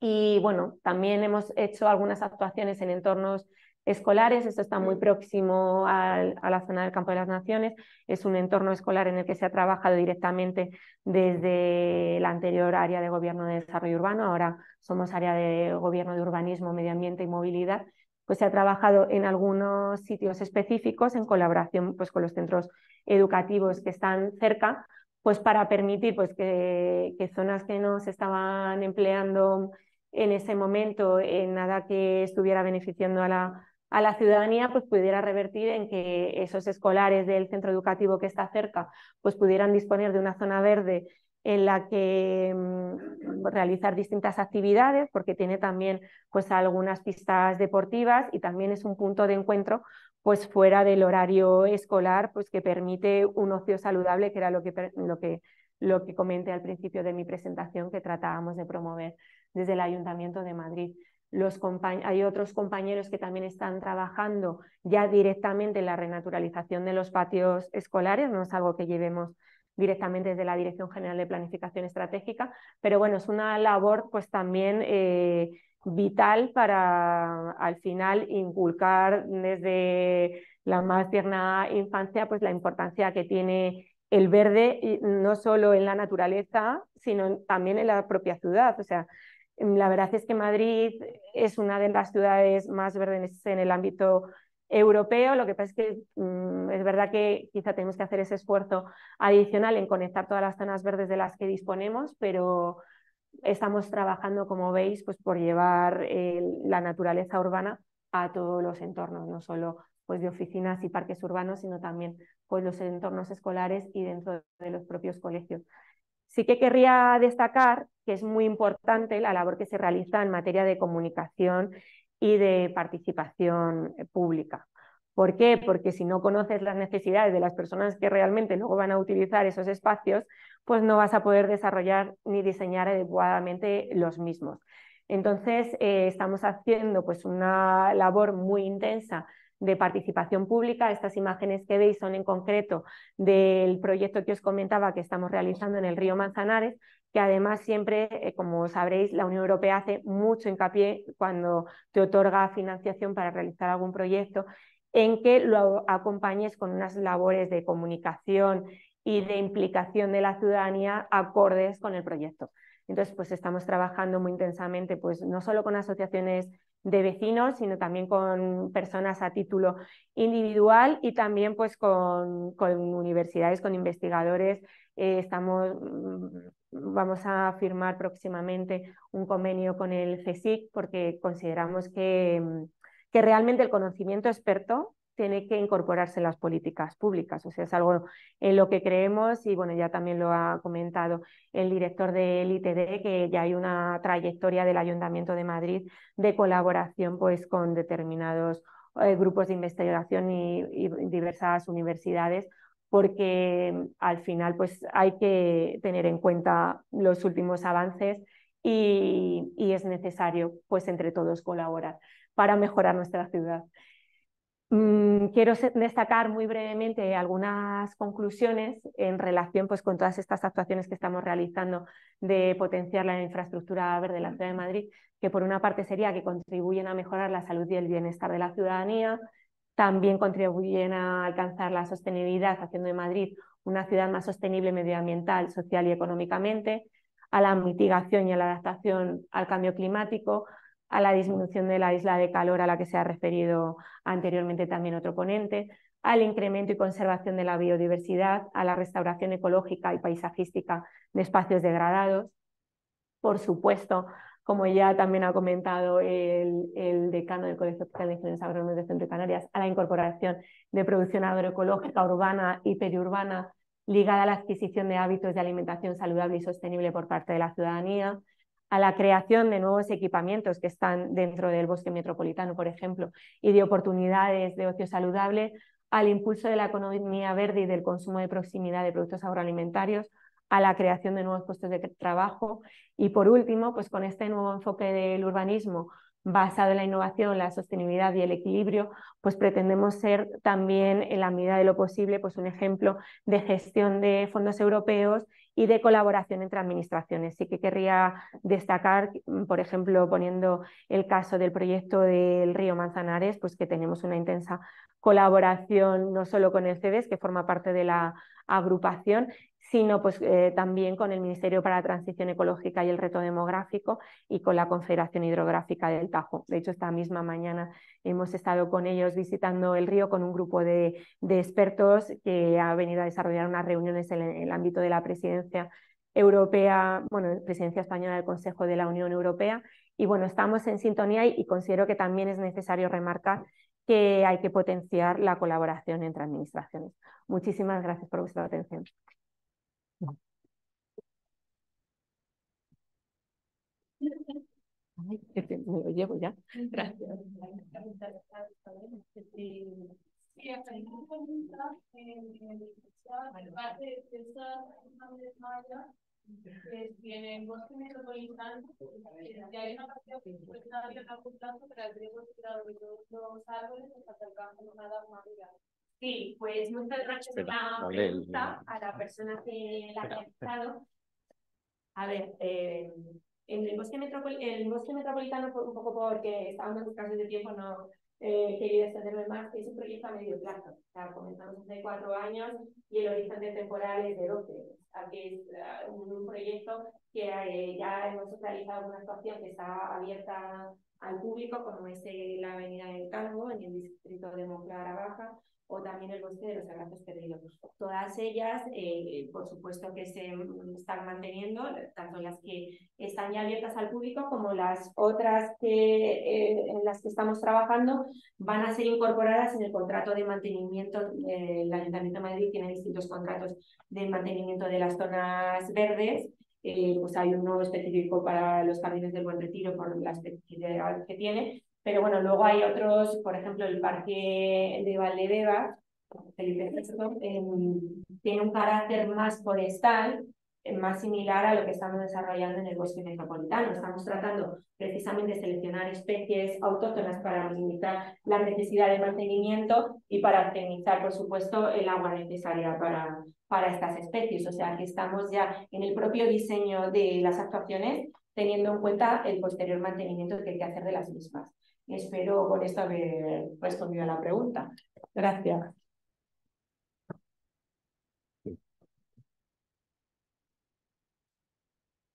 Y bueno, también hemos hecho algunas actuaciones en entornos escolares, esto está muy mm. próximo a la zona del Campo de las Naciones, es un entorno escolar en el que se ha trabajado directamente desde la anterior área de gobierno de desarrollo urbano, ahora somos área de gobierno de urbanismo, medio ambiente y movilidad, pues, se ha trabajado en algunos sitios específicos en colaboración pues, con los centros educativos que están cerca, pues para permitir pues, que, zonas que no se estaban empleando en ese momento en nada que estuviera beneficiando a la, ciudadanía, pues pudiera revertir en que esos escolares del centro educativo que está cerca pues pudieran disponer de una zona verde en la que mm, realizar distintas actividades, porque tiene también pues, algunas pistas deportivas y también es un punto de encuentro pues, fuera del horario escolar, pues, que permite un ocio saludable, que era lo que, lo, que, lo que comenté al principio de mi presentación que tratábamos de promover desde el Ayuntamiento de Madrid. Los hay otros compañeros que también están trabajando ya directamente en la renaturalización de los patios escolares, no es algo que llevemos directamente desde la Dirección General de Planificación Estratégica, pero bueno, es una labor pues también eh, vital para al final inculcar desde la más tierna infancia pues la importancia que tiene el verde no solo en la naturaleza, sino también en la propia ciudad, o sea, la verdad es que Madrid es una de las ciudades más verdes en el ámbito europeo. Lo que pasa es que mm, es verdad que quizá tenemos que hacer ese esfuerzo adicional en conectar todas las zonas verdes de las que disponemos, pero estamos trabajando, como veis, pues por llevar eh, la naturaleza urbana a todos los entornos, no solo pues de oficinas y parques urbanos, sino también pues los entornos escolares y dentro de los propios colegios. Sí que querría destacar que es muy importante la labor que se realiza en materia de comunicación y de participación eh, pública. ¿Por qué? Porque si no conoces las necesidades de las personas que realmente luego van a utilizar esos espacios, pues no vas a poder desarrollar ni diseñar adecuadamente los mismos. Entonces, eh, estamos haciendo pues, una labor muy intensa de participación pública. Estas imágenes que veis son en concreto del proyecto que os comentaba que estamos realizando en el río Manzanares, que además siempre, eh, como sabréis, la Unión Europea hace mucho hincapié cuando te otorga financiación para realizar algún proyecto en que lo acompañes con unas labores de comunicación y de implicación de la ciudadanía acordes con el proyecto. Entonces, pues estamos trabajando muy intensamente, pues no solo con asociaciones de vecinos, sino también con personas a título individual y también pues con, universidades, con investigadores. Eh, estamos mm, vamos a firmar próximamente un convenio con el CSIC porque consideramos mm, que, realmente el conocimiento experto tiene que incorporarse en las políticas públicas. O sea, es algo en lo que creemos y bueno, ya también lo ha comentado el director del ITD, que ya hay una trayectoria del Ayuntamiento de Madrid de colaboración pues, con determinados eh, grupos de investigación y diversas universidades porque al final pues, hay que tener en cuenta los últimos avances y, es necesario pues, entre todos colaborar para mejorar nuestra ciudad. Mm, quiero destacar muy brevemente algunas conclusiones en relación pues, con todas estas actuaciones que estamos realizando de potenciar la infraestructura verde de la ciudad de Madrid, que por una parte sería que contribuyen a mejorar la salud y el bienestar de la ciudadanía, también contribuyen a alcanzar la sostenibilidad, haciendo de Madrid una ciudad más sostenible medioambiental, social y económicamente, a la mitigación y a la adaptación al cambio climático, a la disminución de la isla de calor a la que se ha referido anteriormente también otro ponente, al incremento y conservación de la biodiversidad, a la restauración ecológica y paisajística de espacios degradados, por supuesto, como ya también ha comentado el, decano del Colegio de Ingenieros Agrónomos de Centro y Canarias, a la incorporación de producción agroecológica urbana y periurbana ligada a la adquisición de hábitos de alimentación saludable y sostenible por parte de la ciudadanía, a la creación de nuevos equipamientos que están dentro del bosque metropolitano, por ejemplo, y de oportunidades de ocio saludable, al impulso de la economía verde y del consumo de proximidad de productos agroalimentarios, a la creación de nuevos puestos de trabajo. Y por último, pues con este nuevo enfoque del urbanismo basado en la innovación, la sostenibilidad y el equilibrio, pues pretendemos ser también, en la medida de lo posible, pues un ejemplo de gestión de fondos europeos y de colaboración entre administraciones. Sí que querría destacar, por ejemplo, poniendo el caso del proyecto del río Manzanares, pues que tenemos una intensa colaboración no solo con el CEDES, que forma parte de la agrupación, sino pues eh, también con el Ministerio para la Transición Ecológica y el Reto Demográfico y con la Confederación Hidrográfica del Tajo. De hecho, esta misma mañana hemos estado con ellos visitando el río con un grupo de, expertos que ha venido a desarrollar unas reuniones en el ámbito de la presidencia europea, bueno, presidencia española del Consejo de la Unión Europea. Y bueno, estamos en sintonía y considero que también es necesario remarcar que hay que potenciar la colaboración entre administraciones. Muchísimas gracias por vuestra atención. Ay, me lo llevo ya que tiene el bosque metropolitano y hay una parte que está abierta a un para el riego tirado de todos los árboles hasta el campo una dama Sí, pues muchas gracias a la persona que la ha realizado. A ver, eh, en el bosque, metropol el bosque metropolitano, un poco porque estábamos buscando de tiempo, no Quería extenderme más, es un proyecto a medio plazo. O comenzamos hace cuatro años y el horizonte temporal es de 12. es ah, un, proyecto que eh, ya hemos realizado una actuación que está abierta al público, como es eh, la Avenida del Calvo, en el distrito de a Baja, o también el bosque de los abrazos perdidos. Todas ellas, eh, por supuesto que se están manteniendo, tanto las que están ya abiertas al público como las otras que, eh, en las que estamos trabajando, van a ser incorporadas en el contrato de mantenimiento. Eh, el Ayuntamiento de Madrid tiene distintos contratos de mantenimiento de las zonas verdes. pues hay uno específico para los jardines del Buen Retiro por la especificidad que tiene, pero bueno, luego hay otros, por ejemplo, el parque de Valdebeba, Felipe VI, em, tiene un carácter más forestal, eh, más similar a lo que estamos desarrollando en el bosque metropolitano. Estamos tratando precisamente de seleccionar especies autóctonas para limitar la necesidad de mantenimiento y para optimizar, por supuesto, el agua necesaria para, para estas especies. O sea, que estamos ya en el propio diseño de las actuaciones teniendo en cuenta el posterior mantenimiento que hay que hacer de las mismas. Espero con esto haber respondido a la pregunta. Gracias.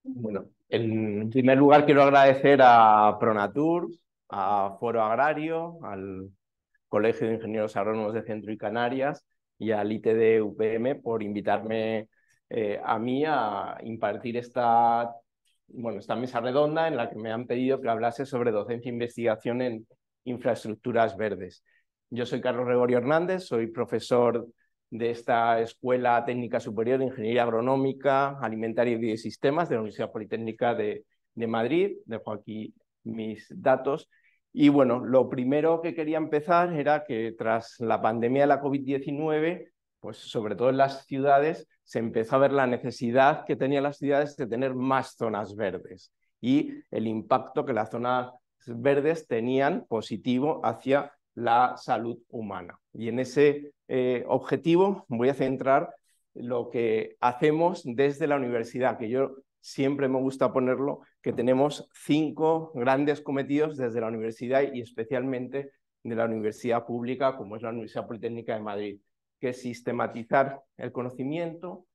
Bueno, en primer lugar quiero agradecer a Pronatur, a Foro Agrario, al Colegio de Ingenieros Agrónomos de Centro y Canarias y al ITD UPM por invitarme eh, a mí a impartir esta bueno, esta mesa redonda en la que me han pedido que hablase sobre docencia e investigación en infraestructuras verdes. Yo soy Carlos Gregorio Hernández, soy profesor de esta Escuela Técnica Superior de Ingeniería Agronómica, Alimentaria y Sistemas de la Universidad Politécnica de, de Madrid. Dejo aquí mis datos. Y bueno, lo primero que quería empezar era que tras la pandemia de la COVID-19, pues sobre todo en las ciudades, se empezó a ver la necesidad que tenían las ciudades de tener más zonas verdes y el impacto que las zonas verdes tenían positivo hacia la salud humana. Y en ese eh, objetivo voy a centrar lo que hacemos desde la universidad, que yo siempre me gusta ponerlo, que tenemos cinco grandes cometidos desde la universidad y especialmente de la universidad pública, como es la Universidad Politécnica de Madrid que sistematizar el conocimiento,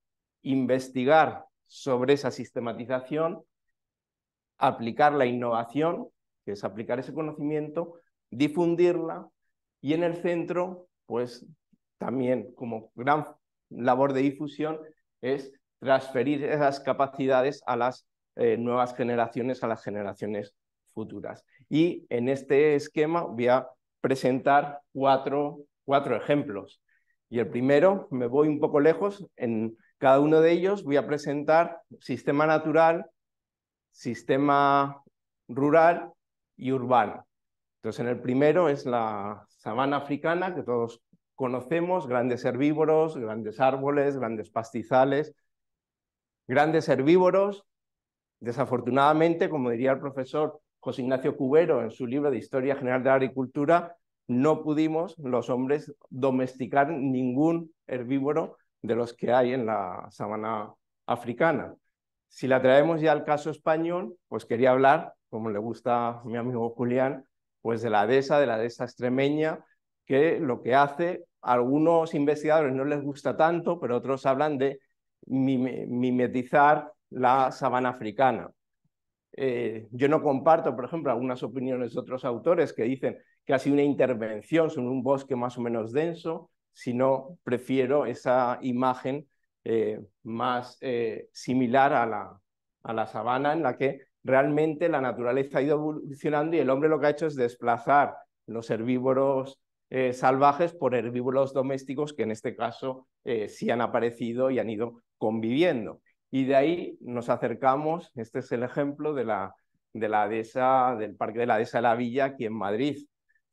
investigar sobre esa sistematización, aplicar la innovación, que es aplicar ese conocimiento, difundirla y en el centro, pues también como gran labor de difusión es transferir esas capacidades a las eh, nuevas generaciones, a las generaciones futuras. Y en este esquema voy a presentar cuatro ejemplos. Y el primero, me voy un poco lejos, en cada uno de ellos voy a presentar sistema natural, sistema rural y urbano. Entonces, en el primero es la sabana africana, que todos conocemos, grandes herbívoros, grandes árboles, grandes pastizales, grandes herbívoros. Desafortunadamente, como diría el profesor José Ignacio Cubero en su libro de Historia General de la Agricultura, no pudimos los hombres domesticar ningún herbívoro de los que hay en la sabana africana. Si la traemos ya al caso español, pues quería hablar, como le gusta a mi amigo Julián, pues de la dehesa, de la dehesa extremeña, que lo que hace, algunos investigadores no les gusta tanto, pero otros hablan de mimetizar la sabana africana. Eh, yo no comparto, por ejemplo, algunas opiniones de otros autores que dicen que ha sido una intervención sobre un bosque más o menos denso, sino prefiero esa imagen eh, más eh, similar a la, a la sabana en la que realmente la naturaleza ha ido evolucionando y el hombre lo que ha hecho es desplazar los herbívoros eh, salvajes por herbívoros domésticos que en este caso sí han aparecido y han ido conviviendo. Y de ahí nos acercamos, este es el ejemplo de la, de la del Parque de la Dehesa de la Villa aquí en Madrid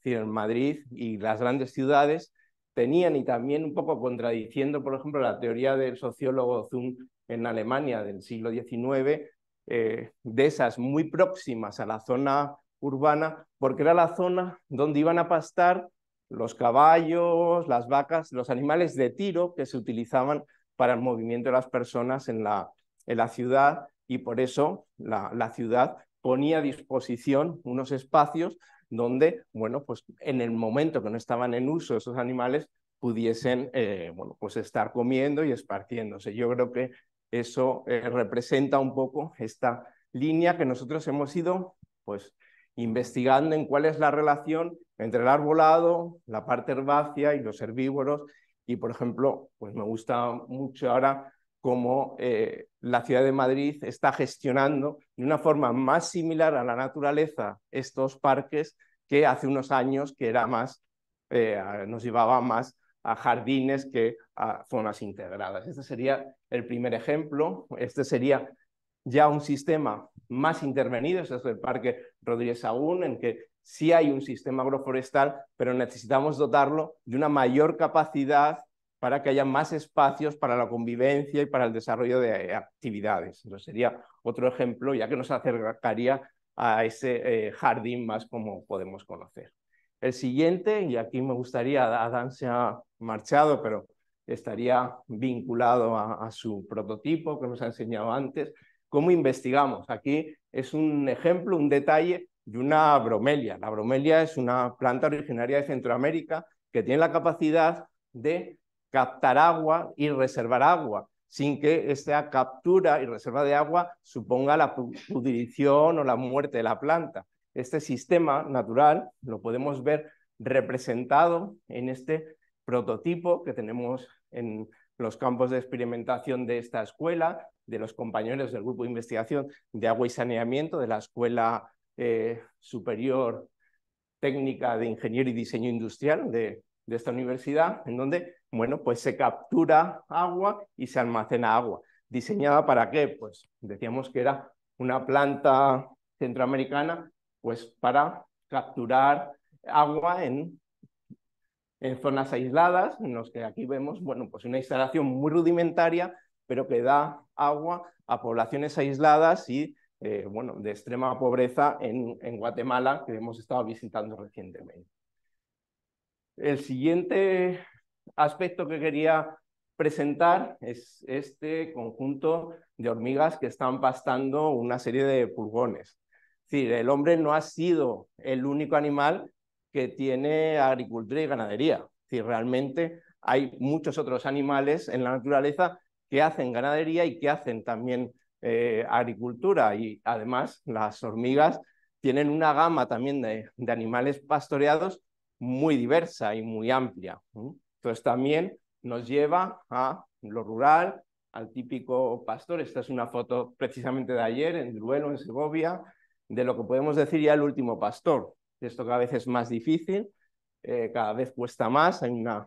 decir, en Madrid y las grandes ciudades tenían y también un poco contradiciendo, por ejemplo, la teoría del sociólogo Zung en Alemania del siglo XIX, eh, de esas muy próximas a la zona urbana, porque era la zona donde iban a pastar los caballos, las vacas, los animales de tiro que se utilizaban para el movimiento de las personas en la, en la ciudad y por eso la, la ciudad ponía a disposición unos espacios donde, bueno, pues en el momento que no estaban en uso esos animales, pudiesen, eh, bueno, pues estar comiendo y esparciéndose. Yo creo que eso eh, representa un poco esta línea que nosotros hemos ido, pues, investigando en cuál es la relación entre el arbolado, la parte herbácea y los herbívoros. Y, por ejemplo, pues me gusta mucho ahora como eh, la ciudad de Madrid está gestionando de una forma más similar a la naturaleza estos parques que hace unos años que era más, eh, nos llevaba más a jardines que a zonas integradas. Este sería el primer ejemplo. Este sería ya un sistema más intervenido, este es el Parque Rodríguez Aún, en que sí hay un sistema agroforestal, pero necesitamos dotarlo de una mayor capacidad para que haya más espacios para la convivencia y para el desarrollo de eh, actividades. Eso sería otro ejemplo, ya que nos acercaría a ese eh, jardín más como podemos conocer. El siguiente, y aquí me gustaría, Adán se ha marchado, pero estaría vinculado a su prototipo que nos ha enseñado antes, cómo investigamos. Aquí es un ejemplo, un detalle de una bromelia. La bromelia es una planta originaria de Centroamérica que tiene la capacidad de captar agua y reservar agua, sin que esta captura y reserva de agua suponga la pudrición o la muerte de la planta. Este sistema natural lo podemos ver representado en este prototipo que tenemos en los campos de experimentación de esta escuela, de los compañeros del grupo de investigación de agua y saneamiento de la Escuela eh, Superior Técnica de Ingeniería y Diseño Industrial de, de esta universidad, en donde bueno, pues se captura agua y se almacena agua. ¿Diseñada para qué? Pues decíamos que era una planta centroamericana, pues para capturar agua en, zonas aisladas, en los que aquí vemos, bueno, pues una instalación muy rudimentaria, pero que da agua a poblaciones aisladas y eh, bueno, de extrema pobreza en, en, Guatemala, que hemos estado visitando recientemente. El siguiente aspecto que quería presentar es este conjunto de hormigas que están pastando una serie de pulgones. el hombre no ha sido el único animal que tiene agricultura y ganadería. Es realmente hay muchos otros animales en la naturaleza que hacen ganadería y que hacen también eh, agricultura. Y además las hormigas tienen una gama también de, animales pastoreados muy diversa y muy amplia. Entonces también nos lleva a lo rural, al típico pastor. Esta es una foto precisamente de ayer en Duelo, en Segovia, de lo que podemos decir ya el último pastor. Esto cada vez es más difícil, eh, cada vez cuesta más, hay una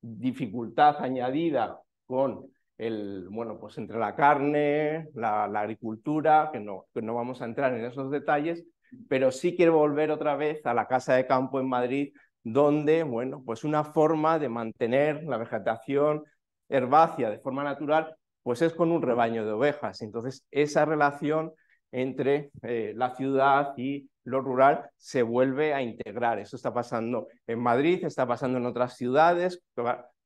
dificultad añadida con el, bueno, pues entre la carne, la, la agricultura, que no, que no vamos a entrar en esos detalles, pero sí quiero volver otra vez a la Casa de Campo en Madrid, donde, bueno, pues una forma de mantener la vegetación herbácea de forma natural, pues es con un rebaño de ovejas. Entonces, esa relación entre eh, la ciudad y lo rural se vuelve a integrar. Eso está pasando en Madrid, está pasando en otras ciudades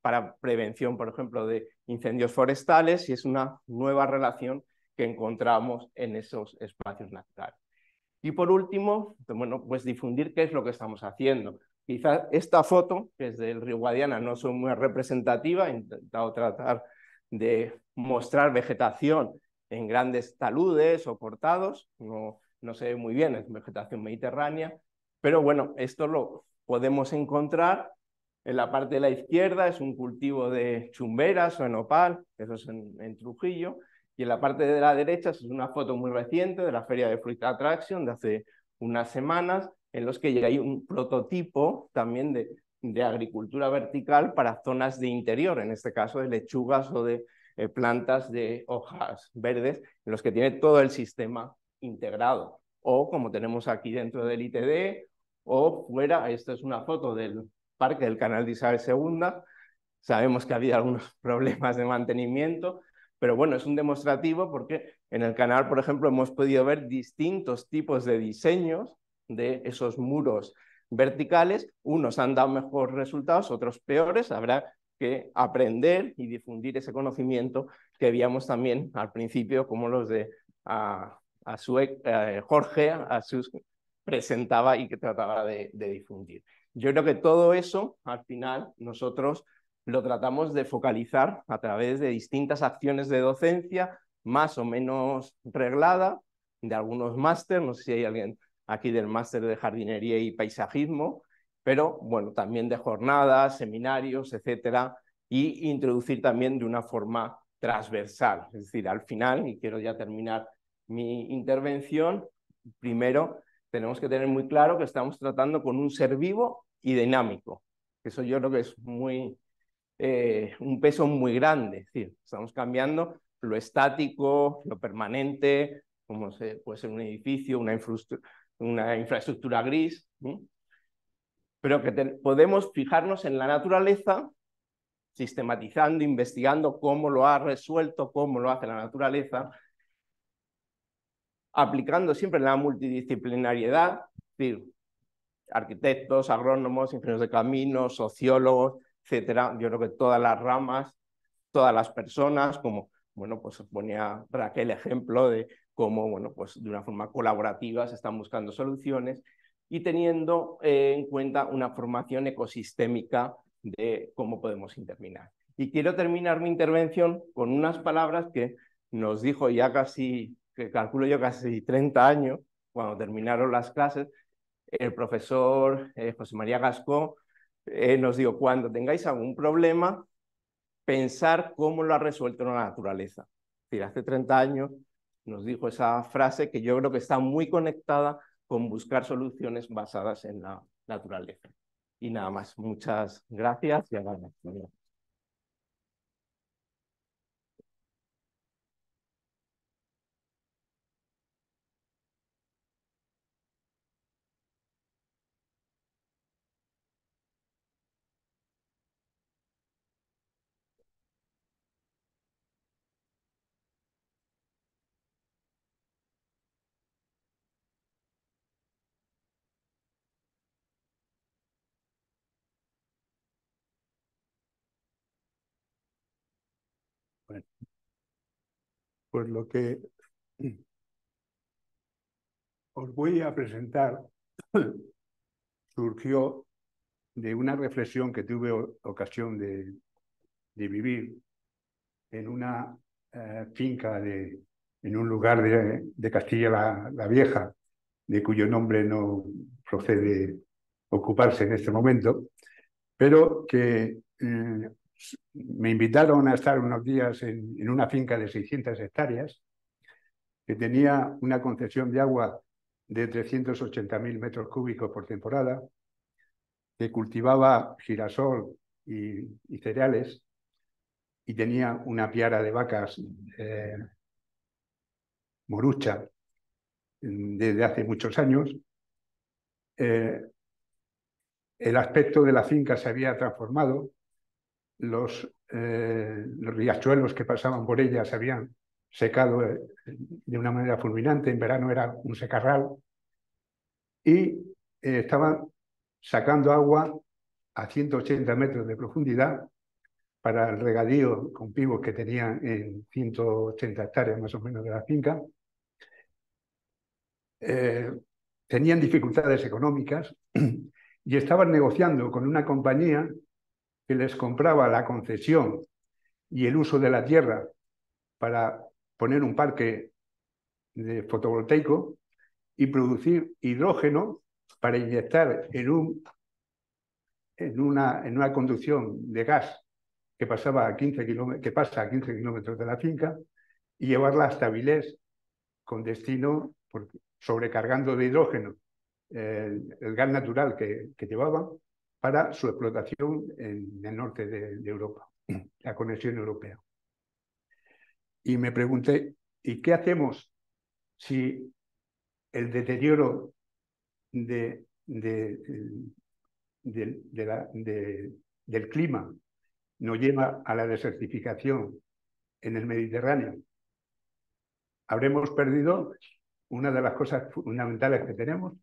para prevención, por ejemplo, de incendios forestales y es una nueva relación que encontramos en esos espacios naturales. Y por último, bueno, pues difundir qué es lo que estamos haciendo. Quizás esta foto, que es del río Guadiana, no es muy representativa, he intentado tratar de mostrar vegetación en grandes taludes o cortados, no, no se ve muy bien, es vegetación mediterránea, pero bueno, esto lo podemos encontrar en la parte de la izquierda, es un cultivo de chumberas o opal, eso es en, en Trujillo, y en la parte de la derecha es una foto muy reciente de la feria de Fruit Attraction de hace unas semanas, en los que ya hay un prototipo también de, agricultura vertical para zonas de interior, en este caso de lechugas o de eh, plantas de hojas verdes, en los que tiene todo el sistema integrado. O como tenemos aquí dentro del ITD, o fuera, esta es una foto del parque del canal de Isabel II, sabemos que ha habido algunos problemas de mantenimiento, pero bueno, es un demostrativo porque en el canal, por ejemplo, hemos podido ver distintos tipos de diseños de esos muros verticales. Unos han dado mejores resultados, otros peores. Habrá que aprender y difundir ese conocimiento que veíamos también al principio, como los de a, a eh, a Jorge presentaba y que trataba de, difundir. Yo creo que todo eso, al final, nosotros lo tratamos de focalizar a través de distintas acciones de docencia, más o menos reglada, de algunos máster, no sé si hay alguien aquí del máster de jardinería y paisajismo, pero bueno, también de jornadas, seminarios, etcétera, y introducir también de una forma transversal. Es decir, al final, y quiero ya terminar mi intervención, primero tenemos que tener muy claro que estamos tratando con un ser vivo y dinámico. Eso yo creo que es muy, eh, un peso muy grande. Es decir, estamos cambiando lo estático, lo permanente, como puede ser un edificio, una infraestructura una infraestructura gris, pero que podemos fijarnos en la naturaleza, sistematizando, investigando cómo lo ha resuelto, cómo lo hace la naturaleza, aplicando siempre la multidisciplinariedad, es decir, arquitectos, agrónomos, ingenieros de caminos, sociólogos, etcétera. Yo creo que todas las ramas, todas las personas, como bueno, pues ponía Raquel ejemplo de cómo, bueno, pues de una forma colaborativa se están buscando soluciones y teniendo eh, en cuenta una formación ecosistémica de cómo podemos interminar. Y quiero terminar mi intervención con unas palabras que nos dijo ya casi, que calculo yo casi 30 años, cuando terminaron las clases, el profesor eh, José María Gascó eh, nos dijo, cuando tengáis algún problema, pensar cómo lo ha resuelto la naturaleza. Es decir, hace 30 años nos dijo esa frase que yo creo que está muy conectada con buscar soluciones basadas en la naturaleza. Y nada más, muchas gracias y a Pues lo que os voy a presentar surgió de una reflexión que tuve ocasión de, vivir en una eh, finca de, en un lugar de, Castilla la, Vieja, de cuyo nombre no procede ocuparse en este momento, pero que eh, me invitaron a estar unos días en, una finca de 600 hectáreas que tenía una concesión de agua de 380.000 metros cúbicos por temporada, que cultivaba girasol y, cereales y tenía una piara de vacas eh, morucha desde hace muchos años. Eh, el aspecto de la finca se había transformado, eh, los, riachuelos que pasaban por ella se habían secado eh, de una manera fulminante, en verano era un secarral, y eh, estaban sacando agua a 180 metros de profundidad para el regadío con pivos que tenían en 180 hectáreas más o menos de la finca. tenían dificultades económicas y estaban negociando con una compañía que les compraba la concesión y el uso de la tierra para poner un parque fotovoltaico y producir hidrógeno para inyectar en, un, en, una, en una conducción de gas que, pasaba a que pasa a 15 kilómetros de la finca y llevarla hasta Vilés con destino, sobrecargando de hidrógeno eh, el, gas natural que, que llevaban para su explotación en el norte de, Europa, la conexión europea. Y me pregunté, ¿y qué hacemos si el deterioro del clima nos lleva a la desertificación en el Mediterráneo? Habremos perdido una de las cosas fundamentales que tenemos,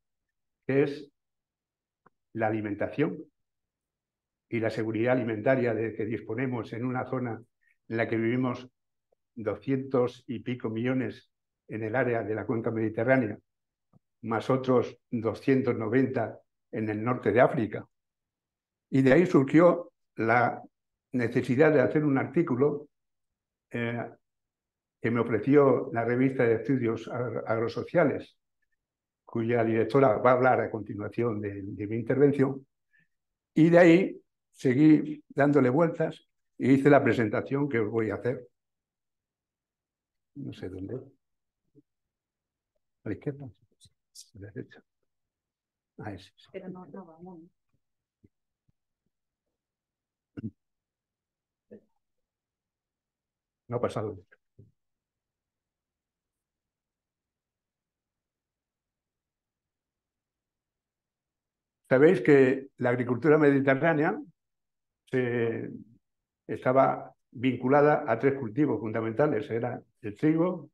que es la alimentación y la seguridad alimentaria de que disponemos en una zona en la que vivimos 200 y pico millones en el área de la cuenca mediterránea, más otros 290 en el norte de África. Y de ahí surgió la necesidad de hacer un artículo eh, que me ofreció la revista de estudios agrosociales cuya directora va a hablar a continuación de, mi intervención. Y de ahí seguí dándole vueltas y hice la presentación que os voy a hacer. No sé dónde. A la izquierda. A la derecha. Ah, ese. Pero no, No ha pasado. Sabéis que la agricultura mediterránea eh, estaba vinculada a tres cultivos fundamentales, era el trigo,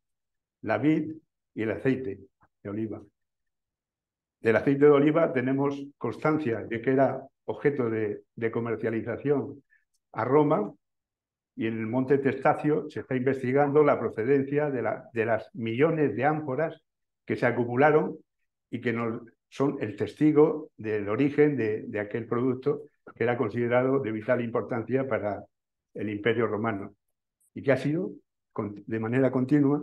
la vid y el aceite de oliva. Del aceite de oliva tenemos constancia de que era objeto de, comercialización a Roma y en el monte Testacio se está investigando la procedencia de, de las millones de ánforas que se acumularon y que nos son el testigo del origen de, aquel producto que era considerado de vital importancia para el imperio romano y que ha sido de manera continua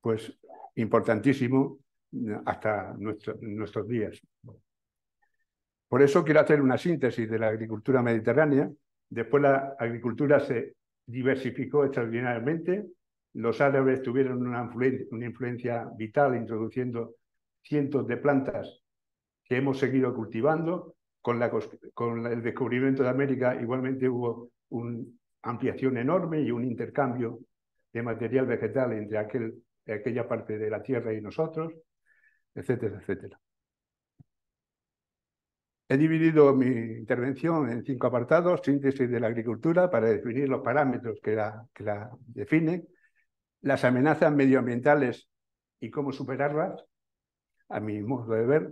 pues importantísimo eh, hasta nuestros días. Por eso quiero hacer una síntesis de la agricultura mediterránea. Después la agricultura se diversificó extraordinariamente. Los árabes tuvieron una influencia vital introduciendo cientos de plantas que hemos seguido cultivando. Con, con el descubrimiento de América igualmente hubo una ampliación enorme y un intercambio de material vegetal entre aquel, aquella parte de la Tierra y nosotros, etcétera, etcétera. He dividido mi intervención en cinco apartados, síntesis de la agricultura para definir los parámetros que la, que la definen, las amenazas medioambientales y cómo superarlas, a mi modo de ver,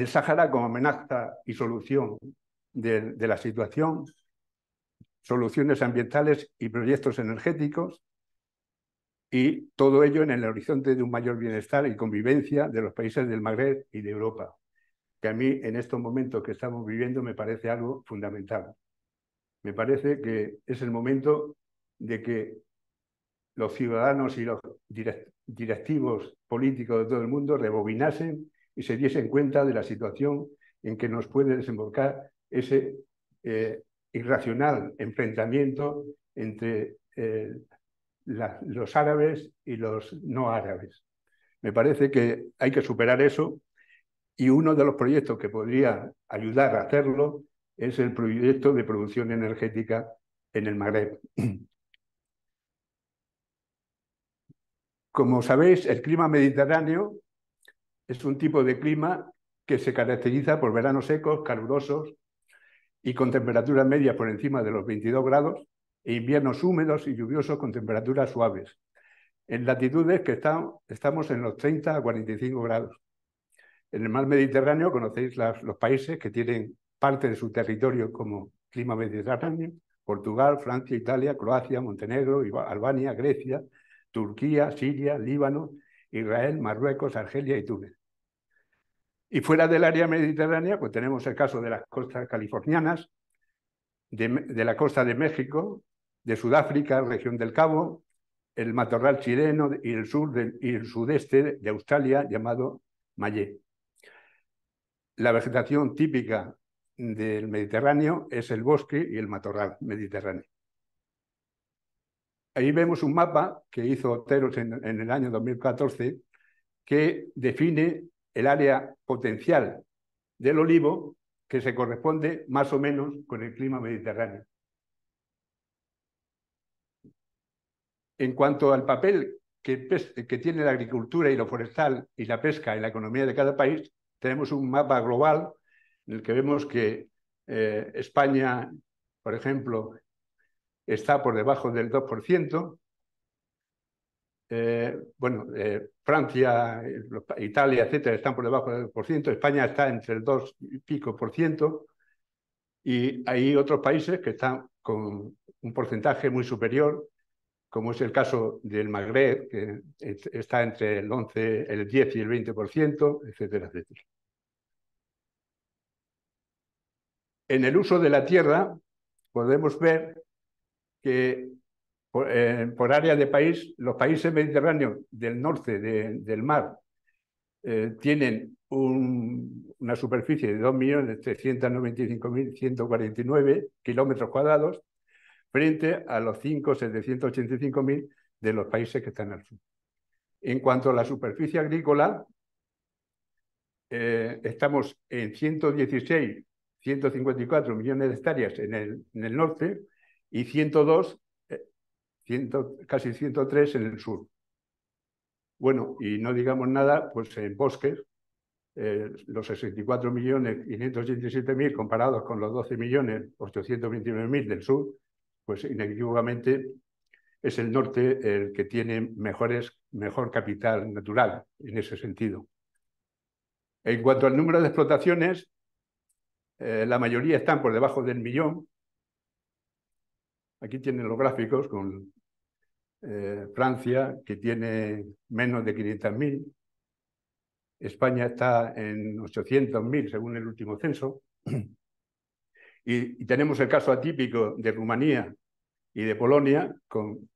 el Sahara como amenaza y solución de, la situación, soluciones ambientales y proyectos energéticos, y todo ello en el horizonte de un mayor bienestar y convivencia de los países del Magreb y de Europa, que a mí en estos momentos que estamos viviendo me parece algo fundamental. Me parece que es el momento de que los ciudadanos y los directivos políticos de todo el mundo rebobinasen y se en cuenta de la situación en que nos puede desembocar ese eh, irracional enfrentamiento entre eh, los árabes y los no árabes. Me parece que hay que superar eso y uno de los proyectos que podría ayudar a hacerlo es el proyecto de producción energética en el Magreb. Como sabéis, el clima mediterráneo es un tipo de clima que se caracteriza por veranos secos, calurosos y con temperaturas medias por encima de los 22 grados e inviernos húmedos y lluviosos con temperaturas suaves, en latitudes que estamos en los 30 a 45 grados. En el mar Mediterráneo conocéis los países que tienen parte de su territorio como clima mediterráneo, Portugal, Francia, Italia, Croacia, Montenegro, Albania, Grecia, Turquía, Siria, Líbano, Israel, Marruecos, Argelia y Túnez. Y fuera del área mediterránea, pues tenemos el caso de las costas californianas, de, la costa de México, de Sudáfrica, región del Cabo, el matorral chileno y el sur y el sudeste de Australia llamado Mayé. La vegetación típica del Mediterráneo es el bosque y el matorral mediterráneo. Ahí vemos un mapa que hizo Teros en el año 2014 que define el área potencial del olivo, que se corresponde más o menos con el clima mediterráneo. En cuanto al papel que, tiene la agricultura y lo forestal y la pesca en la economía de cada país, tenemos un mapa global en el que vemos que eh, España, por ejemplo, está por debajo del 2%, eh, bueno, eh, Francia, eh, Italia, etcétera, están por debajo del por España está entre el 2 y pico por ciento, y hay otros países que están con un porcentaje muy superior, como es el caso del Magreb, que está entre el 11, el 10 y el 20%, etcétera, etcétera. En el uso de la tierra podemos ver que eh, por, área de país, los países mediterráneos del norte del mar eh, tienen una superficie de 2.395.149 kilómetros cuadrados frente a los 5.785.000 de los países que están al sur. En cuanto a la superficie agrícola, eh, estamos en 116.154 millones de hectáreas en el, en el norte y 102 casi 103 en el sur. Bueno, y no digamos nada, pues en bosques, eh, los 64 millones comparados con los 12 millones del sur, pues inequívocamente es el norte el que tiene mejores, mejor capital natural en ese sentido. En cuanto al número de explotaciones, eh, la mayoría están por debajo del millón. Aquí tienen los gráficos con eh, Francia, que tiene menos de 500.000, España está en 800.000 según el último censo, y, tenemos el caso atípico de Rumanía y de Polonia, con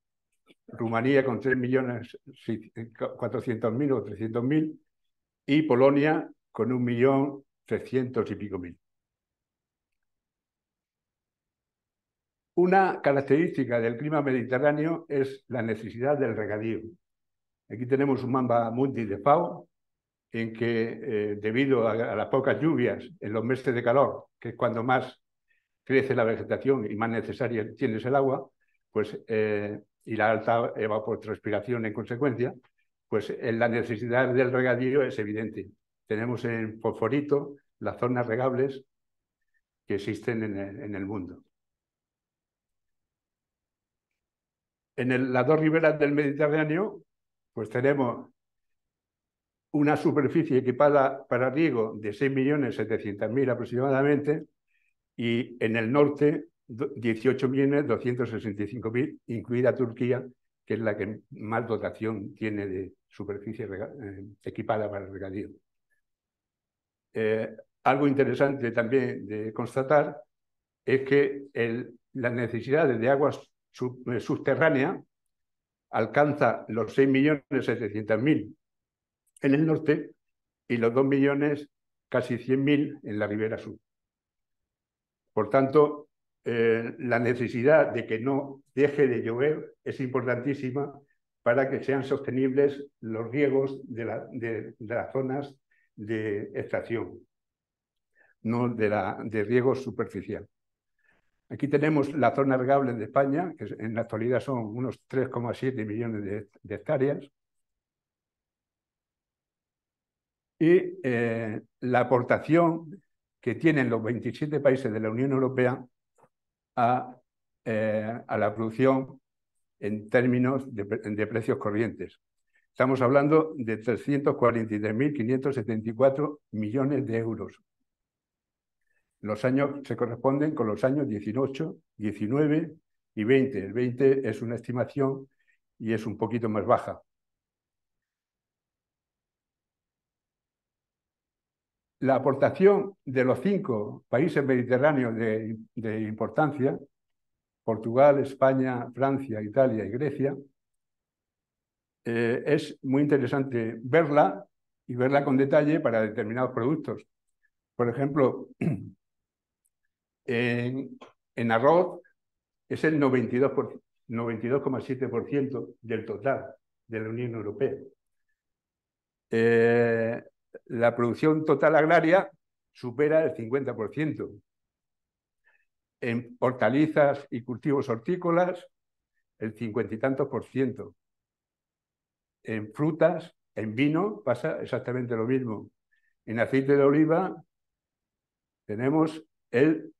Rumanía con 3.400.000 eh, o 300.000 y Polonia con 1.300.000 y pico mil. Una característica del clima mediterráneo es la necesidad del regadío. Aquí tenemos un mamba mundi de Pau, en que eh, debido a, las pocas lluvias en los meses de calor, que es cuando más crece la vegetación y más necesaria tienes el agua, pues, eh, y la alta evapotranspiración en consecuencia, pues la necesidad del regadío es evidente. Tenemos en fosforito las zonas regables que existen en el mundo. en las dos riberas del Mediterráneo, pues tenemos una superficie equipada para riego de 6.700.000 aproximadamente y en el norte 18.265.000, incluida Turquía, que es la que más dotación tiene de superficie eh, equipada para regadío. Eh, algo interesante también de constatar es que las necesidades de aguas eh, subterránea alcanza los 6.700.000 en el norte y los dos millones casi 100.000 en la ribera sur. Por tanto, eh, la necesidad de que no deje de llover es importantísima para que sean sostenibles los riegos de, las zonas de estación, no de, la, de riego superficial. Aquí tenemos la zona regable de España, que en la actualidad son unos 3,7 millones de, hectáreas. Y eh, la aportación que tienen los 27 países de la Unión Europea a, eh, la producción en términos de, de precios corrientes. Estamos hablando de 343.574 millones de euros los años se corresponden con los años 18, 19 y 20. El 20 es una estimación y es un poquito más baja. La aportación de los cinco países mediterráneos de, importancia, Portugal, España, Francia, Italia y Grecia, eh, es muy interesante verla y verla con detalle para determinados productos. Por ejemplo, en, arroz es el 92,7% del total de la Unión Europea. Eh, la producción total agraria supera el 50%. En hortalizas y cultivos hortícolas, el cincuenta y tantos por ciento. En frutas, en vino, pasa exactamente lo mismo. En aceite de oliva tenemos el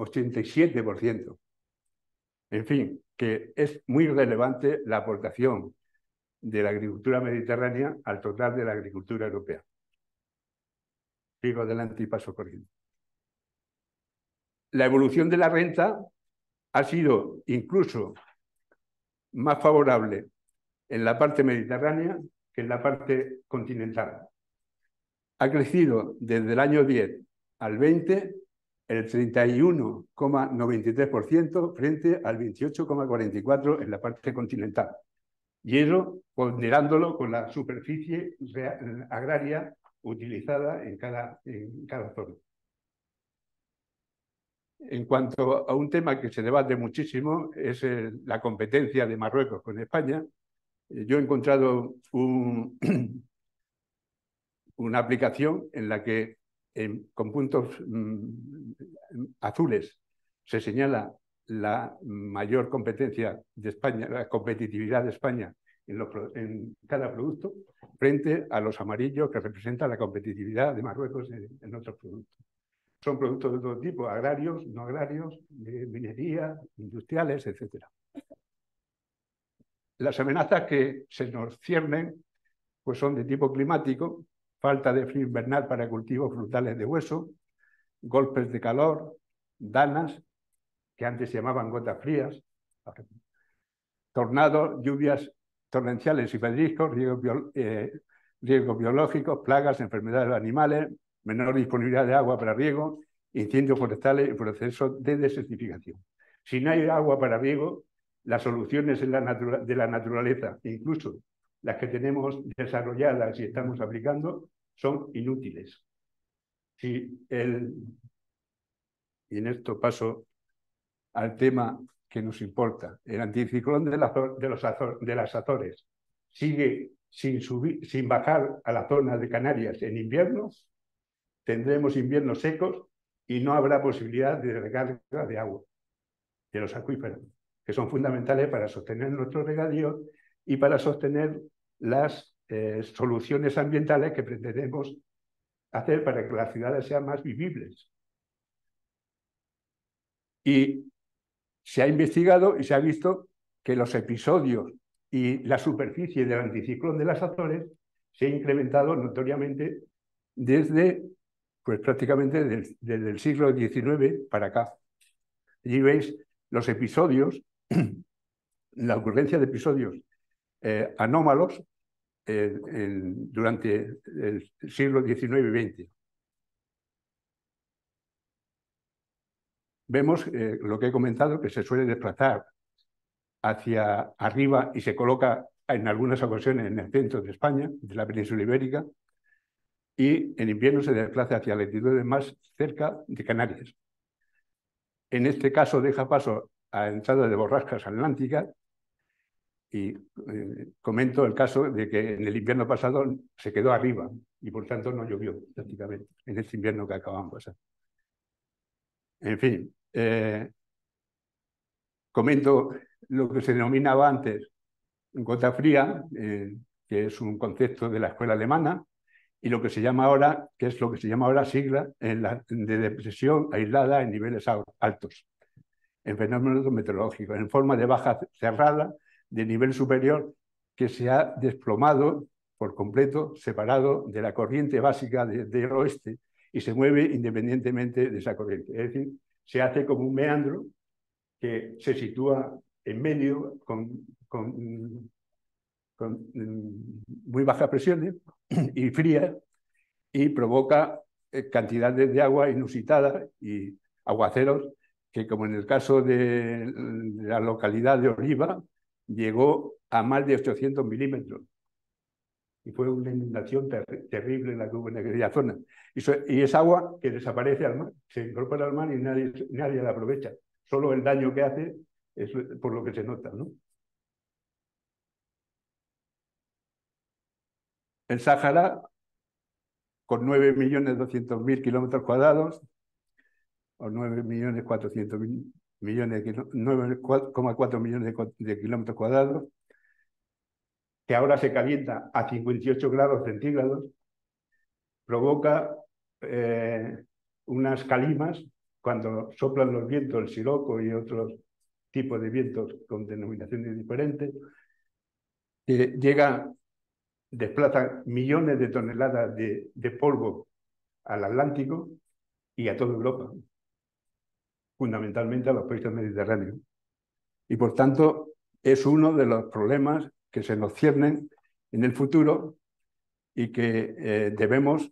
87%. En fin, que es muy relevante la aportación de la agricultura mediterránea al total de la agricultura europea. Sigo adelante y paso corriendo. La evolución de la renta ha sido incluso más favorable en la parte mediterránea que en la parte continental. Ha crecido desde el año 10 al 20 el 31,93% frente al 28,44% en la parte continental. Y eso ponderándolo con la superficie agraria utilizada en cada, en cada zona. En cuanto a un tema que se debate muchísimo, es la competencia de Marruecos con España. Eh, yo he encontrado una aplicación en la que con puntos mm, azules se señala la mayor competencia de España, la competitividad de España en, cada producto, frente a los amarillos que representan la competitividad de Marruecos en, otros productos. Son productos de todo tipo, agrarios, no agrarios, minería, industriales, etc. Las amenazas que se nos ciernen pues son de tipo climático, falta de frío invernal para cultivos frutales de hueso, golpes de calor, danas, que antes se llamaban gotas frías, tornados, lluvias torrenciales y pedriscos, riesgos, eh, biológicos, plagas, enfermedades animales, menor disponibilidad de agua para riego, incendios forestales y procesos de desertificación. Si no hay agua para riego, las soluciones de la naturaleza, incluso las que tenemos desarrolladas y estamos aplicando, son inútiles. Si y en esto paso al tema que nos importa, el anticiclón de, los de las Azores sigue sin, sin bajar a la zona de Canarias en invierno, tendremos inviernos secos y no habrá posibilidad de recarga de agua de los acuíferos, que son fundamentales para sostener nuestro regadío y para sostener las eh, soluciones ambientales que pretendemos hacer para que las ciudades sean más vivibles. Y se ha investigado y se ha visto que los episodios y la superficie del anticiclón de las Azores se ha incrementado notoriamente desde, pues prácticamente desde el siglo XIX para acá. Allí veis los episodios, la ocurrencia de episodios eh, anómalos eh, durante el siglo XIX y XX. Vemos eh, lo que he comentado, que se suele desplazar hacia arriba y se coloca en algunas ocasiones en el centro de España, de la península ibérica, y en invierno se desplaza hacia latitudes más cerca de Canarias. En este caso deja paso a entrada de borrascas atlánticas y eh, comento el caso de que en el invierno pasado se quedó arriba y por tanto no llovió prácticamente en este invierno que acabamos de pasar. En fin, eh, comento lo que se denominaba antes gota fría, eh, que es un concepto de la escuela alemana, y lo que se llama ahora, que es lo que se llama ahora sigla de depresión aislada en niveles altos, en fenómenos meteorológicos, en forma de baja cerrada de nivel superior que se ha desplomado por completo, separado de la corriente básica del oeste y se mueve independientemente de esa corriente. Es decir, se hace como un meandro que se sitúa en medio con, con, con mm, muy bajas presiones y frías y provoca eh, cantidades de agua inusitadas y aguaceros que, como en el caso de la localidad de Oliva, llegó a más de 800 milímetros. Y fue una inundación terrible terrible la en aquella zona. Y, es agua que desaparece al mar, se incorpora al mar y nadie, nadie la aprovecha. Solo el daño que hace es por lo que se nota. ¿no? El Sáhara, con 9.200.000 kilómetros cuadrados, o 9.400.000 millones de 9,4 millones de, kilómetros cuadrados, que ahora se calienta a 58 grados centígrados, provoca eh, unas calimas cuando soplan los vientos, el siroco y otros tipos de vientos con denominaciones diferentes, que llega, desplaza millones de toneladas de polvo al Atlántico y a toda Europa fundamentalmente a los países mediterráneos. Y por tanto, es uno de los problemas que se nos ciernen en el futuro y que eh, debemos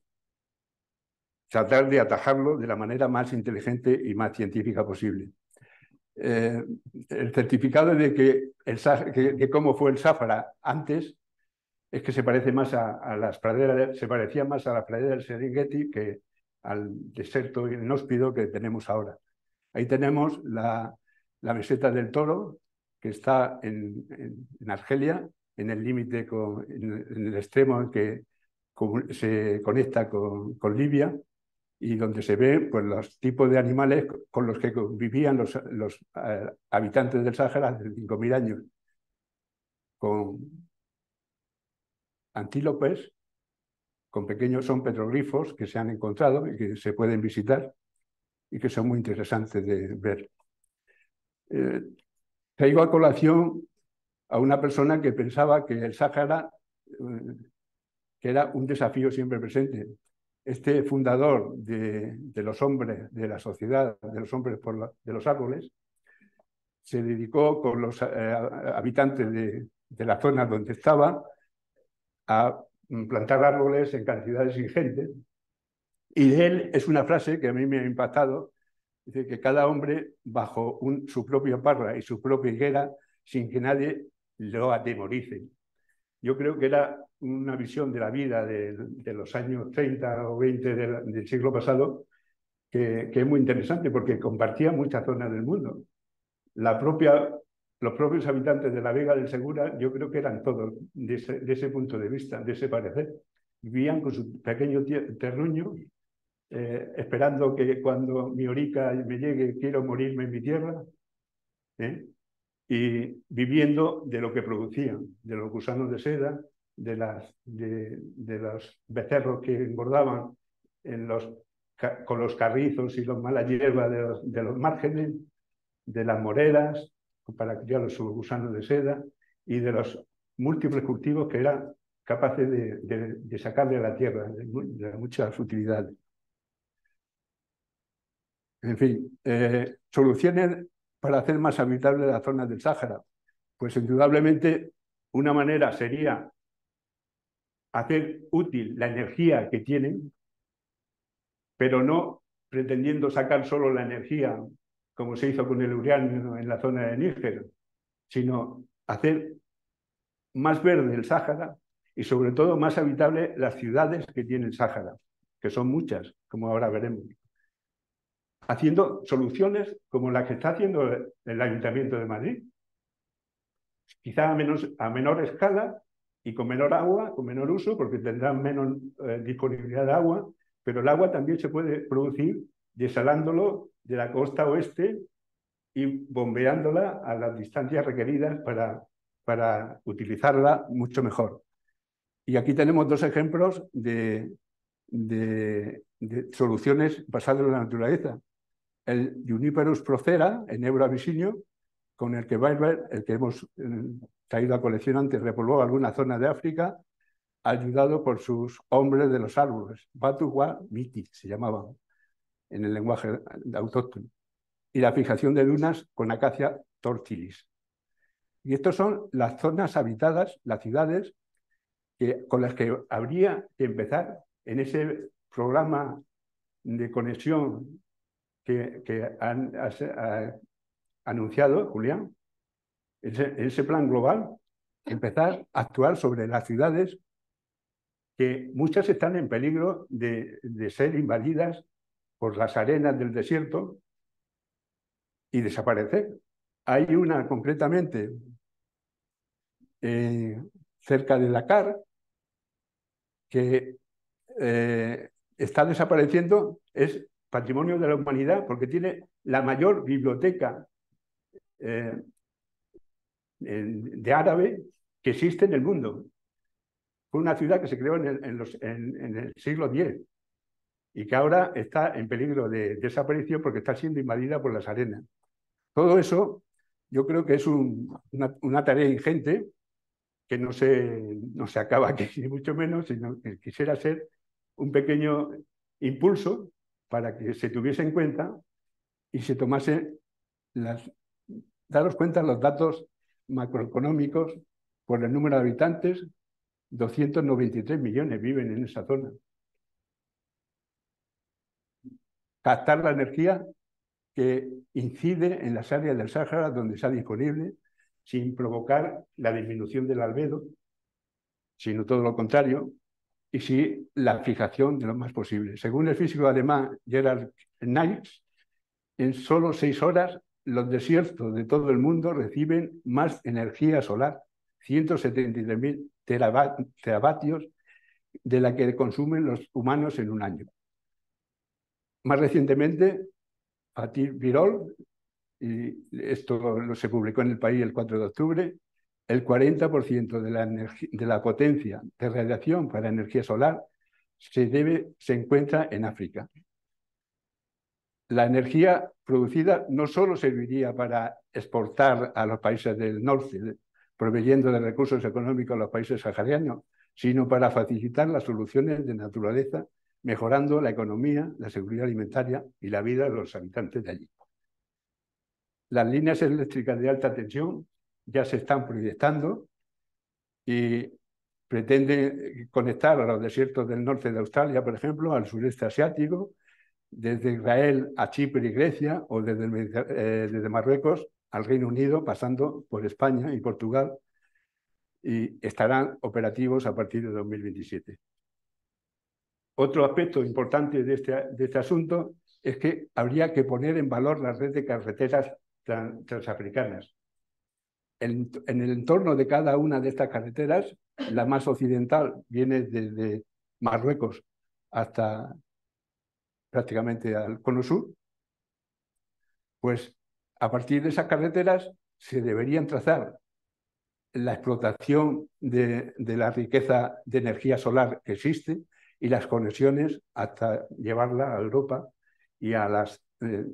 tratar de atajarlo de la manera más inteligente y más científica posible. Eh, el certificado de que, cómo fue el sáfara antes es que se parece más a, las praderas, se parecía más a las praderas del Serengeti que al desierto inhóspido que tenemos ahora. Ahí tenemos la, meseta del toro, que está en, Argelia, en el límite, en, el extremo en que se conecta con, Libia y donde se ven pues, los tipos de animales con los que vivían los, eh, habitantes del Sáhara hace 5.000 años, con antílopes, con pequeños son petroglifos que se han encontrado y que se pueden visitar, y que son muy interesantes de ver. Eh, traigo a colación a una persona que pensaba que el Sáhara eh, que era un desafío siempre presente. Este fundador de, los hombres, de la sociedad, de los hombres por de los árboles, se dedicó con los eh, habitantes de, de la zona donde estaba a plantar árboles en cantidades ingentes y de él es una frase que a mí me ha impactado, dice que cada hombre bajo un, su propia parra y su propia higuera, sin que nadie lo atemorice. Yo creo que era una visión de la vida de, los años 30 o 20 del, del siglo pasado que, es muy interesante porque compartía muchas zonas del mundo. La propia, los propios habitantes de la Vega del Segura, yo creo que eran todos de ese, de ese punto de vista, de ese parecer. Vivían con su pequeño terruño eh, esperando que cuando mi orica me llegue quiero morirme en mi tierra, ¿eh? y viviendo de lo que producían, de los gusanos de seda, de, las, de, los becerros que engordaban con los carrizos y los malas hierbas de los, márgenes, de las moreras para criar los gusanos de seda y de los múltiples cultivos que eran capaces de, sacarle a sacar de la tierra, de muchas utilidades. En fin, eh, soluciones para hacer más habitable la zona del Sáhara. Pues indudablemente una manera sería hacer útil la energía que tienen, pero no pretendiendo sacar solo la energía, como se hizo con el uranio en la zona de Níger, sino hacer más verde el Sáhara y sobre todo más habitable las ciudades que tiene el Sáhara, que son muchas, como ahora veremos haciendo soluciones como las que está haciendo el, Ayuntamiento de Madrid. Quizá a, menor escala y con menor agua, con menor uso, porque tendrán menos eh, disponibilidad de agua, pero el agua también se puede producir desalándolo de la costa oeste y bombeándola a las distancias requeridas para, para utilizarla mucho mejor. Y aquí tenemos dos ejemplos de, soluciones basadas en la naturaleza el Juniperus procera, en abisinio, con el que Weiber, el que hemos eh, traído a colección antes, repolvó alguna zona de África, ayudado por sus hombres de los árboles, Batuwa Miti se llamaba en el lenguaje autóctono, y la fijación de dunas con acacia tortilis. Y estas son las zonas habitadas, las ciudades que, con las que habría que empezar en ese programa de conexión que, han anunciado, Julián, ese, ese plan global, empezar a actuar sobre las ciudades que muchas están en peligro de, ser invadidas por las arenas del desierto y desaparecer. Hay una concretamente eh, cerca de Dakar que eh, está desapareciendo, es Patrimonio de la Humanidad, porque tiene la mayor biblioteca eh, de árabe que existe en el mundo. Fue una ciudad que se creó en el, siglo X y que ahora está en peligro de, desaparición porque está siendo invadida por las arenas. Todo eso yo creo que es una, tarea ingente que no se, no se acaba aquí, ni mucho menos, sino que quisiera ser un pequeño impulso para que se tuviese en cuenta y se tomase las, daros cuenta los datos macroeconómicos por el número de habitantes, 293 millones viven en esa zona. Captar la energía que incide en las áreas del Sáhara donde está disponible sin provocar la disminución del albedo, sino todo lo contrario, y sí la fijación de lo más posible. Según el físico alemán Gerard Knights, en solo seis horas los desiertos de todo el mundo reciben más energía solar, 173.000 teravatios, de la que consumen los humanos en un año. Más recientemente, Patir Virol, y esto se publicó en el país el 4 de octubre, el 40% de la, de la potencia de radiación para energía solar se, debe, se encuentra en África. La energía producida no solo serviría para exportar a los países del norte, proveyendo de recursos económicos a los países saharianos, sino para facilitar las soluciones de naturaleza, mejorando la economía, la seguridad alimentaria y la vida de los habitantes de allí. Las líneas eléctricas de alta tensión ya se están proyectando y pretende eh, conectar a los desiertos del norte de Australia, por ejemplo, al sureste asiático, desde Israel a Chipre y Grecia o desde, eh, desde Marruecos al Reino Unido, pasando por España y Portugal, y estarán operativos a partir de 2027. Otro aspecto importante de este, de este asunto es que habría que poner en valor la red de carreteras transafricanas, en el entorno de cada una de estas carreteras, la más occidental viene desde Marruecos hasta prácticamente al cono sur, pues a partir de esas carreteras se deberían trazar la explotación de, la riqueza de energía solar que existe y las conexiones hasta llevarla a Europa y a las eh,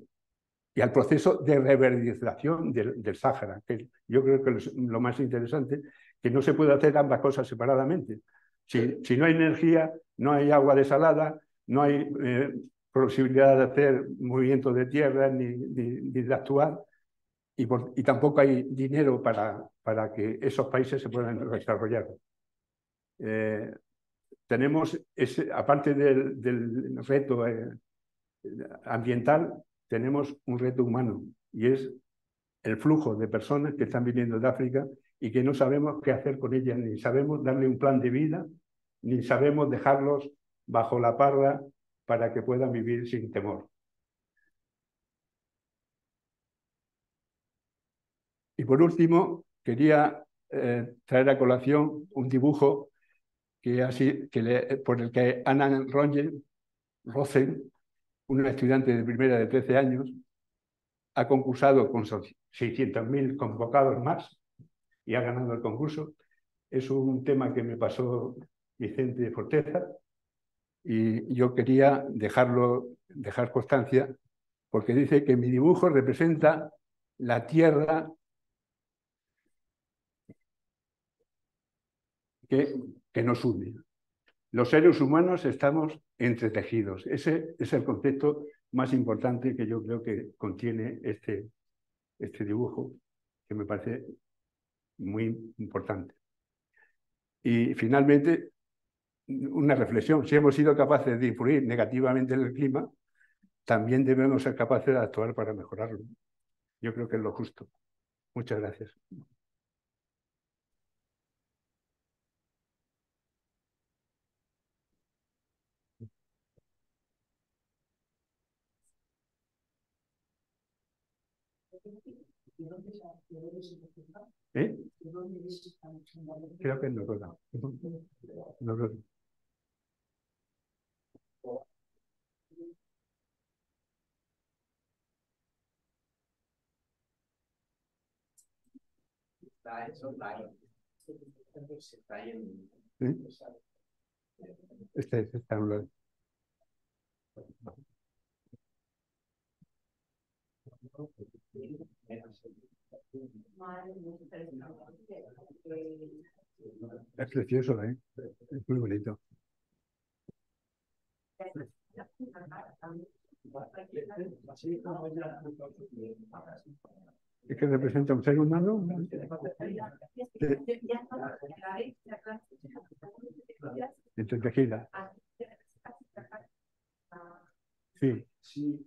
y al proceso de reverdización del, Sáhara, que yo creo que es lo más interesante, que no se puede hacer ambas cosas separadamente. Si, no hay energía, no hay agua desalada, no hay eh, posibilidad de hacer movimientos de tierra ni, de actuar, y, tampoco hay dinero para, para que esos países se puedan desarrollar. Eh, tenemos, aparte del, reto eh, ambiental, tenemos un reto humano y es el flujo de personas que están viniendo de África y que no sabemos qué hacer con ellas, ni sabemos darle un plan de vida, ni sabemos dejarlos bajo la parra para que puedan vivir sin temor. Y por último, quería eh, traer a colación un dibujo que, así, que por el que Anna Rosen una estudiante de primera de 13 años, ha concursado con 600.000 convocados más y ha ganado el concurso. Es un tema que me pasó Vicente Forteza y yo quería dejarlo, dejar constancia, porque dice que mi dibujo representa la tierra que, que nos une. Los seres humanos estamos entre tejidos. Ese es el concepto más importante que yo creo que contiene este, este dibujo, que me parece muy importante. Y finalmente, una reflexión. Si hemos sido capaces de influir negativamente en el clima, también debemos ser capaces de actuar para mejorarlo. Yo creo que es lo justo. Muchas gracias. ¿Eh? Creo que no Noruega. Noruega. Está está en... Es precioso, ¿eh? Es muy bonito. Es que representa un ser humano. tejida. sí Sí.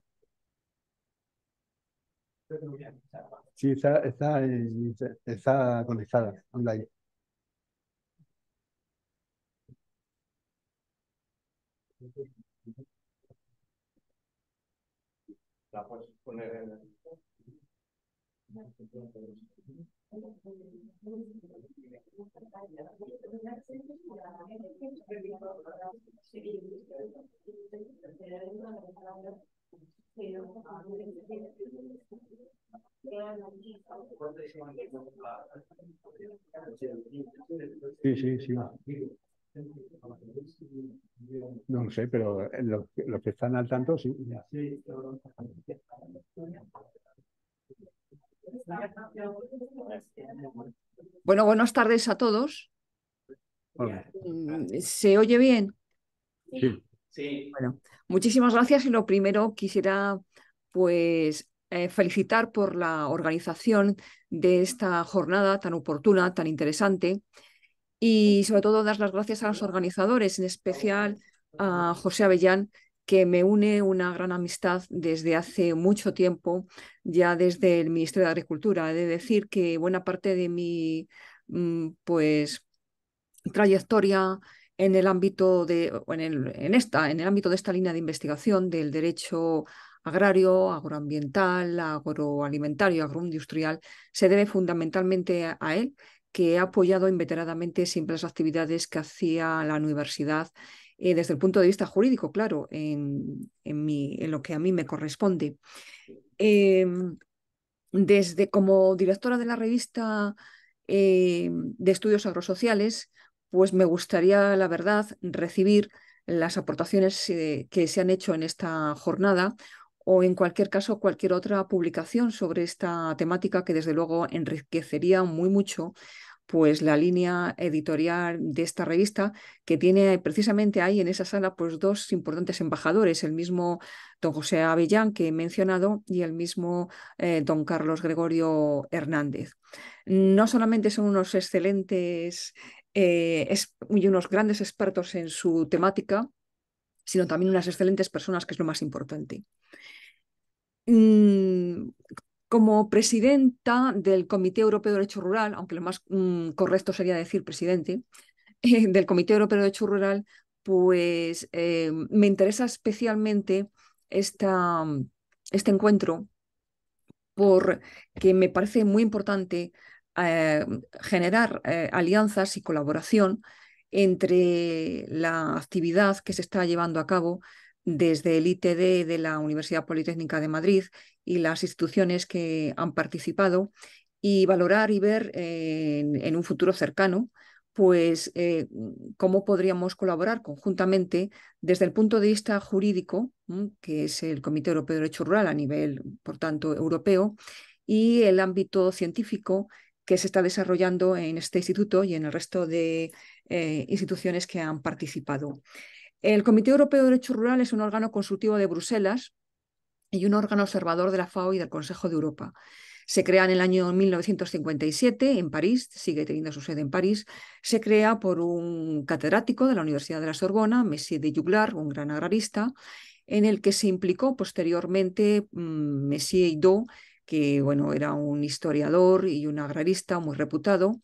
Sí, está, está, está conectada online. La puedes poner en el... Sí, sí, sí. No sé, pero eh, los, que están al tanto, sí. Bueno, buenas tardes a todos. Mm, ¿Se oye bien? Sí. Bueno, muchísimas gracias y lo primero quisiera pues eh, felicitar por la organización de esta jornada tan oportuna, tan interesante y sobre todo dar las gracias a los organizadores, en especial a José Avellán, que me une una gran amistad desde hace mucho tiempo, ya desde el Ministerio de Agricultura. He de decir que buena parte de mi mm, pues, trayectoria en el ámbito de, en, esta, en el ámbito de esta línea de investigación del derecho agrario, agroambiental, agroalimentario, agroindustrial, se debe fundamentalmente a él, que ha apoyado inveteradamente siempre las actividades que hacía la universidad eh, desde el punto de vista jurídico, claro, en, lo que a mí me corresponde. Em, desde como directora de la revista eh, de estudios agrosociales, pues me gustaría, la verdad, recibir las aportaciones eh, que se han hecho en esta jornada o en cualquier caso cualquier otra publicación sobre esta temática que desde luego enriquecería muy mucho pues la línea editorial de esta revista que tiene precisamente ahí en esa sala pues dos importantes embajadores, el mismo don José Avellán que he mencionado y el mismo eh, don Carlos Gregorio Hernández. No solamente son unos excelentes eh, es, y unos grandes expertos en su temática, sino también unas excelentes personas, que es lo más importante. Mm, como presidenta del Comité Europeo de Derecho Rural, aunque lo más mm, correcto sería decir presidente, eh, del Comité Europeo de Derecho Rural, pues eh, me interesa especialmente mm, este encuentro porque me parece muy importante eh, generar alianzas y colaboración entre la actividad que se está llevando a cabo desde el ITD de la Universidad Politécnica de Madrid y las instituciones que han participado y valorar y ver eh, en, un futuro cercano pues eh, cómo podríamos colaborar conjuntamente desde el punto de vista jurídico, que es el Comité Europeo de Derecho Rural a nivel, por tanto, europeo, y el ámbito científico que se está desarrollando en este instituto y en el resto de eh, instituciones que han participado. El Comité Europeo de Derecho Rural es un órgano consultivo de Bruselas y un órgano observador de la FAO y del Consejo de Europa. Se crea en el año 1957 en París, sigue teniendo su sede en París. Se crea por un catedrático de la Universidad de la Sorbona, Messier de Juglar, un gran agrarista, en el que se implicó posteriormente mm, Messier que bueno, era un historiador y un agrarista muy reputado,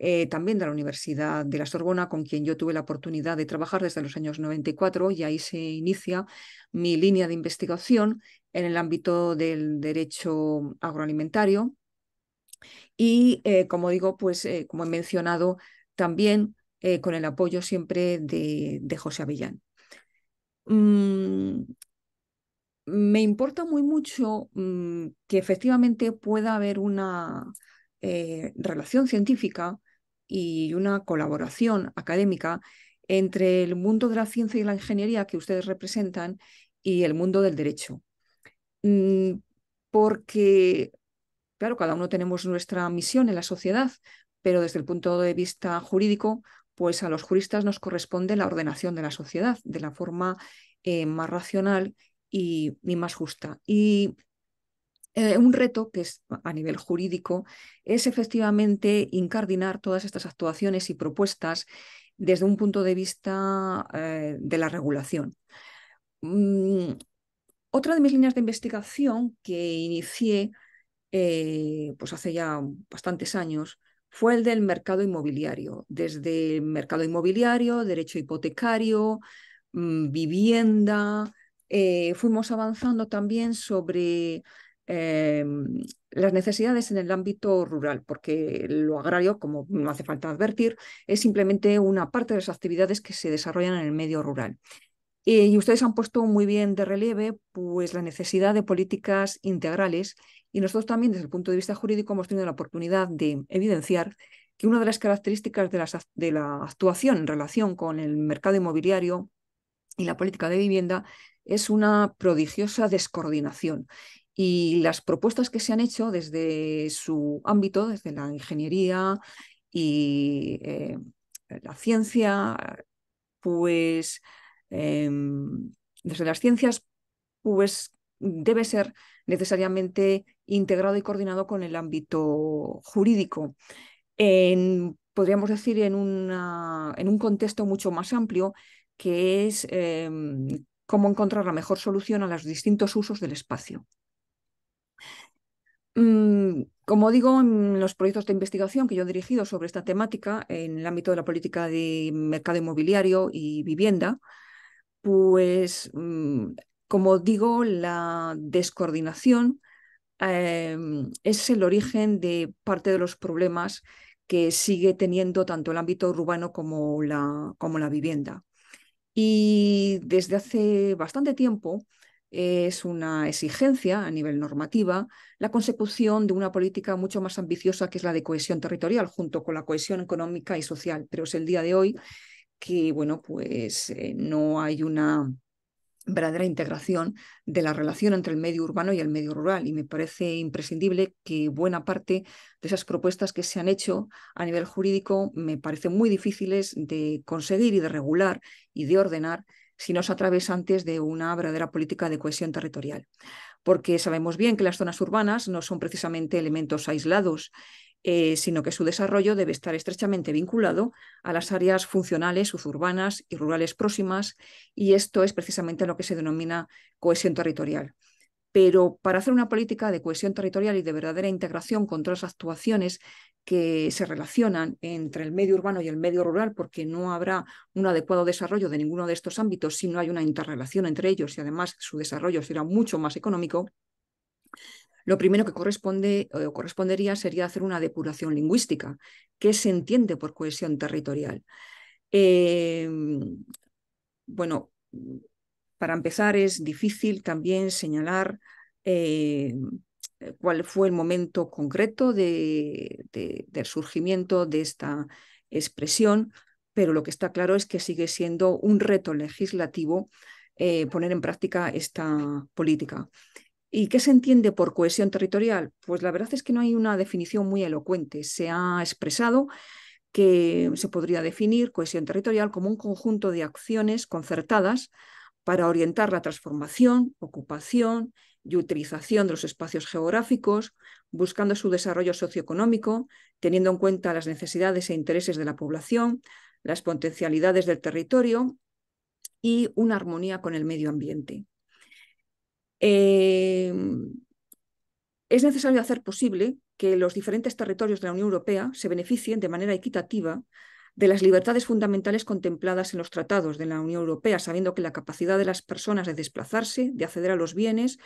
eh, también de la Universidad de la Sorbona, con quien yo tuve la oportunidad de trabajar desde los años 94 y ahí se inicia mi línea de investigación en el ámbito del derecho agroalimentario. Y eh, como digo, pues eh, como he mencionado, también con el apoyo siempre de, José Avellán. Mm, me importa muy mucho mm, que efectivamente pueda haber una relación científica y una colaboración académica entre el mundo de la ciencia y la ingeniería que ustedes representan y el mundo del derecho. Mm, porque, claro, cada uno tenemos nuestra misión en la sociedad, pero desde el punto de vista jurídico, pues a los juristas nos corresponde la ordenación de la sociedad de la forma eh, más racional y, más justa. Y eh, un reto que es a nivel jurídico es efectivamente incardinar todas estas actuaciones y propuestas desde un punto de vista eh, de la regulación. Mm, otra de mis líneas de investigación que inicié eh, pues hace ya bastantes años fue el del mercado inmobiliario, desde el mercado inmobiliario, derecho hipotecario, mm, vivienda. fuimos avanzando también sobre Em, las necesidades en el ámbito rural, porque lo agrario, como no hace falta advertir, es simplemente una parte de las actividades que se desarrollan en el medio rural. Eh, y ustedes han puesto muy bien de relieve pues, la necesidad de políticas integrales y nosotros también desde el punto de vista jurídico hemos tenido la oportunidad de evidenciar que una de las características de, de la actuación en relación con el mercado inmobiliario y la política de vivienda es una prodigiosa descoordinación y las propuestas que se han hecho desde su ámbito, desde la ingeniería y eh, la ciencia, pues em, desde las ciencias, pues debe ser necesariamente integrado y coordinado con el ámbito jurídico. podríamos decir, en, un contexto mucho más amplio, que es em, cómo encontrar la mejor solución a los distintos usos del espacio. Mm, como digo, en los proyectos de investigación que yo he dirigido sobre esta temática en el ámbito de la política de mercado inmobiliario y vivienda, pues, mm, como digo, la descoordinación eh, es el origen de parte de los problemas que sigue teniendo tanto el ámbito urbano como la, como la vivienda. Y desde hace bastante tiempo, es una exigencia a nivel normativa la consecución de una política mucho más ambiciosa que es la de cohesión territorial junto con la cohesión económica y social. Pero es el día de hoy que bueno, pues eh, no hay una verdadera integración de la relación entre el medio urbano y el medio rural. Y me parece imprescindible que buena parte de esas propuestas que se han hecho a nivel jurídico me parecen muy difíciles de conseguir y de regular y de ordenar sino no se antes de una verdadera política de cohesión territorial. Porque sabemos bien que las zonas urbanas no son precisamente elementos aislados, eh, sino que su desarrollo debe estar estrechamente vinculado a las áreas funcionales, suburbanas y rurales próximas, y esto es precisamente lo que se denomina cohesión territorial pero para hacer una política de cohesión territorial y de verdadera integración con todas las actuaciones que se relacionan entre el medio urbano y el medio rural, porque no habrá un adecuado desarrollo de ninguno de estos ámbitos si no hay una interrelación entre ellos y además su desarrollo será mucho más económico, lo primero que corresponde eh, o correspondería sería hacer una depuración lingüística. ¿Qué se entiende por cohesión territorial? Em, bueno, para empezar, es difícil también señalar eh, cuál fue el momento concreto del surgimiento de esta expresión, pero lo que está claro es que sigue siendo un reto legislativo eh, poner en práctica esta política. ¿Y qué se entiende por cohesión territorial? Pues la verdad es que no hay una definición muy elocuente. Se ha expresado que se podría definir cohesión territorial como un conjunto de acciones concertadas para orientar la transformación, ocupación y utilización de los espacios geográficos, buscando su desarrollo socioeconómico, teniendo en cuenta las necesidades e intereses de la población, las potencialidades del territorio y una armonía con el medio ambiente. Eh, es necesario hacer posible que los diferentes territorios de la Unión Europea se beneficien de manera equitativa de las libertades fundamentales contempladas en los tratados de la Unión Europea, sabiendo que la capacidad de las personas de desplazarse, de acceder a los bienes,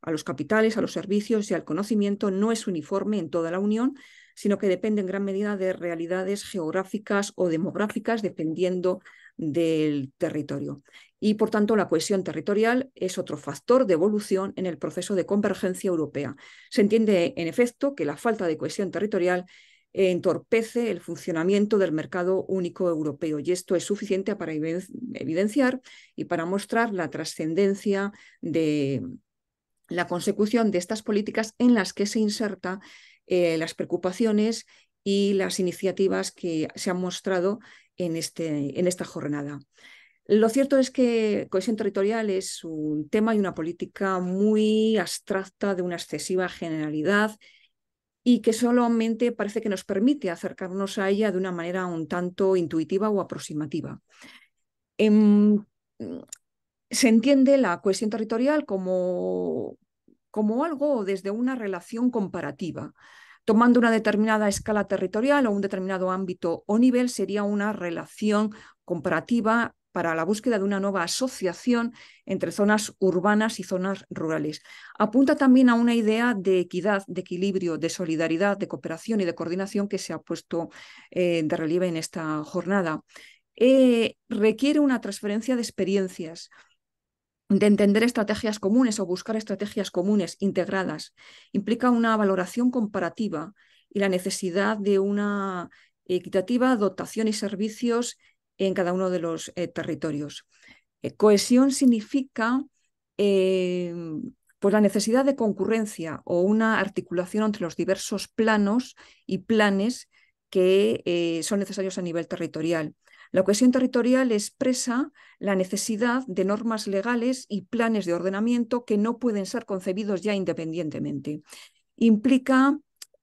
a los capitales, a los servicios y al conocimiento no es uniforme en toda la Unión, sino que depende en gran medida de realidades geográficas o demográficas, dependiendo del territorio. Y por tanto, la cohesión territorial es otro factor de evolución en el proceso de convergencia europea. Se entiende, en efecto, que la falta de cohesión territorial entorpece el funcionamiento del mercado único europeo. Y esto es suficiente para evidenciar y para mostrar la trascendencia de la consecución de estas políticas en las que se inserta eh, las preocupaciones y las iniciativas que se han mostrado en, este, en esta jornada. Lo cierto es que cohesión territorial es un tema y una política muy abstracta, de una excesiva generalidad y que solamente parece que nos permite acercarnos a ella de una manera un tanto intuitiva o aproximativa. Em, se entiende la cohesión territorial como, como algo desde una relación comparativa. Tomando una determinada escala territorial o un determinado ámbito o nivel sería una relación comparativa para la búsqueda de una nueva asociación entre zonas urbanas y zonas rurales. Apunta también a una idea de equidad, de equilibrio, de solidaridad, de cooperación y de coordinación que se ha puesto eh, de relieve en esta jornada. Eh, requiere una transferencia de experiencias, de entender estrategias comunes o buscar estrategias comunes integradas. Implica una valoración comparativa y la necesidad de una equitativa dotación y servicios en cada uno de los eh, territorios. Eh, cohesión significa eh, pues la necesidad de concurrencia o una articulación entre los diversos planos y planes que son necesarios a nivel territorial. La cohesión territorial expresa la necesidad de normas legales y planes de ordenamiento que no pueden ser concebidos ya independientemente. Implica,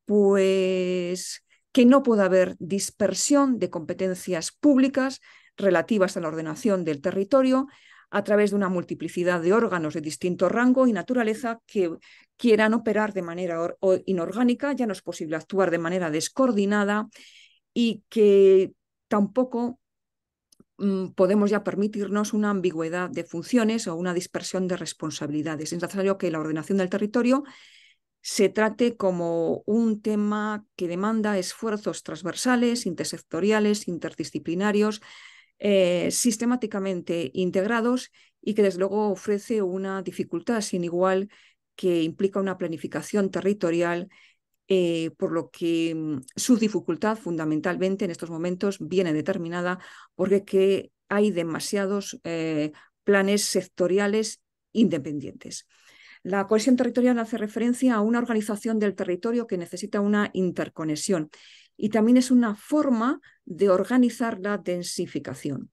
pues, que no pueda haber dispersión de competencias públicas relativas a la ordenación del territorio a través de una multiplicidad de órganos de distinto rango y naturaleza que quieran operar de manera inorgánica, ya no es posible actuar de manera descoordinada y que tampoco mm, podemos ya permitirnos una ambigüedad de funciones o una dispersión de responsabilidades. Es necesario que la ordenación del territorio se trate como un tema que demanda esfuerzos transversales, intersectoriales, interdisciplinarios, eh, sistemáticamente integrados y que desde luego ofrece una dificultad sin igual que implica una planificación territorial, eh, por lo que mm, su dificultad fundamentalmente en estos momentos viene determinada porque que hay demasiados eh, planes sectoriales independientes. La cohesión territorial hace referencia a una organización del territorio que necesita una interconexión y también es una forma de organizar la densificación.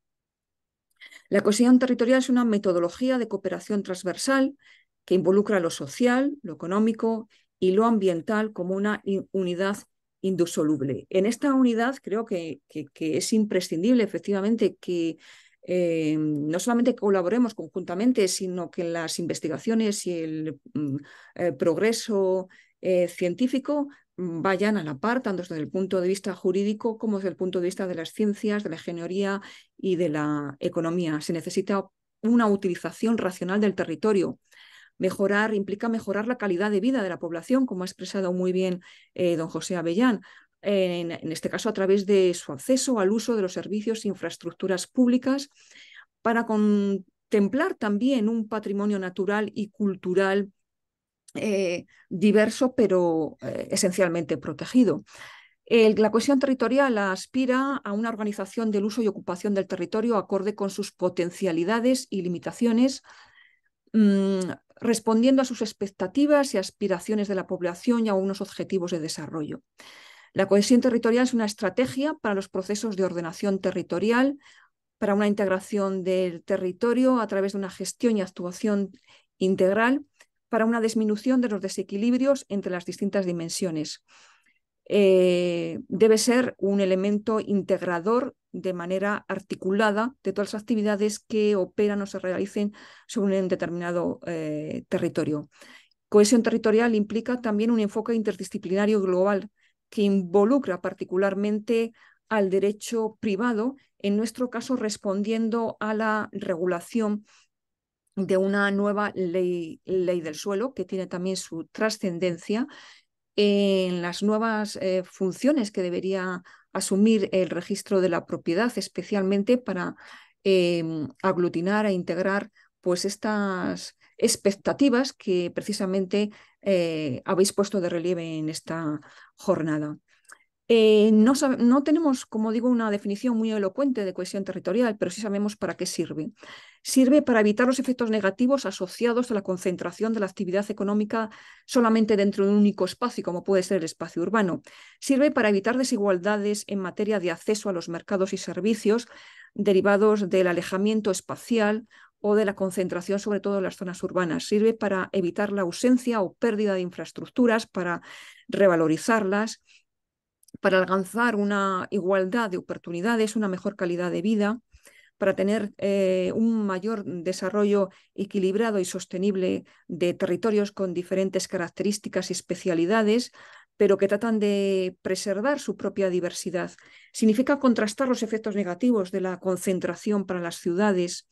La cohesión territorial es una metodología de cooperación transversal que involucra lo social, lo económico y lo ambiental como una unidad indisoluble. En esta unidad creo que, es imprescindible efectivamente que eh, no solamente colaboremos conjuntamente, sino que las investigaciones y el, mm, eh, progreso eh, científico mm, vayan a la par, tanto desde el punto de vista jurídico como desde el punto de vista de las ciencias, de la ingeniería y de la economía. Se necesita una utilización racional del territorio. Mejorar implica mejorar la calidad de vida de la población, como ha expresado muy bien don José Avellán en, este caso a través de su acceso al uso de los servicios e infraestructuras públicas, para contemplar también un patrimonio natural y cultural eh, diverso, pero eh, esencialmente protegido. la cohesión territorial aspira a una organización del uso y ocupación del territorio acorde con sus potencialidades y limitaciones, mm, respondiendo a sus expectativas y aspiraciones de la población y a unos objetivos de desarrollo. La cohesión territorial es una estrategia para los procesos de ordenación territorial, para una integración del territorio a través de una gestión y actuación integral, para una disminución de los desequilibrios entre las distintas dimensiones. Eh, debe ser un elemento integrador de manera articulada de todas las actividades que operan o se realicen sobre un determinado eh, territorio. Cohesión territorial implica también un enfoque interdisciplinario global que involucra particularmente al derecho privado, en nuestro caso respondiendo a la regulación de una nueva ley, ley del suelo que tiene también su trascendencia en las nuevas eh, funciones que debería asumir el registro de la propiedad, especialmente para em, aglutinar e integrar pues estas expectativas que precisamente eh, habéis puesto de relieve en esta jornada. Eh, no, tenemos, como digo, una definición muy elocuente de cohesión territorial, pero sí sabemos para qué sirve. Sirve para evitar los efectos negativos asociados a la concentración de la actividad económica solamente dentro de un único espacio, como puede ser el espacio urbano. Sirve para evitar desigualdades en materia de acceso a los mercados y servicios derivados del alejamiento espacial o de la concentración, sobre todo en las zonas urbanas. Sirve para evitar la ausencia o pérdida de infraestructuras, para revalorizarlas, para alcanzar una igualdad de oportunidades, una mejor calidad de vida, para tener eh, un mayor desarrollo equilibrado y sostenible de territorios con diferentes características y especialidades, pero que tratan de preservar su propia diversidad. Significa contrastar los efectos negativos de la concentración para las ciudades,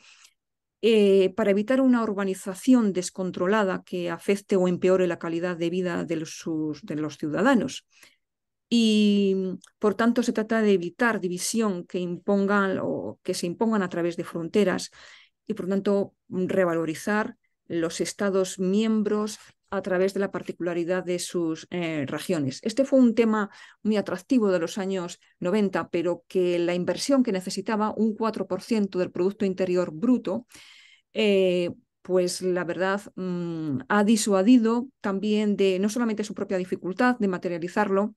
eh, para evitar una urbanización descontrolada que afecte o empeore la calidad de vida de los, de los ciudadanos. Y mm, por tanto se trata de evitar división que impongan o que se impongan a través de fronteras y por tanto revalorizar los Estados miembros, a través de la particularidad de sus eh, regiones. Este fue un tema muy atractivo de los años 90, pero que la inversión que necesitaba, un 4% del Producto Interior Bruto, eh, pues la verdad mm, ha disuadido también de no solamente su propia dificultad de materializarlo,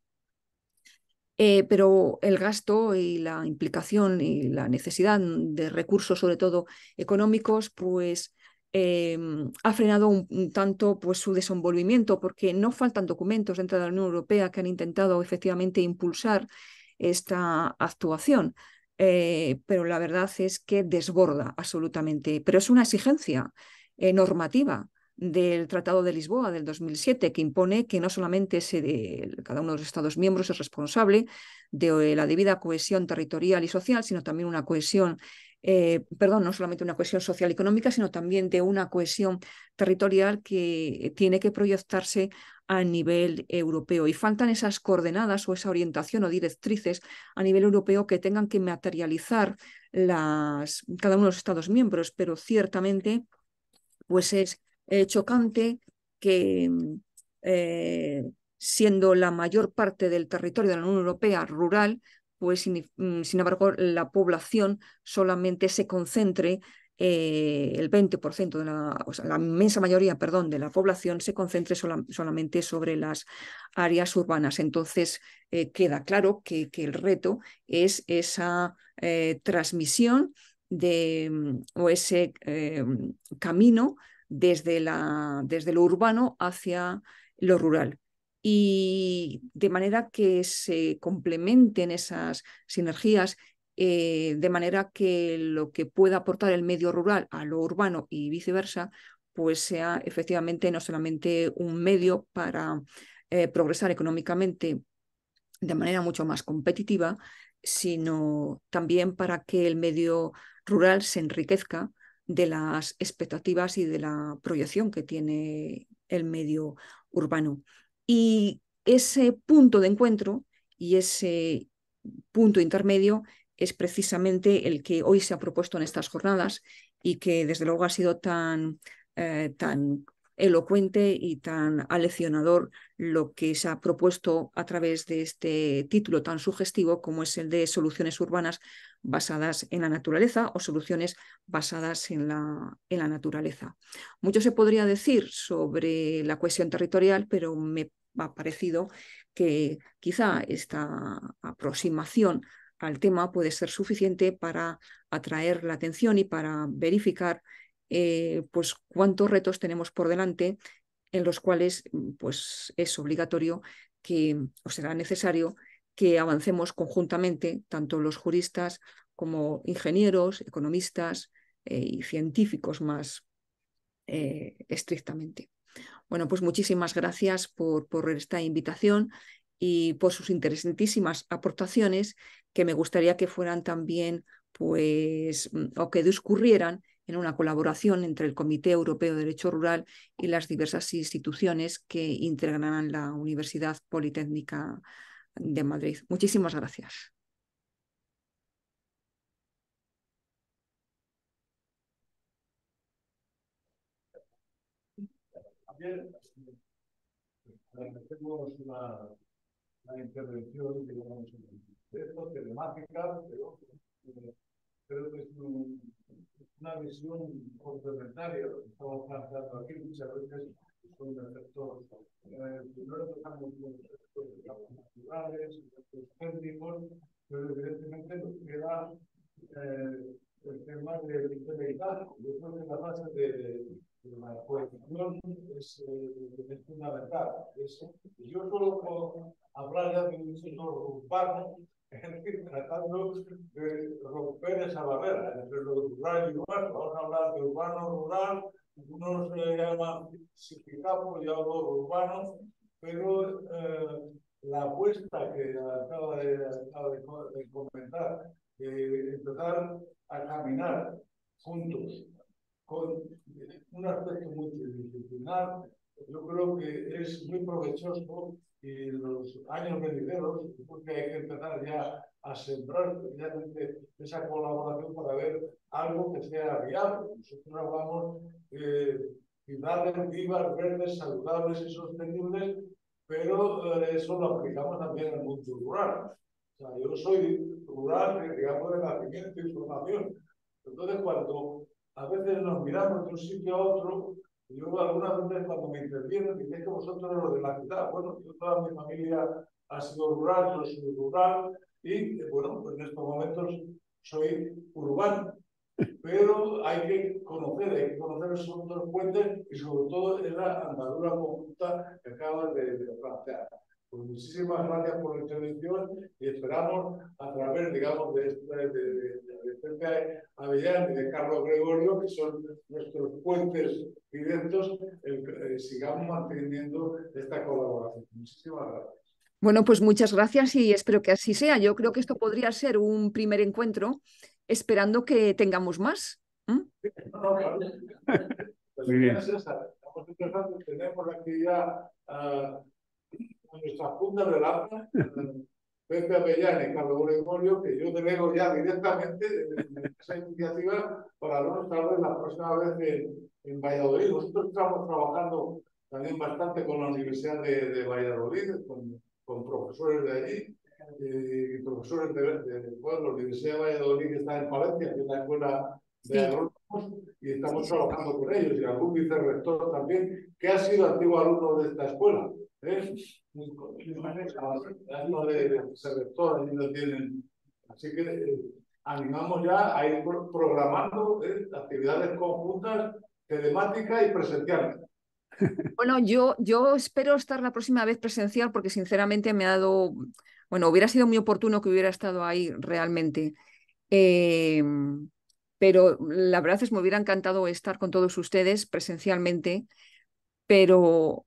eh, pero el gasto y la implicación y la necesidad de recursos, sobre todo económicos, pues Em, ha frenado un, tanto pues, su desenvolvimiento, porque no faltan documentos dentro de la Unión Europea que han intentado efectivamente impulsar esta actuación. Eh, pero la verdad es que desborda absolutamente. Pero es una exigencia eh, normativa del Tratado de Lisboa del 2007 que impone que no solamente cada uno de los Estados miembros es responsable de eh, la debida cohesión territorial y social, sino también una cohesión eh, perdón, no solamente una cohesión social y económica, sino también de una cohesión territorial que tiene que proyectarse a nivel europeo. Y faltan esas coordenadas o esa orientación o directrices a nivel europeo que tengan que materializar las, cada uno de los Estados miembros, pero ciertamente pues es eh, chocante que eh, siendo la mayor parte del territorio de la Unión Europea rural, pues mm, sin, embargo la población solamente se concentre eh, el 20% de la, o sea, la inmensa mayoría, perdón, de la población se concentre solamente sobre las áreas urbanas. Entonces, eh, queda claro que, que, el reto es esa eh, transmisión de, mm, o ese mm, camino desde, la, desde lo urbano hacia lo rural y de manera que se complementen esas sinergias, eh, de manera que lo que pueda aportar el medio rural a lo urbano y viceversa, pues sea efectivamente no solamente un medio para eh, progresar económicamente de manera mucho más competitiva, sino también para que el medio rural se enriquezca de las expectativas y de la proyección que tiene el medio urbano. Y ese punto de encuentro y ese punto intermedio es precisamente el que hoy se ha propuesto en estas jornadas y que desde luego ha sido tan, eh, tan elocuente y tan aleccionador lo que se ha propuesto a través de este título tan sugestivo como es el de soluciones urbanas basadas en la naturaleza o soluciones basadas en la, en la naturaleza. Mucho se podría decir sobre la cuestión territorial, pero me ha parecido que quizá esta aproximación al tema puede ser suficiente para atraer la atención y para verificar eh, pues cuántos retos tenemos por delante en los cuales mm, pues es obligatorio que mm, o será necesario que avancemos conjuntamente tanto los juristas como ingenieros, economistas eh, y científicos más eh, estrictamente. Bueno, pues muchísimas gracias por, por esta invitación y por sus interesantísimas aportaciones que me gustaría que fueran también pues mm, o que discurrieran en una colaboración entre el Comité Europeo de Derecho Rural y las diversas instituciones que integrarán la Universidad Politécnica de Madrid. Muchísimas gracias creo que es una visión complementaria lo que estamos aquí. Muchas veces con de eh, evidentemente nos queda eh, el tema de Yo creo la base de, la cohesión eh, es, yo solo puedo hablar ya de un sector urbano es decir, tratando de romper esa barrera entre lo rural y urbano. Vamos a hablar de urbano, rural, unos se eh, llaman psiquicapo, y algo urbano, pero eh, la apuesta que acaba de, de, comentar, de empezar a caminar juntos con un aspecto multidisciplinar, yo creo que es muy provechoso y los años venideros, porque pues hay que empezar ya a sembrar esa colaboración para ver algo que sea viable. Nosotros hablamos de ciudades vivas, verdes, saludables y sostenibles, pero eh, eso lo aplicamos también al mundo rural. O sea, yo soy rural, digamos, de nacimiento y formación. Entonces, cuando a veces nos miramos de un sitio a otro, yo algunas veces cuando me intervienen dicen que vosotros no lo de la ciudad. Bueno, yo toda mi familia ha sido rural, yo soy rural y eh, bueno, pues en estos momentos soy urbano. Pero hay que conocer, hay que conocer esos otros puentes y sobre todo es la andadura conjunta que acabas de plantear. Pues muchísimas gracias por la intervención y esperamos a través, digamos, de, de, de, de Avellán y de Carlos Gregorio, que son nuestros puentes directos, eh, sigamos manteniendo esta colaboración. Muchísimas gracias. Bueno, pues muchas gracias y espero que así sea. Yo creo que esto podría ser un primer encuentro, esperando que tengamos más. ¿Mm? Muy bien. Tenemos aquí ya con nuestra funda de lanza, Pepe Avellán y Carlos Gregorio, que yo delego ya directamente en esa iniciativa para no estar la próxima vez en, Valladolid. Nosotros estamos trabajando también bastante con la Universidad de, de Valladolid, con, con, profesores de allí eh, y profesores de, de, bueno, la Universidad de Valladolid que está en Palencia, que es la escuela de agrónomos, y estamos trabajando con ellos, y algún vicerrector también, que ha sido antiguo alumno de esta escuela tienen. Así que animamos ya a ir programando actividades conjuntas, telemáticas y presenciales. Bueno, yo, yo espero estar la próxima vez presencial porque sinceramente me ha dado, bueno, hubiera sido muy oportuno que hubiera estado ahí realmente. Em, pero la verdad es que me hubiera encantado estar con todos ustedes presencialmente, pero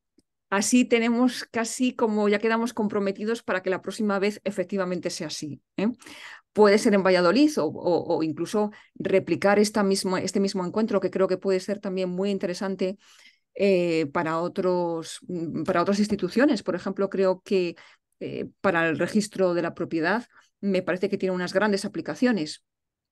Así tenemos casi como ya quedamos comprometidos para que la próxima vez efectivamente sea así. ¿eh? Puede ser en Valladolid o, incluso replicar este mismo encuentro, que creo que puede ser también muy interesante eh, para, otros, mm, para otras instituciones. Por ejemplo, creo que eh, para el registro de la propiedad me parece que tiene unas grandes aplicaciones.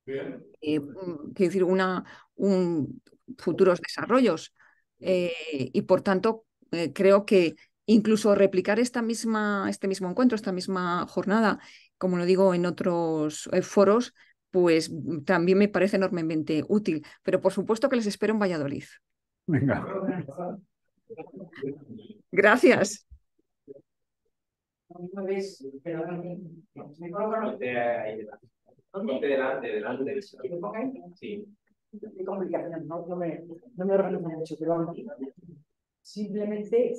Bien. Mm, quiero decir, una, un, futuros desarrollos. y por tanto, eh, creo que incluso replicar esta misma, este mismo encuentro, esta misma jornada, como lo digo en otros eh, foros, pues mm, también me parece enormemente útil. Pero por supuesto que les espero en Valladolid. Venga. Gracias. no, me, no me mucho, Simplemente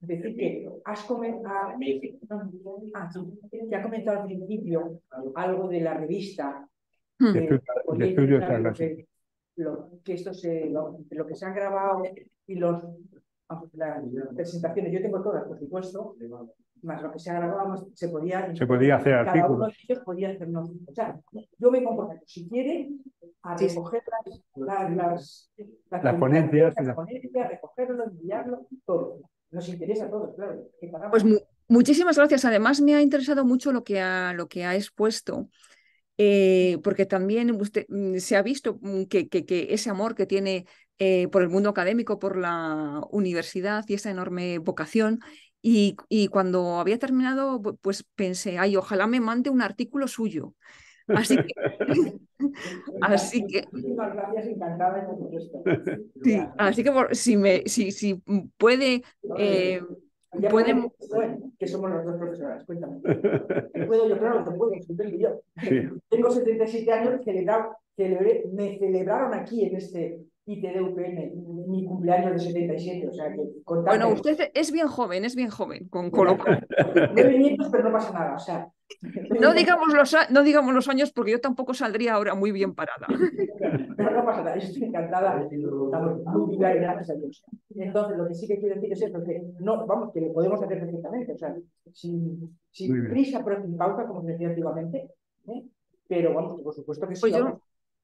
decir que has comentado, ha ah, comentado al principio algo de la revista. Hmm. estudios lo que, esto se, lo, que se han grabado y los, las presentaciones, yo tengo todas, por supuesto, más lo que se grababa se podía, se podía hacer cada artículos. podía yo me comprometo, si quiere a recoger las, las, las, ponencias, las ponencias, recogerlo, enviarlo, todo. Nos interesa a todos, claro. Pues muchísimas gracias. Además, me ha interesado mucho lo que ha, lo que ha expuesto. Eh, porque también mm, se ha visto mm, que, que, ese amor que tiene eh, por el mundo académico, por la universidad y esa enorme vocación y, cuando había terminado, pues pensé, ay, ojalá me mande un artículo suyo. Así que... así que... Sí, así que si, me, si, si puede... Eh, Que somos las dos profesoras, cuéntame. Puedo yo, claro, no puedo, siempre yo. Tengo 77 años que, le me celebraron aquí en este y te de mi cumpleaños de 77, o sea que Bueno, usted es bien joven, es bien joven, con, colocar... De nietos, pero no pasa nada, o sea. No digamos, los, no años porque yo tampoco saldría ahora muy bien parada. Pero no pasa nada, estoy encantada, de gracias Entonces, lo que sí que quiero decir es eso, que no, vamos, que lo podemos hacer perfectamente, o sea, sin, sin prisa, pero sin pausa, como decía antiguamente, ¿eh? pero vamos, por supuesto que sí. Pues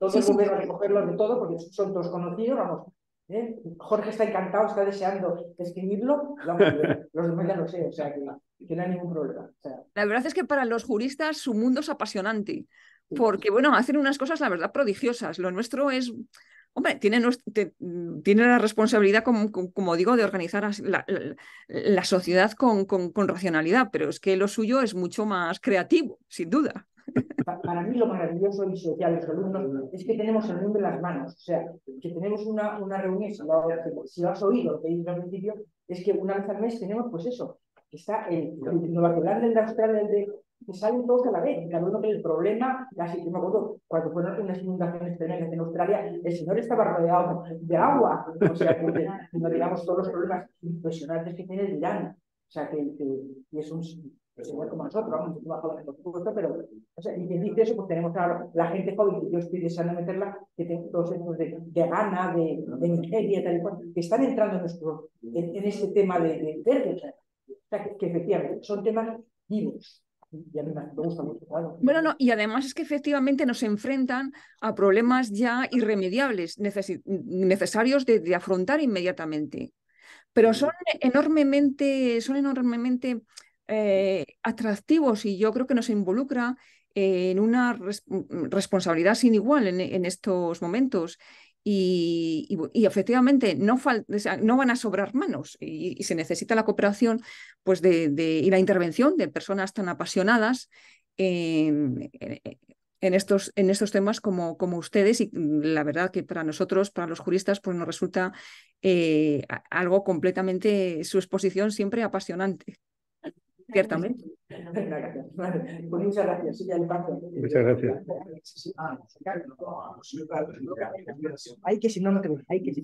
no tengo recogerlo de todo porque son todos conocidos, vamos. ¿eh? Jorge está encantado, está deseando escribirlo. Los demás ya lo sé, o sea que, no hay ningún problema. La verdad es que para los juristas su mundo es apasionante, porque bueno, hacen unas cosas, la verdad, prodigiosas. Lo nuestro es hombre, tiene, tiene, la responsabilidad, como, como digo, de organizar la, sociedad con, con, racionalidad, pero es que lo suyo es mucho más creativo, sin duda. Para mí lo maravilloso y social de los alumnos es que tenemos el nombre en las manos, o sea, que tenemos una, una reunión, si lo, lo has oído, te al principio, es que una vez al mes tenemos pues eso, que está el, Nueva Zelanda, el de Australia, el de que salen todos a la vez, uno que el problema, que me acuerdo, cuando fueron unas inundaciones en Australia, el señor estaba rodeado de agua, o sea, que, no digamos todos los problemas impresionantes que tiene el Irán, o sea, que, es un, pero igual como nosotros, vamos, a de por pero, o sea, y quien dice eso, pues tenemos ahora la gente joven que yo estoy deseando meterla, que tengo todos estos de, de Ghana, de, de Nigeria, tal y cual, que están entrando en, nuestro, en, este tema de, que, efectivamente son temas vivos. Y Bueno, no, y además es que efectivamente nos enfrentan a problemas ya irremediables, necesarios de, de afrontar inmediatamente pero son enormemente, son enormemente eh, atractivos y yo creo que nos involucra en una mm, responsabilidad sin igual en, estos momentos. Y, efectivamente no, no van a sobrar manos y, se necesita la cooperación pues de, y la intervención de personas tan apasionadas en, estos, en estos temas como, como ustedes y la verdad que para nosotros, para los juristas, pues nos resulta eh, algo completamente, su exposición siempre apasionante ciertamente. muchas gracias. Muchas gracias. Hay que si no, no hay que si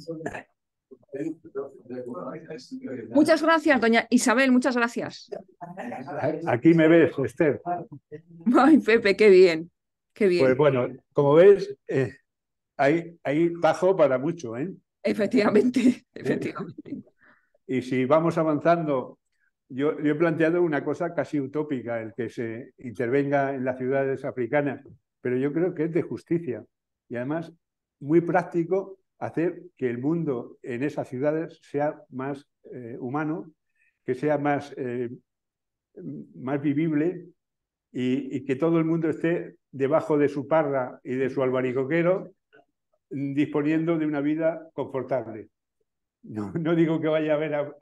Muchas gracias, doña Isabel, muchas gracias. Aquí me ves, Esther. Ay, Pepe, qué bien, qué bien. Pues bueno, como ves, eh, hay, hay tajo para mucho, ¿eh? Efectivamente, ¿Eh? efectivamente. Y si vamos avanzando yo, he planteado una cosa casi utópica, el que se intervenga en las ciudades africanas, pero yo creo que es de justicia y además muy práctico hacer que el mundo en esas ciudades sea más eh, humano, que sea más, eh, más vivible y, y, que todo el mundo esté debajo de su parra y de su albaricoquero mm, disponiendo de una vida confortable. No, digo que vaya a haber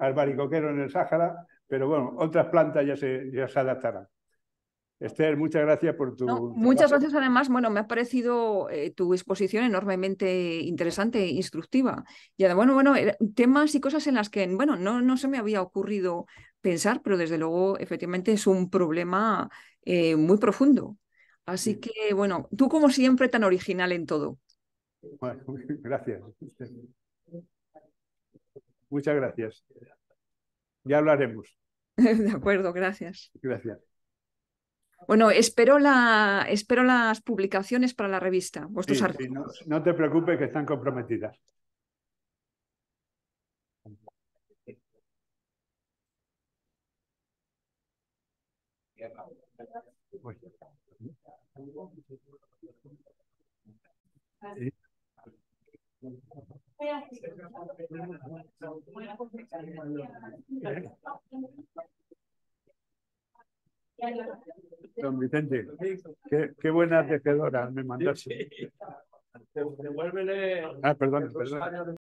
albaricoquero en el Sáhara, pero bueno, otras plantas ya se, ya adaptarán. Esther, muchas gracias por tu. muchas gracias, además. Bueno, me ha parecido eh, tu exposición enormemente interesante, e instructiva. Y además, bueno, bueno, eh, temas y cosas en las que, bueno, no, no se me había ocurrido pensar, pero desde luego, efectivamente, es un problema eh, muy profundo. Así que, bueno, tú, como siempre, tan original en todo. Bueno, gracias. Muchas gracias. Ya hablaremos. De acuerdo, gracias. Gracias. Bueno, espero, la, espero las publicaciones para la revista, vuestros no, te preocupes que están comprometidas. Don Vicente, qué, qué buena tejedora me mandaste. Devuélvele. Ah, perdón, perdón.